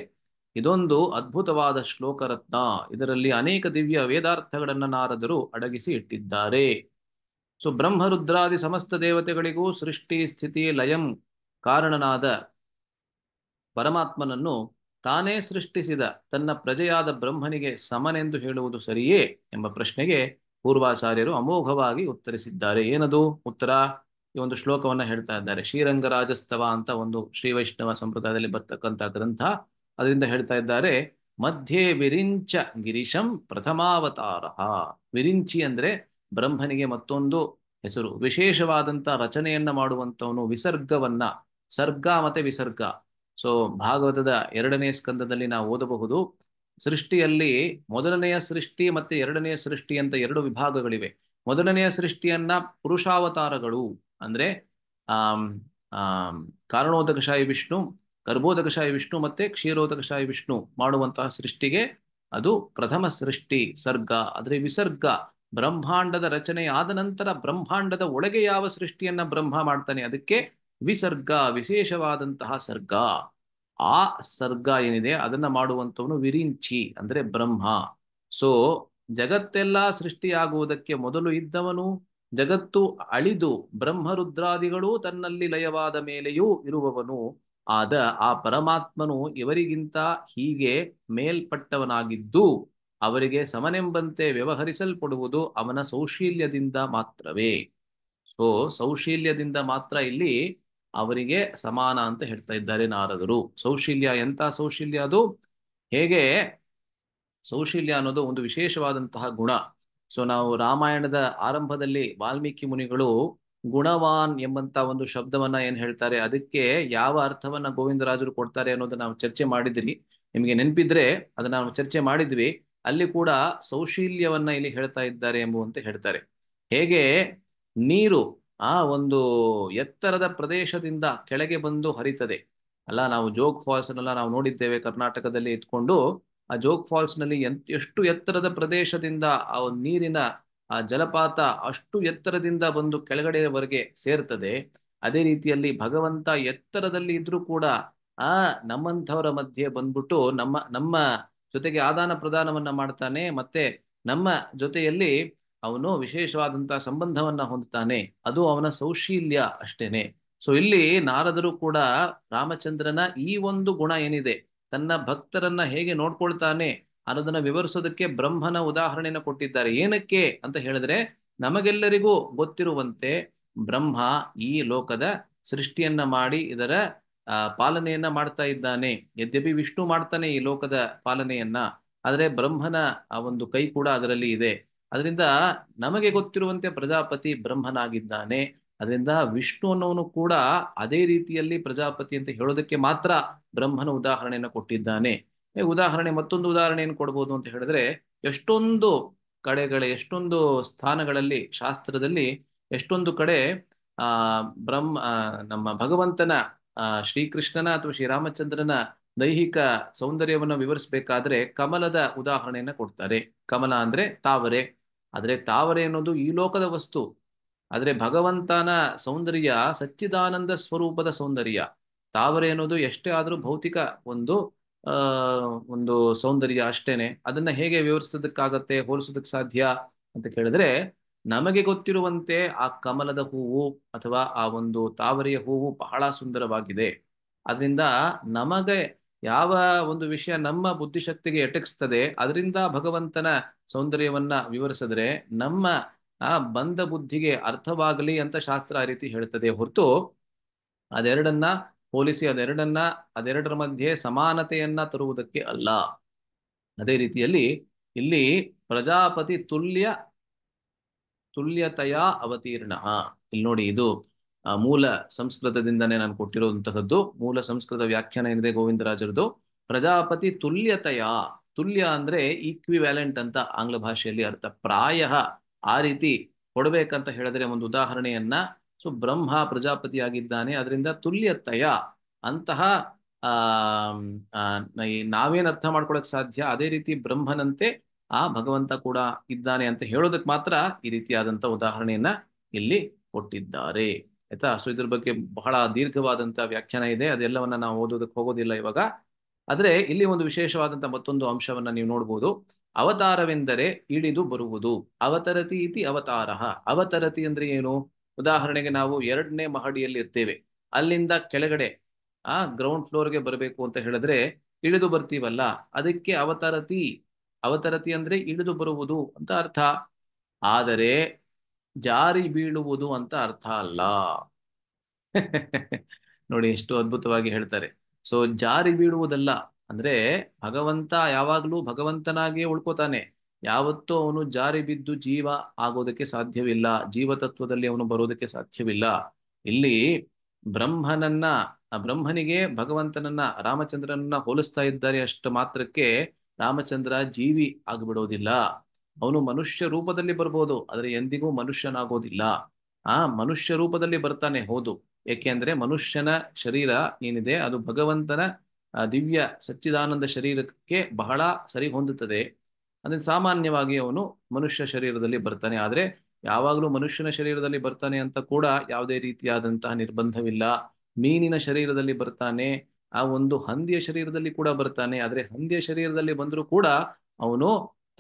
ಇದೊಂದು ಅದ್ಭುತವಾದ ಶ್ಲೋಕರತ್ನ ಇದರಲ್ಲಿ ಅನೇಕ ದಿವ್ಯ ವೇದಾರ್ಥಗಳನ್ನು ನಾರದರು ಅಡಗಿಸಿ ಇಟ್ಟಿದ್ದಾರೆ ಸೊ ಬ್ರಹ್ಮರುದ್ರಾದಿ ಸಮಸ್ತ ದೇವತೆಗಳಿಗೂ ಸೃಷ್ಟಿ ಸ್ಥಿತಿ ಲಯಂ ಕಾರಣನಾದ ಪರಮಾತ್ಮನನ್ನು ತಾನೇ ಸೃಷ್ಟಿಸಿದ ತನ್ನ ಪ್ರಜೆಯಾದ ಬ್ರಹ್ಮನಿಗೆ ಸಮನೆಂದು ಹೇಳುವುದು ಸರಿಯೇ ಎಂಬ ಪ್ರಶ್ನೆಗೆ ಪೂರ್ವಾಚಾರ್ಯರು ಅಮೋಘವಾಗಿ ಉತ್ತರಿಸಿದ್ದಾರೆ ಏನದು ಉತ್ತರ ಈ ಒಂದು ಶ್ಲೋಕವನ್ನು ಹೇಳ್ತಾ ಇದ್ದಾರೆ ಶ್ರೀರಂಗರಾಜಸ್ತವ ಅಂತ ಒಂದು ಶ್ರೀ ವೈಷ್ಣವ ಸಂಪ್ರದಾಯದಲ್ಲಿ ಬರ್ತಕ್ಕಂಥ ಗ್ರಂಥ ಅದರಿಂದ ಹೇಳ್ತಾ ಇದ್ದಾರೆ ಮಧ್ಯೆ ವಿರಿಂಚ ಗಿರೀಶಂ ಪ್ರಥಮಾವತಾರ ವಿರಿಂಚಿ ಅಂದ್ರೆ ಬ್ರಹ್ಮನಿಗೆ ಮತ್ತೊಂದು ಹೆಸರು ವಿಶೇಷವಾದಂತ ರಚನೆಯನ್ನ ಮಾಡುವಂಥವನು ವಿಸರ್ಗವನ್ನ ಸರ್ಗ ಮತ್ತೆ ವಿಸರ್ಗ ಸೊ ಭಾಗವತದ ಎರಡನೇ ಸ್ಕಂದದಲ್ಲಿ ನಾವು ಓದಬಹುದು ಸೃಷ್ಟಿಯಲ್ಲಿ ಮೊದಲನೆಯ ಸೃಷ್ಟಿ ಮತ್ತೆ ಎರಡನೆಯ ಸೃಷ್ಟಿ ಅಂತ ಎರಡು ವಿಭಾಗಗಳಿವೆ ಮೊದಲನೆಯ ಸೃಷ್ಟಿಯನ್ನ ಪುರುಷಾವತಾರಗಳು ಅಂದ್ರೆ ಆ ಕಾರಣೋದಕಶಾಹಿ ವಿಷ್ಣು ಗರ್ಭೋದಕಶಾಹಿ ವಿಷ್ಣು ಮತ್ತೆ ಕ್ಷೀರೋದಕಶಾಹಿ ವಿಷ್ಣು ಮಾಡುವಂತಹ ಸೃಷ್ಟಿಗೆ ಅದು ಪ್ರಥಮ ಸೃಷ್ಟಿ ಸರ್ಗ ಅದ್ರೆ ವಿಸರ್ಗ ಬ್ರಹ್ಮಾಂಡದ ರಚನೆ ಆದ ನಂತರ ಬ್ರಹ್ಮಾಂಡದ ಒಳಗೆ ಯಾವ ಸೃಷ್ಟಿಯನ್ನ ಬ್ರಹ್ಮ ಮಾಡ್ತಾನೆ ಅದಕ್ಕೆ ವಿಸರ್ಗ ವಿಶೇಷವಾದಂತಹ ಸರ್ಗ ಆ ಸರ್ಗ ಏನಿದೆ ಅದನ್ನ ಮಾಡುವಂಥವನು ವಿರಿಂಚಿ ಅಂದ್ರೆ ಬ್ರಹ್ಮ ಸೊ ಜಗತ್ತೆಲ್ಲ ಸೃಷ್ಟಿಯಾಗುವುದಕ್ಕೆ ಮೊದಲು ಇದ್ದವನು ಜಗತ್ತು ಅಳಿದು ಬ್ರಹ್ಮರುದ್ರಾದಿಗಳೂ ತನ್ನಲ್ಲಿ ಲಯವಾದ ಮೇಲೆಯೂ ಇರುವವನು ಆದ ಆ ಪರಮಾತ್ಮನು ಇವರಿಗಿಂತ ಹೀಗೆ ಮೇಲ್ಪಟ್ಟವನಾಗಿದ್ದು ಅವರಿಗೆ ಸಮನೆಂಬಂತೆ ವ್ಯವಹರಿಸಲ್ಪಡುವುದು ಅವನ ಸೌಶೀಲ್ಯದಿಂದ ಮಾತ್ರವೇ ಸೊ ಸೌಶೀಲ್ಯದಿಂದ ಮಾತ್ರ ಇಲ್ಲಿ ಅವರಿಗೆ ಸಮಾನ ಅಂತ ಹೇಳ್ತಾ ಇದ್ದಾರೆ ನಾರದರು ಸೌಶೀಲ್ಯ ಎಂತ ಸೌಶೀಲ್ಯ ಅದು ಹೇಗೆ ಸೌಶೀಲ್ಯ ಅನ್ನೋದು ಒಂದು ವಿಶೇಷವಾದಂತಹ ಗುಣ ಸೊ ನಾವು ರಾಮಾಯಣದ ಆರಂಭದಲ್ಲಿ ವಾಲ್ಮೀಕಿ ಮುನಿಗಳು ಗುಣವಾನ್ ಎಂಬಂತ ಒಂದು ಶಬ್ದವನ್ನ ಏನ್ ಹೇಳ್ತಾರೆ ಅದಕ್ಕೆ ಯಾವ ಅರ್ಥವನ್ನ ಗೋವಿಂದರಾಜರು ಕೊಡ್ತಾರೆ ಅನ್ನೋದನ್ನ ನಾವು ಚರ್ಚೆ ಮಾಡಿದ್ರಿ ನಿಮಗೆ ನೆನಪಿದ್ರೆ ಅದನ್ನ ನಾವು ಚರ್ಚೆ ಮಾಡಿದ್ವಿ ಅಲ್ಲಿ ಕೂಡ ಸೌಶೀಲ್ಯವನ್ನ ಇಲ್ಲಿ ಹೇಳ್ತಾ ಇದ್ದಾರೆ ಎಂಬುವಂತೆ ಹೇಳ್ತಾರೆ ಹೇಗೆ ನೀರು ಆ ಒಂದು ಎತ್ತರದ ಪ್ರದೇಶದಿಂದ ಕೆಳಗೆ ಬಂದು ಹರಿತದೆ ಅಲ್ಲ ನಾವು ಜೋಗ್ ಫಾಲ್ಸ್ನೆಲ್ಲ ನಾವು ನೋಡಿದ್ದೇವೆ ಕರ್ನಾಟಕದಲ್ಲಿ ಇದ್ಕೊಂಡು ಆ ಜೋಗ್ ಫಾಲ್ಸ್ ನಲ್ಲಿ ಎಷ್ಟು ಎತ್ತರದ ಪ್ರದೇಶದಿಂದ ಆ ಒಂದು ನೀರಿನ ಆ ಜಲಪಾತ ಅಷ್ಟು ಎತ್ತರದಿಂದ ಬಂದು ಕೆಳಗಡೆಯವರೆಗೆ ಸೇರ್ತದೆ ಅದೇ ರೀತಿಯಲ್ಲಿ ಭಗವಂತ ಎತ್ತರದಲ್ಲಿ ಇದ್ರೂ ಕೂಡ ಆ ನಮ್ಮಂಥವರ ಮಧ್ಯೆ ಬಂದ್ಬಿಟ್ಟು ನಮ್ಮ ನಮ್ಮ ಜೊತೆಗೆ ಆದಾನ ಪ್ರದಾನವನ್ನ ಮಾಡ್ತಾನೆ ಮತ್ತೆ ನಮ್ಮ ಜೊತೆಯಲ್ಲಿ ಅವನು ವಿಶೇಷವಾದಂತಹ ಸಂಬಂಧವನ್ನ ಹೊಂದುತ್ತಾನೆ ಅದು ಅವನ ಸೌಶೀಲ್ಯ ಅಷ್ಟೇನೆ ಸೊ ಇಲ್ಲಿ ನಾರದರು ಕೂಡ ರಾಮಚಂದ್ರನ ಈ ಒಂದು ಗುಣ ಏನಿದೆ ತನ್ನ ಭಕ್ತರನ್ನ ಹೇಗೆ ನೋಡ್ಕೊಳ್ತಾನೆ ಅನ್ನೋದನ್ನ ವಿವರಿಸೋದಕ್ಕೆ ಬ್ರಹ್ಮನ ಉದಾಹರಣೆಯನ್ನು ಕೊಟ್ಟಿದ್ದಾರೆ ಏನಕ್ಕೆ ಅಂತ ಹೇಳಿದ್ರೆ ನಮಗೆಲ್ಲರಿಗೂ ಗೊತ್ತಿರುವಂತೆ ಬ್ರಹ್ಮ ಈ ಲೋಕದ ಸೃಷ್ಟಿಯನ್ನ ಮಾಡಿ ಇದರ ಪಾಲನೆಯನ್ನ ಮಾಡ್ತಾ ಇದ್ದಾನೆ ಯದ್ಯಪಿ ವಿಷ್ಣು ಮಾಡ್ತಾನೆ ಈ ಲೋಕದ ಪಾಲನೆಯನ್ನ ಆದರೆ ಬ್ರಹ್ಮನ ಆ ಒಂದು ಕೈ ಕೂಡ ಅದರಲ್ಲಿ ಇದೆ ಅದರಿಂದ ನಮಗೆ ಗೊತ್ತಿರುವಂತೆ ಪ್ರಜಾಪತಿ ಬ್ರಹ್ಮನಾಗಿದ್ದಾನೆ ಅದರಿಂದ ವಿಷ್ಣು ಅನ್ನೋನು ಕೂಡ ಅದೇ ರೀತಿಯಲ್ಲಿ ಪ್ರಜಾಪತಿ ಅಂತ ಹೇಳೋದಕ್ಕೆ ಮಾತ್ರ ಬ್ರಹ್ಮನ ಉದಾಹರಣೆಯನ್ನು ಕೊಟ್ಟಿದ್ದಾನೆ ಉದಾಹರಣೆ ಮತ್ತೊಂದು ಏನು ಕೊಡ್ಬೋದು ಅಂತ ಹೇಳಿದ್ರೆ ಎಷ್ಟೊಂದು ಕಡೆಗಳ ಎಷ್ಟೊಂದು ಸ್ಥಾನಗಳಲ್ಲಿ ಶಾಸ್ತ್ರದಲ್ಲಿ ಎಷ್ಟೊಂದು ಕಡೆ ಆ ಬ್ರಹ್ಮ ನಮ್ಮ ಭಗವಂತನ ಶ್ರೀಕೃಷ್ಣನ ಅಥವಾ ಶ್ರೀರಾಮಚಂದ್ರನ ದೈಹಿಕ ಸೌಂದರ್ಯವನ್ನು ವಿವರಿಸಬೇಕಾದ್ರೆ ಕಮಲದ ಉದಾಹರಣೆಯನ್ನ ಕೊಡ್ತಾರೆ ಕಮಲ ಅಂದ್ರೆ ತಾವರೆ ಆದರೆ ತಾವರೆ ಅನ್ನೋದು ಈ ಲೋಕದ ವಸ್ತು ಆದರೆ ಭಗವಂತನ ಸೌಂದರ್ಯ ಸಚ್ಚಿದಾನಂದ ಸ್ವರೂಪದ ಸೌಂದರ್ಯ ತಾವರೆ ಅನ್ನೋದು ಎಷ್ಟೇ ಆದರೂ ಭೌತಿಕ ಒಂದು ಒಂದು ಸೌಂದರ್ಯ ಅಷ್ಟೇನೆ ಅದನ್ನ ಹೇಗೆ ವಿವರಿಸೋದಕ್ಕಾಗತ್ತೆ ಹೋಲಿಸೋದಕ್ಕೆ ಸಾಧ್ಯ ಅಂತ ಕೇಳಿದ್ರೆ ನಮಗೆ ಗೊತ್ತಿರುವಂತೆ ಆ ಕಮಲದ ಹೂವು ಅಥವಾ ಆ ಒಂದು ತಾವರೆಯ ಹೂವು ಬಹಳ ಸುಂದರವಾಗಿದೆ ಅದರಿಂದ ನಮಗೆ ಯಾವ ಒಂದು ವಿಷಯ ನಮ್ಮ ಬುದ್ಧಿಶಕ್ತಿಗೆ ಎಟಕ್ಸ್ತದೆ ಅದರಿಂದ ಭಗವಂತನ ಸೌಂದರ್ಯವನ್ನ ವಿವರಿಸಿದ್ರೆ ನಮ್ಮ ಆ ಬಂದ ಬುದ್ಧಿಗೆ ಅರ್ಥವಾಗಲಿ ಅಂತ ಶಾಸ್ತ್ರ ಆ ರೀತಿ ಹೇಳ್ತದೆ ಹೊರತು ಅದೆರಡನ್ನ ಹೋಲಿಸಿ ಅದೆರಡನ್ನ ಅದೆರಡರ ಮಧ್ಯೆ ಸಮಾನತೆಯನ್ನ ತರುವುದಕ್ಕೆ ಅಲ್ಲ ಅದೇ ರೀತಿಯಲ್ಲಿ ಇಲ್ಲಿ ಪ್ರಜಾಪತಿ ತುಲ್ಯ ತುಲ್ಯತೆಯ ಅವತೀರ್ಣ ಇಲ್ಲಿ ನೋಡಿ ಇದು ಮೂಲ ಸಂಸ್ಕೃತದಿಂದನೇ ನಾನು ಕೊಟ್ಟಿರುವಂತಹದ್ದು ಮೂಲ ಸಂಸ್ಕೃತ ವ್ಯಾಖ್ಯಾನ ಏನಿದೆ ಗೋವಿಂದರಾಜರದು ಪ್ರಜಾಪತಿ ತುಲ್ಯತೆಯ ತುಲ್ಯ ಅಂದ್ರೆ ಈಕ್ವಿವ್ಯಾಲೆಂಟ್ ಅಂತ ಆಂಗ್ಲ ಭಾಷೆಯಲ್ಲಿ ಅರ್ಥ ಪ್ರಾಯ ಆ ರೀತಿ ಕೊಡಬೇಕಂತ ಹೇಳಿದ್ರೆ ಒಂದು ಉದಾಹರಣೆಯನ್ನ ಸೊ ಬ್ರಹ್ಮ ಪ್ರಜಾಪತಿಯಾಗಿದ್ದಾನೆ ಅದರಿಂದ ತುಲ್ಯತಯ ಅಂತಹ ಆ ನಾವೇನು ಅರ್ಥ ಮಾಡ್ಕೊಳಕ್ ಸಾಧ್ಯ ಅದೇ ರೀತಿ ಬ್ರಹ್ಮನಂತೆ ಆ ಭಗವಂತ ಕೂಡ ಇದ್ದಾನೆ ಅಂತ ಹೇಳೋದಕ್ಕೆ ಮಾತ್ರ ಈ ರೀತಿಯಾದಂತಹ ಉದಾಹರಣೆಯನ್ನ ಇಲ್ಲಿ ಕೊಟ್ಟಿದ್ದಾರೆ ಆಯ್ತಾ ಸೊ ಇದ್ರ ಬಗ್ಗೆ ಬಹಳ ದೀರ್ಘವಾದಂತಹ ವ್ಯಾಖ್ಯಾನ ಇದೆ ಅದೆಲ್ಲವನ್ನ ನಾವು ಓದೋದಕ್ಕೆ ಹೋಗೋದಿಲ್ಲ ಇವಾಗ ಆದ್ರೆ ಇಲ್ಲಿ ಒಂದು ವಿಶೇಷವಾದಂತಹ ಮತ್ತೊಂದು ಅಂಶವನ್ನ ನೀವು ನೋಡ್ಬೋದು ಅವತಾರವೆಂದರೆ ಇಳಿದು ಬರುವುದು ಅವತರತಿ ಇತಿ ಅವತಾರ ಅವತರತಿ ಅಂದ್ರೆ ಏನು ಉದಾಹರಣೆಗೆ ನಾವು ಎರಡನೇ ಮಹಡಿಯಲ್ಲಿ ಇರ್ತೇವೆ ಅಲ್ಲಿಂದ ಕೆಳಗಡೆ ಆ ಗ್ರೌಂಡ್ ಫ್ಲೋರ್ಗೆ ಬರಬೇಕು ಅಂತ ಹೇಳಿದ್ರೆ ಇಳಿದು ಬರ್ತೀವಲ್ಲ ಅದಕ್ಕೆ ಅವತರತಿ ಅವತರತಿ ಅಂದ್ರೆ ಇಳಿದು ಬರುವುದು ಅಂತ ಅರ್ಥ ಆದರೆ ಜಾರಿ ಬೀಳುವುದು ಅಂತ ಅರ್ಥ ಅಲ್ಲ ನೋಡಿ ಎಷ್ಟು ಅದ್ಭುತವಾಗಿ ಹೇಳ್ತಾರೆ ಸೊ ಜಾರಿ ಬೀಳುವುದಲ್ಲ ಅಂದ್ರೆ ಭಗವಂತ ಯಾವಾಗ್ಲೂ ಭಗವಂತನಾಗಿಯೇ ಉಳ್ಕೋತಾನೆ ಯಾವತ್ತೂ ಅವನು ಜಾರಿ ಬಿದ್ದು ಜೀವ ಆಗೋದಕ್ಕೆ ಸಾಧ್ಯವಿಲ್ಲ ಜೀವತತ್ವದಲ್ಲಿ ಅವನು ಬರೋದಕ್ಕೆ ಸಾಧ್ಯವಿಲ್ಲ ಇಲ್ಲಿ ಬ್ರಹ್ಮನನ್ನ ಬ್ರಹ್ಮನಿಗೆ ಭಗವಂತನನ್ನ ರಾಮಚಂದ್ರನನ್ನ ಹೋಲಿಸ್ತಾ ಇದ್ದಾರೆ ಅಷ್ಟು ಮಾತ್ರಕ್ಕೆ ರಾಮಚಂದ್ರ ಜೀವಿ ಆಗಿಬಿಡೋದಿಲ್ಲ ಅವನು ಮನುಷ್ಯ ರೂಪದಲ್ಲಿ ಬರ್ಬೋದು ಆದರೆ ಎಂದಿಗೂ ಮನುಷ್ಯನಾಗೋದಿಲ್ಲ ಆ ಮನುಷ್ಯ ರೂಪದಲ್ಲಿ ಬರ್ತಾನೆ ಹೌದು ಏಕೆಂದ್ರೆ ಮನುಷ್ಯನ ಶರೀರ ಏನಿದೆ ಅದು ಭಗವಂತನ ದಿವ್ಯ ಸಚ್ಚಿದಾನಂದ ಶರೀರಕ್ಕೆ ಬಹಳ ಸರಿ ಹೊಂದುತ್ತದೆ ಅಂದ್ರೆ ಸಾಮಾನ್ಯವಾಗಿ ಅವನು ಮನುಷ್ಯ ಶರೀರದಲ್ಲಿ ಬರ್ತಾನೆ ಆದರೆ ಯಾವಾಗಲೂ ಮನುಷ್ಯನ ಶರೀರದಲ್ಲಿ ಬರ್ತಾನೆ ಅಂತ ಕೂಡ ಯಾವುದೇ ರೀತಿಯಾದಂತಹ ನಿರ್ಬಂಧವಿಲ್ಲ ಮೀನಿನ ಶರೀರದಲ್ಲಿ ಬರ್ತಾನೆ ಆ ಒಂದು ಹಂದಿಯ ಶರೀರದಲ್ಲಿ ಕೂಡ ಬರ್ತಾನೆ ಆದರೆ ಹಂದಿಯ ಶರೀರದಲ್ಲಿ ಬಂದರೂ ಕೂಡ ಅವನು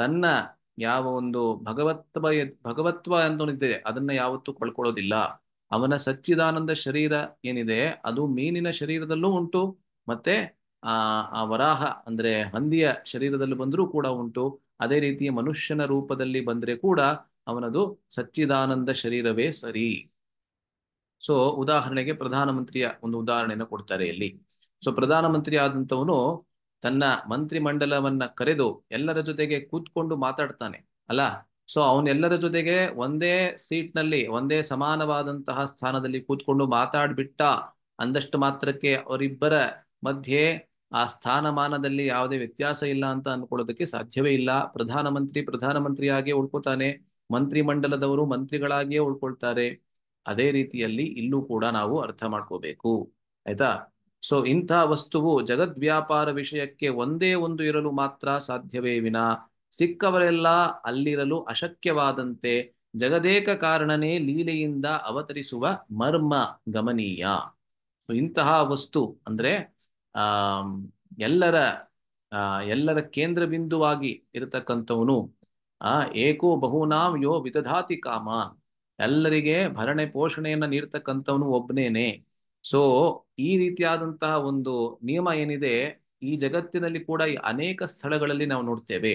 ತನ್ನ ಯಾವ ಒಂದು ಭಗವತ್ವ ಭಗವತ್ವ ಅಂತ ಒಂದಿದೆ ಅದನ್ನ ಯಾವತ್ತೂ ಕಳ್ಕೊಳ್ಳೋದಿಲ್ಲ ಅವನ ಸಚ್ಚಿದಾನಂದ ಶರೀರ ಏನಿದೆ ಅದು ಮೀನಿನ ಶರೀರದಲ್ಲೂ ಉಂಟು ಮತ್ತೆ ಆ ವರಾಹ ಅಂದ್ರೆ ಹಂದಿಯ ಶರೀರದಲ್ಲಿ ಬಂದರೂ ಕೂಡ ಉಂಟು ಅದೇ ರೀತಿಯ ಮನುಷ್ಯನ ರೂಪದಲ್ಲಿ ಬಂದ್ರೆ ಕೂಡ ಅವನದು ಸಚ್ಚಿದಾನಂದ ಶರೀರವೇ ಸರಿ ಸೊ ಉದಾಹರಣೆಗೆ ಪ್ರಧಾನಮಂತ್ರಿಯ ಒಂದು ಉದಾಹರಣೆಯನ್ನು ಕೊಡ್ತಾರೆ ಇಲ್ಲಿ ಸೊ ಪ್ರಧಾನಮಂತ್ರಿ ಆದಂತವನು ತನ್ನ ಮಂತ್ರಿ ಮಂಡಲವನ್ನ ಕರೆದು ಎಲ್ಲರ ಜೊತೆಗೆ ಕೂತ್ಕೊಂಡು ಮಾತಾಡ್ತಾನೆ ಅಲ್ಲ ಸೊ ಅವನೆಲ್ಲರ ಜೊತೆಗೆ ಒಂದೇ ಸೀಟ್ ನಲ್ಲಿ ಒಂದೇ ಸಮಾನವಾದಂತಹ ಸ್ಥಾನದಲ್ಲಿ ಕೂತ್ಕೊಂಡು ಮಾತಾಡ್ಬಿಟ್ಟ ಅಂದಷ್ಟು ಮಾತ್ರಕ್ಕೆ ಅವರಿಬ್ಬರ ಮಧ್ಯೆ ಆ ಸ್ಥಾನಮಾನದಲ್ಲಿ ಯಾವುದೇ ವ್ಯತ್ಯಾಸ ಇಲ್ಲ ಅಂತ ಅನ್ಕೊಳ್ಳೋದಕ್ಕೆ ಸಾಧ್ಯವೇ ಇಲ್ಲ ಪ್ರಧಾನಮಂತ್ರಿ ಪ್ರಧಾನಮಂತ್ರಿಯಾಗಿಯೇ ಉಳ್ಕೋತಾನೆ ಮಂತ್ರಿ ಮಂಡಲದವರು ಮಂತ್ರಿಗಳಾಗಿಯೇ ಉಳ್ಕೊಳ್ತಾರೆ ಅದೇ ರೀತಿಯಲ್ಲಿ ಇಲ್ಲೂ ಕೂಡ ನಾವು ಅರ್ಥ ಮಾಡ್ಕೋಬೇಕು ಆಯ್ತಾ ಸೊ ಇಂಥ ವಸ್ತುವು ಜಗದ್ ವ್ಯಾಪಾರ ವಿಷಯಕ್ಕೆ ಒಂದೇ ಒಂದು ಇರಲು ಮಾತ್ರ ಸಾಧ್ಯವೇ ವಿನ ಸಿಕ್ಕವರೆಲ್ಲ ಅಲ್ಲಿರಲು ಅಶಕ್ಯವಾದಂತೆ ಜಗದೇಕ ಕಾರಣನೇ ಲೀಲೆಯಿಂದ ಅವತರಿಸುವ ಮರ್ಮ ಗಮನೀಯ ಇಂತಹ ವಸ್ತು ಅಂದ್ರೆ ಎಲ್ಲರ ಎಲ್ಲರ ಕೇಂದ್ರ ಬಿಂದುವಾಗಿ ಇರತಕ್ಕಂಥವನು ಆ ಏಕೋ ಬಹುನಾಂ ಯೋ ವಿದಧಾತಿ ಕಾಮ ಎಲ್ಲರಿಗೆ ಭರಣೆ ಪೋಷಣೆಯನ್ನು ನೀಡ್ತಕ್ಕಂಥವನು ಒಬ್ಬನೇನೆ ಸೊ ಈ ರೀತಿಯಾದಂತಹ ಒಂದು ನಿಯಮ ಏನಿದೆ ಈ ಜಗತ್ತಿನಲ್ಲಿ ಕೂಡ ಈ ಅನೇಕ ಸ್ಥಳಗಳಲ್ಲಿ ನಾವು ನೋಡ್ತೇವೆ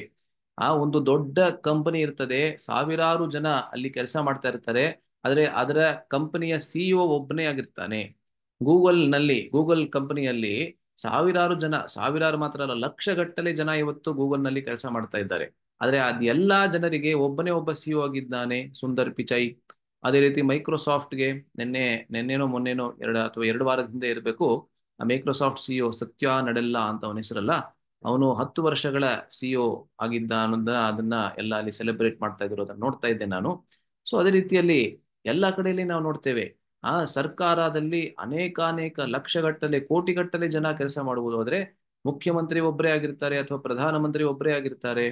ಆ ಒಂದು ದೊಡ್ಡ ಕಂಪನಿ ಇರ್ತದೆ ಸಾವಿರಾರು ಜನ ಅಲ್ಲಿ ಕೆಲಸ ಮಾಡ್ತಾ ಇರ್ತಾರೆ ಆದರೆ ಅದರ ಕಂಪನಿಯ ಸಿಇಒ ಒಬ್ಬನೇ ಆಗಿರ್ತಾನೆ ಗೂಗಲ್ ನಲ್ಲಿ ಗೂಗಲ್ ಕಂಪನಿಯಲ್ಲಿ ಸಾವಿರಾರು ಜನ ಸಾವಿರಾರು ಮಾತ್ರ ಅಲ್ಲ ಲಕ್ಷಗಟ್ಟಲೆ ಜನ ಇವತ್ತು ಗೂಗಲ್ನಲ್ಲಿ ಕೆಲಸ ಮಾಡ್ತಾ ಇದ್ದಾರೆ ಆದರೆ ಎಲ್ಲಾ ಜನರಿಗೆ ಒಬ್ಬನೇ ಒಬ್ಬ ಓ e ಆಗಿದ್ದಾನೆ ಸುಂದರ್ ಪಿಚೈ ಅದೇ ರೀತಿ ಮೈಕ್ರೋಸಾಫ್ಟ್ಗೆ ನಿನ್ನೆ ನಿನ್ನೆನೋ ಮೊನ್ನೆನೋ ಎರಡು ಅಥವಾ ಎರಡು ವಾರದ ಹಿಂದೆ ಇರಬೇಕು ಮೈಕ್ರೋಸಾಫ್ಟ್ ಸಿಇಒ e ಸತ್ಯ ನಡೆಲ್ಲ ಅಂತ ಅವನ ಹೆಸರಲ್ಲ ಅವನು ಹತ್ತು ವರ್ಷಗಳ ಸಿಇಒ e ಆಗಿದ್ದ ಅನ್ನೋದನ್ನ ಅದನ್ನ ಎಲ್ಲ ಅಲ್ಲಿ ಸೆಲೆಬ್ರೇಟ್ ಮಾಡ್ತಾ ಇದ್ರು ಅದನ್ನ ನೋಡ್ತಾ ಇದ್ದೆ ನಾನು ಸೊ ಅದೇ ರೀತಿಯಲ್ಲಿ ಎಲ್ಲ ಕಡೆಯಲ್ಲಿ ನಾವು ನೋಡ್ತೇವೆ ಆ ಸರ್ಕಾರದಲ್ಲಿ ಅನೇಕಾನೇಕ ಲಕ್ಷಗಟ್ಟಲೆ ಕೋಟಿಗಟ್ಟಲೆ ಜನ ಕೆಲಸ ಮಾಡುವುದು ಆದರೆ ಮುಖ್ಯಮಂತ್ರಿ ಒಬ್ಬರೇ ಆಗಿರ್ತಾರೆ ಅಥವಾ ಪ್ರಧಾನಮಂತ್ರಿ ಒಬ್ಬರೇ ಆಗಿರ್ತಾರೆ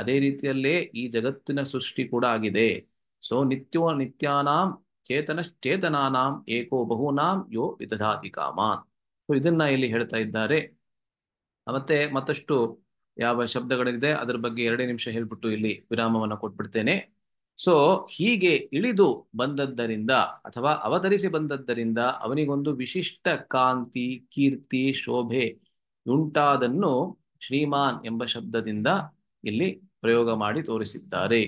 ಅದೇ ರೀತಿಯಲ್ಲೇ ಈ ಜಗತ್ತಿನ ಸೃಷ್ಟಿ ಕೂಡ ಆಗಿದೆ ಸೊ ನಿತ್ಯೋ ನಿತ್ಯಾನಾಂ ಚೇತನ ಚೇತನಾನಾಂ ಏಕೋ ಬಹುನಾಂ ಯೋ ವಿದಧಾತಿ ಕಾಮಾನ್ ಸೊ ಇದನ್ನ ಇಲ್ಲಿ ಹೇಳ್ತಾ ಇದ್ದಾರೆ ಮತ್ತೆ ಮತ್ತಷ್ಟು ಯಾವ ಶಬ್ದಗಳಿದೆ ಅದರ ಬಗ್ಗೆ ಎರಡೇ ನಿಮಿಷ ಹೇಳ್ಬಿಟ್ಟು ಇಲ್ಲಿ ವಿರಾಮವನ್ನು ಕೊಟ್ಬಿಡ್ತೇನೆ ಸೊ ಹೀಗೆ ಇಳಿದು ಬಂದದ್ದರಿಂದ ಅಥವಾ ಅವತರಿಸಿ ಬಂದದ್ದರಿಂದ ಅವನಿಗೊಂದು ವಿಶಿಷ್ಟ ಕಾಂತಿ ಕೀರ್ತಿ ಶೋಭೆ ಉಂಟಾದನ್ನು ಶ್ರೀಮಾನ್ ಎಂಬ ಶಬ್ದದಿಂದ ಇಲ್ಲಿ ಪ್ರಯೋಗ ಮಾಡಿ ತೋರಿಸಿದ್ದಾರೆ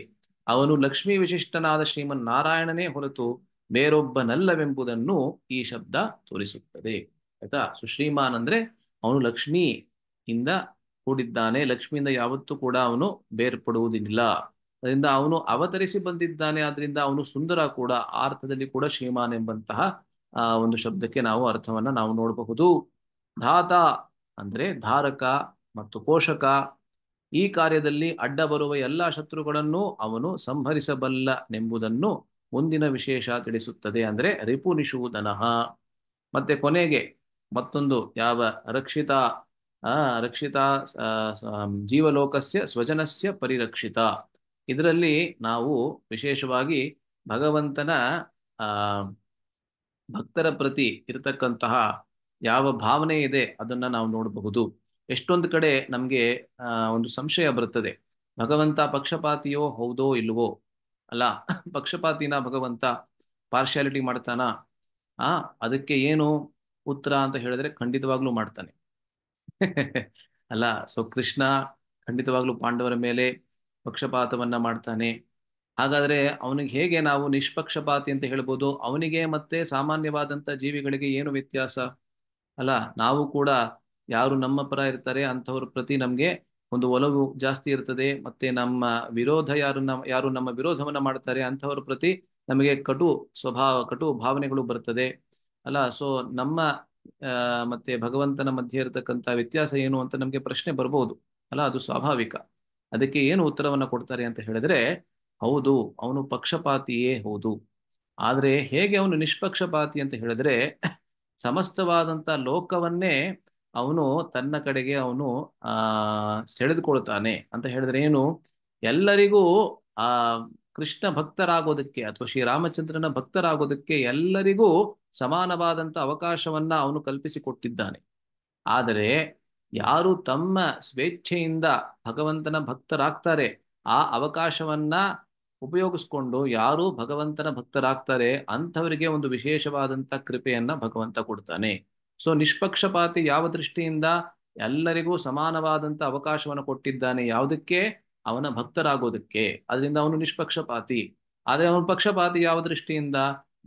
ಅವನು ಲಕ್ಷ್ಮೀ ವಿಶಿಷ್ಟನಾದ ಶ್ರೀಮನ್ ನಾರಾಯಣನೇ ಹೊರತು ಬೇರೊಬ್ಬನಲ್ಲವೆಂಬುದನ್ನು ಈ ಶಬ್ದ ತೋರಿಸುತ್ತದೆ ಆಯ್ತಾ ಸುಶ್ರೀಮಾನ್ ಅಂದ್ರೆ ಅವನು ಲಕ್ಷ್ಮೀ ಇಂದ ಕೂಡಿದ್ದಾನೆ ಲಕ್ಷ್ಮಿಯಿಂದ ಯಾವತ್ತೂ ಕೂಡ ಅವನು ಬೇರ್ಪಡುವುದಿಲ್ಲ ಅದರಿಂದ ಅವನು ಅವತರಿಸಿ ಬಂದಿದ್ದಾನೆ ಆದ್ರಿಂದ ಅವನು ಸುಂದರ ಕೂಡ ಆ ಅರ್ಥದಲ್ಲಿ ಕೂಡ ಶ್ರೀಮಾನ್ ಎಂಬಂತಹ ಆ ಒಂದು ಶಬ್ದಕ್ಕೆ ನಾವು ಅರ್ಥವನ್ನ ನಾವು ನೋಡಬಹುದು ಧಾತ ಅಂದ್ರೆ ಧಾರಕ ಮತ್ತು ಪೋಷಕ ಈ ಕಾರ್ಯದಲ್ಲಿ ಅಡ್ಡ ಬರುವ ಎಲ್ಲ ಶತ್ರುಗಳನ್ನು ಅವನು ಸಂಹರಿಸಬಲ್ಲನೆಂಬುದನ್ನು ಮುಂದಿನ ವಿಶೇಷ ತಿಳಿಸುತ್ತದೆ ಅಂದ್ರೆ ರಿಪು ಮತ್ತೆ ಕೊನೆಗೆ ಮತ್ತೊಂದು ಯಾವ ರಕ್ಷಿತ ರಕ್ಷಿತ ಜೀವಲೋಕಸ್ಯ ಸ್ವಜನಸ್ಯ ಪರಿರಕ್ಷಿತ ಇದರಲ್ಲಿ ನಾವು ವಿಶೇಷವಾಗಿ ಭಗವಂತನ ಭಕ್ತರ ಪ್ರತಿ ಇರತಕ್ಕಂತಹ ಯಾವ ಭಾವನೆ ಇದೆ ಅದನ್ನು ನಾವು ನೋಡಬಹುದು ಎಷ್ಟೊಂದು ಕಡೆ ನಮಗೆ ಒಂದು ಸಂಶಯ ಬರುತ್ತದೆ ಭಗವಂತ ಪಕ್ಷಪಾತಿಯೋ ಹೌದೋ ಇಲ್ವೋ ಅಲ್ಲ ಪಕ್ಷಪಾತಿನ ಭಗವಂತ ಪಾರ್ಶಾಲಿಟಿ ಮಾಡ್ತಾನ ಆ ಅದಕ್ಕೆ ಏನು ಉತ್ತರ ಅಂತ ಹೇಳಿದ್ರೆ ಖಂಡಿತವಾಗ್ಲೂ ಮಾಡ್ತಾನೆ ಅಲ್ಲ ಸೊ ಕೃಷ್ಣ ಖಂಡಿತವಾಗ್ಲೂ ಪಾಂಡವರ ಮೇಲೆ ಪಕ್ಷಪಾತವನ್ನ ಮಾಡ್ತಾನೆ ಹಾಗಾದ್ರೆ ಅವನಿಗೆ ಹೇಗೆ ನಾವು ನಿಷ್ಪಕ್ಷಪಾತಿ ಅಂತ ಹೇಳ್ಬೋದು ಅವನಿಗೆ ಮತ್ತೆ ಸಾಮಾನ್ಯವಾದಂತ ಜೀವಿಗಳಿಗೆ ಏನು ವ್ಯತ್ಯಾಸ ಅಲ್ಲ ನಾವು ಕೂಡ ಯಾರು ನಮ್ಮ ಪರ ಇರ್ತಾರೆ ಅಂಥವ್ರ ಪ್ರತಿ ನಮಗೆ ಒಂದು ಒಲವು ಜಾಸ್ತಿ ಇರ್ತದೆ ಮತ್ತೆ ನಮ್ಮ ವಿರೋಧ ಯಾರು ನಮ್ಮ ಯಾರು ನಮ್ಮ ವಿರೋಧವನ್ನ ಮಾಡ್ತಾರೆ ಅಂಥವ್ರ ಪ್ರತಿ ನಮಗೆ ಕಟು ಸ್ವಭಾವ ಕಟು ಭಾವನೆಗಳು ಬರ್ತದೆ ಅಲ್ಲ ಸೊ ನಮ್ಮ ಮತ್ತೆ ಭಗವಂತನ ಮಧ್ಯೆ ಇರತಕ್ಕಂಥ ವ್ಯತ್ಯಾಸ ಏನು ಅಂತ ನಮಗೆ ಪ್ರಶ್ನೆ ಬರ್ಬೋದು ಅಲ್ಲ ಅದು ಸ್ವಾಭಾವಿಕ ಅದಕ್ಕೆ ಏನು ಉತ್ತರವನ್ನು ಕೊಡ್ತಾರೆ ಅಂತ ಹೇಳಿದ್ರೆ ಹೌದು ಅವನು ಪಕ್ಷಪಾತಿಯೇ ಹೌದು ಆದರೆ ಹೇಗೆ ಅವನು ನಿಷ್ಪಕ್ಷಪಾತಿ ಅಂತ ಹೇಳಿದ್ರೆ ಸಮಸ್ತವಾದಂಥ ಲೋಕವನ್ನೇ ಅವನು ತನ್ನ ಕಡೆಗೆ ಅವನು ಆ ಸೆಳೆದುಕೊಳ್ತಾನೆ ಅಂತ ಹೇಳಿದ್ರೆ ಏನು ಎಲ್ಲರಿಗೂ ಆ ಕೃಷ್ಣ ಭಕ್ತರಾಗೋದಕ್ಕೆ ಅಥವಾ ಶ್ರೀರಾಮಚಂದ್ರನ ಭಕ್ತರಾಗೋದಕ್ಕೆ ಎಲ್ಲರಿಗೂ ಸಮಾನವಾದಂಥ ಅವಕಾಶವನ್ನ ಅವನು ಕಲ್ಪಿಸಿಕೊಟ್ಟಿದ್ದಾನೆ ಆದರೆ ಯಾರು ತಮ್ಮ ಸ್ವೇಚ್ಛೆಯಿಂದ ಭಗವಂತನ ಭಕ್ತರಾಗ್ತಾರೆ ಆ ಅವಕಾಶವನ್ನ ಉಪಯೋಗಿಸ್ಕೊಂಡು ಯಾರು ಭಗವಂತನ ಭಕ್ತರಾಗ್ತಾರೆ ಅಂಥವರಿಗೆ ಒಂದು ವಿಶೇಷವಾದಂಥ ಕೃಪೆಯನ್ನ ಭಗವಂತ ಕೊಡ್ತಾನೆ ಸೊ ನಿಷ್ಪಕ್ಷಪಾತಿ ಯಾವ ದೃಷ್ಟಿಯಿಂದ ಎಲ್ಲರಿಗೂ ಸಮಾನವಾದಂಥ ಅವಕಾಶವನ್ನು ಕೊಟ್ಟಿದ್ದಾನೆ ಯಾವುದಕ್ಕೆ ಅವನ ಭಕ್ತರಾಗೋದಕ್ಕೆ ಅದರಿಂದ ಅವನು ನಿಷ್ಪಕ್ಷಪಾತಿ ಆದರೆ ಅವನು ಪಕ್ಷಪಾತಿ ಯಾವ ದೃಷ್ಟಿಯಿಂದ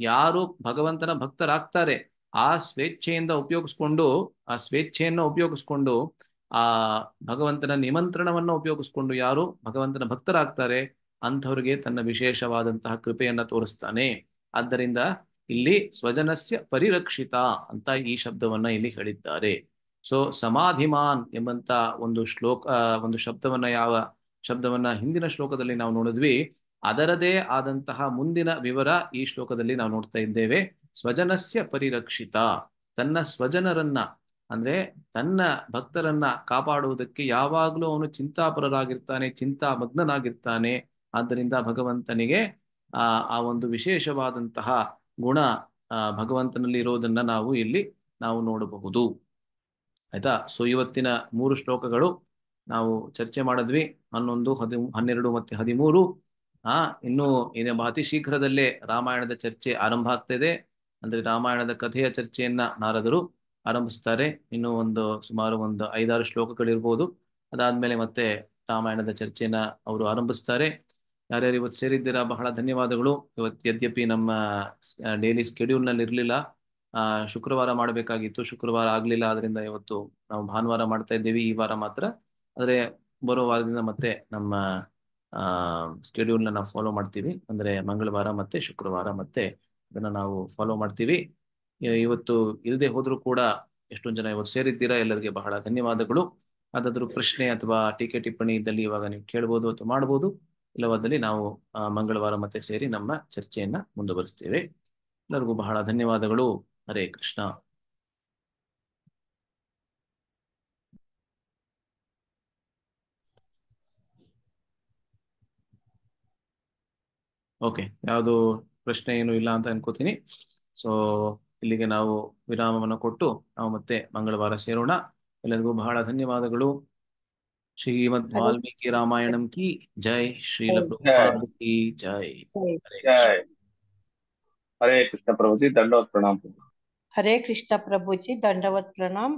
ಯಾರು ಭಗವಂತನ ಭಕ್ತರಾಗ್ತಾರೆ ಆ ಸ್ವೇಚ್ಛೆಯಿಂದ ಉಪಯೋಗಿಸ್ಕೊಂಡು ಆ ಸ್ವೇಚ್ಛೆಯನ್ನ ಉಪಯೋಗಿಸ್ಕೊಂಡು ಆ ಭಗವಂತನ ನಿಮಂತ್ರಣವನ್ನು ಉಪಯೋಗಿಸ್ಕೊಂಡು ಯಾರು ಭಗವಂತನ ಭಕ್ತರಾಗ್ತಾರೆ ಅಂಥವ್ರಿಗೆ ತನ್ನ ವಿಶೇಷವಾದಂತಹ ಕೃಪೆಯನ್ನ ತೋರಿಸ್ತಾನೆ ಆದ್ದರಿಂದ ಇಲ್ಲಿ ಸ್ವಜನಸ್ಯ ಪರಿರಕ್ಷಿತ ಅಂತ ಈ ಶಬ್ದವನ್ನ ಇಲ್ಲಿ ಹೇಳಿದ್ದಾರೆ ಸೊ ಸಮಾಧಿಮಾನ್ ಎಂಬಂತ ಒಂದು ಶ್ಲೋಕ ಒಂದು ಶಬ್ದವನ್ನ ಯಾವ ಶಬ್ದವನ್ನ ಹಿಂದಿನ ಶ್ಲೋಕದಲ್ಲಿ ನಾವು ನೋಡಿದ್ವಿ ಅದರದೇ ಆದಂತಹ ಮುಂದಿನ ವಿವರ ಈ ಶ್ಲೋಕದಲ್ಲಿ ನಾವು ನೋಡ್ತಾ ಇದ್ದೇವೆ ಸ್ವಜನಸ್ಯ ಪರಿರಕ್ಷಿತ ತನ್ನ ಸ್ವಜನರನ್ನ ಅಂದ್ರೆ ತನ್ನ ಭಕ್ತರನ್ನ ಕಾಪಾಡುವುದಕ್ಕೆ ಯಾವಾಗಲೂ ಅವನು ಚಿಂತಾಪರರಾಗಿರ್ತಾನೆ ಮಗ್ನಾಗಿರ್ತಾನೆ ಆದ್ದರಿಂದ ಭಗವಂತನಿಗೆ ಆ ಆ ಒಂದು ವಿಶೇಷವಾದಂತಹ ಗುಣ ಭಗವಂತನಲ್ಲಿ ಇರೋದನ್ನ ನಾವು ಇಲ್ಲಿ ನಾವು ನೋಡಬಹುದು ಆಯ್ತಾ ಸೊ ಇವತ್ತಿನ ಮೂರು ಶ್ಲೋಕಗಳು ನಾವು ಚರ್ಚೆ ಮಾಡಿದ್ವಿ ಹನ್ನೊಂದು ಹದಿ ಹನ್ನೆರಡು ಮತ್ತೆ ಹದಿಮೂರು ಆ ಇನ್ನು ಇದೆ ಅತಿ ಶೀಘ್ರದಲ್ಲೇ ರಾಮಾಯಣದ ಚರ್ಚೆ ಆರಂಭ ಇದೆ ಅಂದರೆ ರಾಮಾಯಣದ ಕಥೆಯ ಚರ್ಚೆಯನ್ನ ನಾರದರು ಆರಂಭಿಸ್ತಾರೆ ಇನ್ನು ಒಂದು ಸುಮಾರು ಒಂದು ಐದಾರು ಶ್ಲೋಕಗಳಿರ್ಬೋದು ಅದಾದ್ಮೇಲೆ ಮತ್ತೆ ರಾಮಾಯಣದ ಚರ್ಚೆನ ಅವರು ಆರಂಭಿಸ್ತಾರೆ ಯಾರ್ಯಾರು ಇವತ್ತು ಸೇರಿದ್ದೀರಾ ಬಹಳ ಧನ್ಯವಾದಗಳು ಇವತ್ತು ಯದ್ಯಪಿ ನಮ್ಮ ಡೈಲಿ ಸ್ಕೆಡ್ಯೂಲ್ನಲ್ಲಿ ಇರಲಿಲ್ಲ ಶುಕ್ರವಾರ ಮಾಡಬೇಕಾಗಿತ್ತು ಶುಕ್ರವಾರ ಆಗಲಿಲ್ಲ ಅದರಿಂದ ಇವತ್ತು ನಾವು ಭಾನುವಾರ ಮಾಡ್ತಾ ಇದ್ದೇವೆ ಈ ವಾರ ಮಾತ್ರ ಆದರೆ ಬರೋ ವಾರದಿಂದ ಮತ್ತೆ ನಮ್ಮ ಸ್ಕೆಡ್ಯೂಲ್ನ ನಾವು ಫಾಲೋ ಮಾಡ್ತೀವಿ ಅಂದರೆ ಮಂಗಳವಾರ ಮತ್ತೆ ಶುಕ್ರವಾರ ಮತ್ತೆ ಇದನ್ನ ನಾವು ಫಾಲೋ ಮಾಡ್ತೀವಿ ಇವತ್ತು ಇಲ್ಲದೆ ಹೋದ್ರೂ ಕೂಡ ಎಷ್ಟೊಂದು ಜನ ಇವತ್ತು ಸೇರಿದ್ದೀರಾ ಎಲ್ಲರಿಗೆ ಬಹಳ ಧನ್ಯವಾದಗಳು ಅದಾದ್ರೂ ಪ್ರಶ್ನೆ ಅಥವಾ ಟೀಕೆ ಟಿಪ್ಪಣಿ ಇದ್ದಲ್ಲಿ ಇವಾಗ ನೀವು ಕೇಳ್ಬೋದು ಅಥವಾ ಮಾಡ್ಬೋದು ಇಲ್ಲವಾದಲ್ಲಿ ನಾವು ಮಂಗಳವಾರ ಮತ್ತೆ ಸೇರಿ ನಮ್ಮ ಚರ್ಚೆಯನ್ನ ಮುಂದುವರಿಸ್ತೇವೆ ಎಲ್ಲರಿಗೂ ಬಹಳ ಧನ್ಯವಾದಗಳು ಹರೇ ಕೃಷ್ಣ ಓಕೆ ಯಾವುದು ಪ್ರಶ್ನೆ ಏನು ಇಲ್ಲ ಅಂತ ಅನ್ಕೋತೀನಿ ಸೊ ಇಲ್ಲಿಗೆ ನಾವು ವಿರಾಮವನ್ನು ಕೊಟ್ಟು ನಾವು ಮತ್ತೆ ಮಂಗಳವಾರ ಸೇರೋಣ ಎಲ್ಲರಿಗೂ ಬಹಳ ಧನ್ಯವಾದಗಳು ಶ್ರೀಮದ್ ವಾಲ್ಮೀಕಿ ರಾಮಾಯಣಂ ಕಿ ಜೈ ಶ್ರೀಲ ಕಿ ಜೈ ಹರೇ ಕೃಷ್ಣ ಪ್ರಭುಜಿ ದಂಡವತ್ ಪ್ರಣಾಮ್ ಹರೇ ಕೃಷ್ಣ ಪ್ರಭುಜಿ ದಂಡವತ್ ಪ್ರಣಾಮ್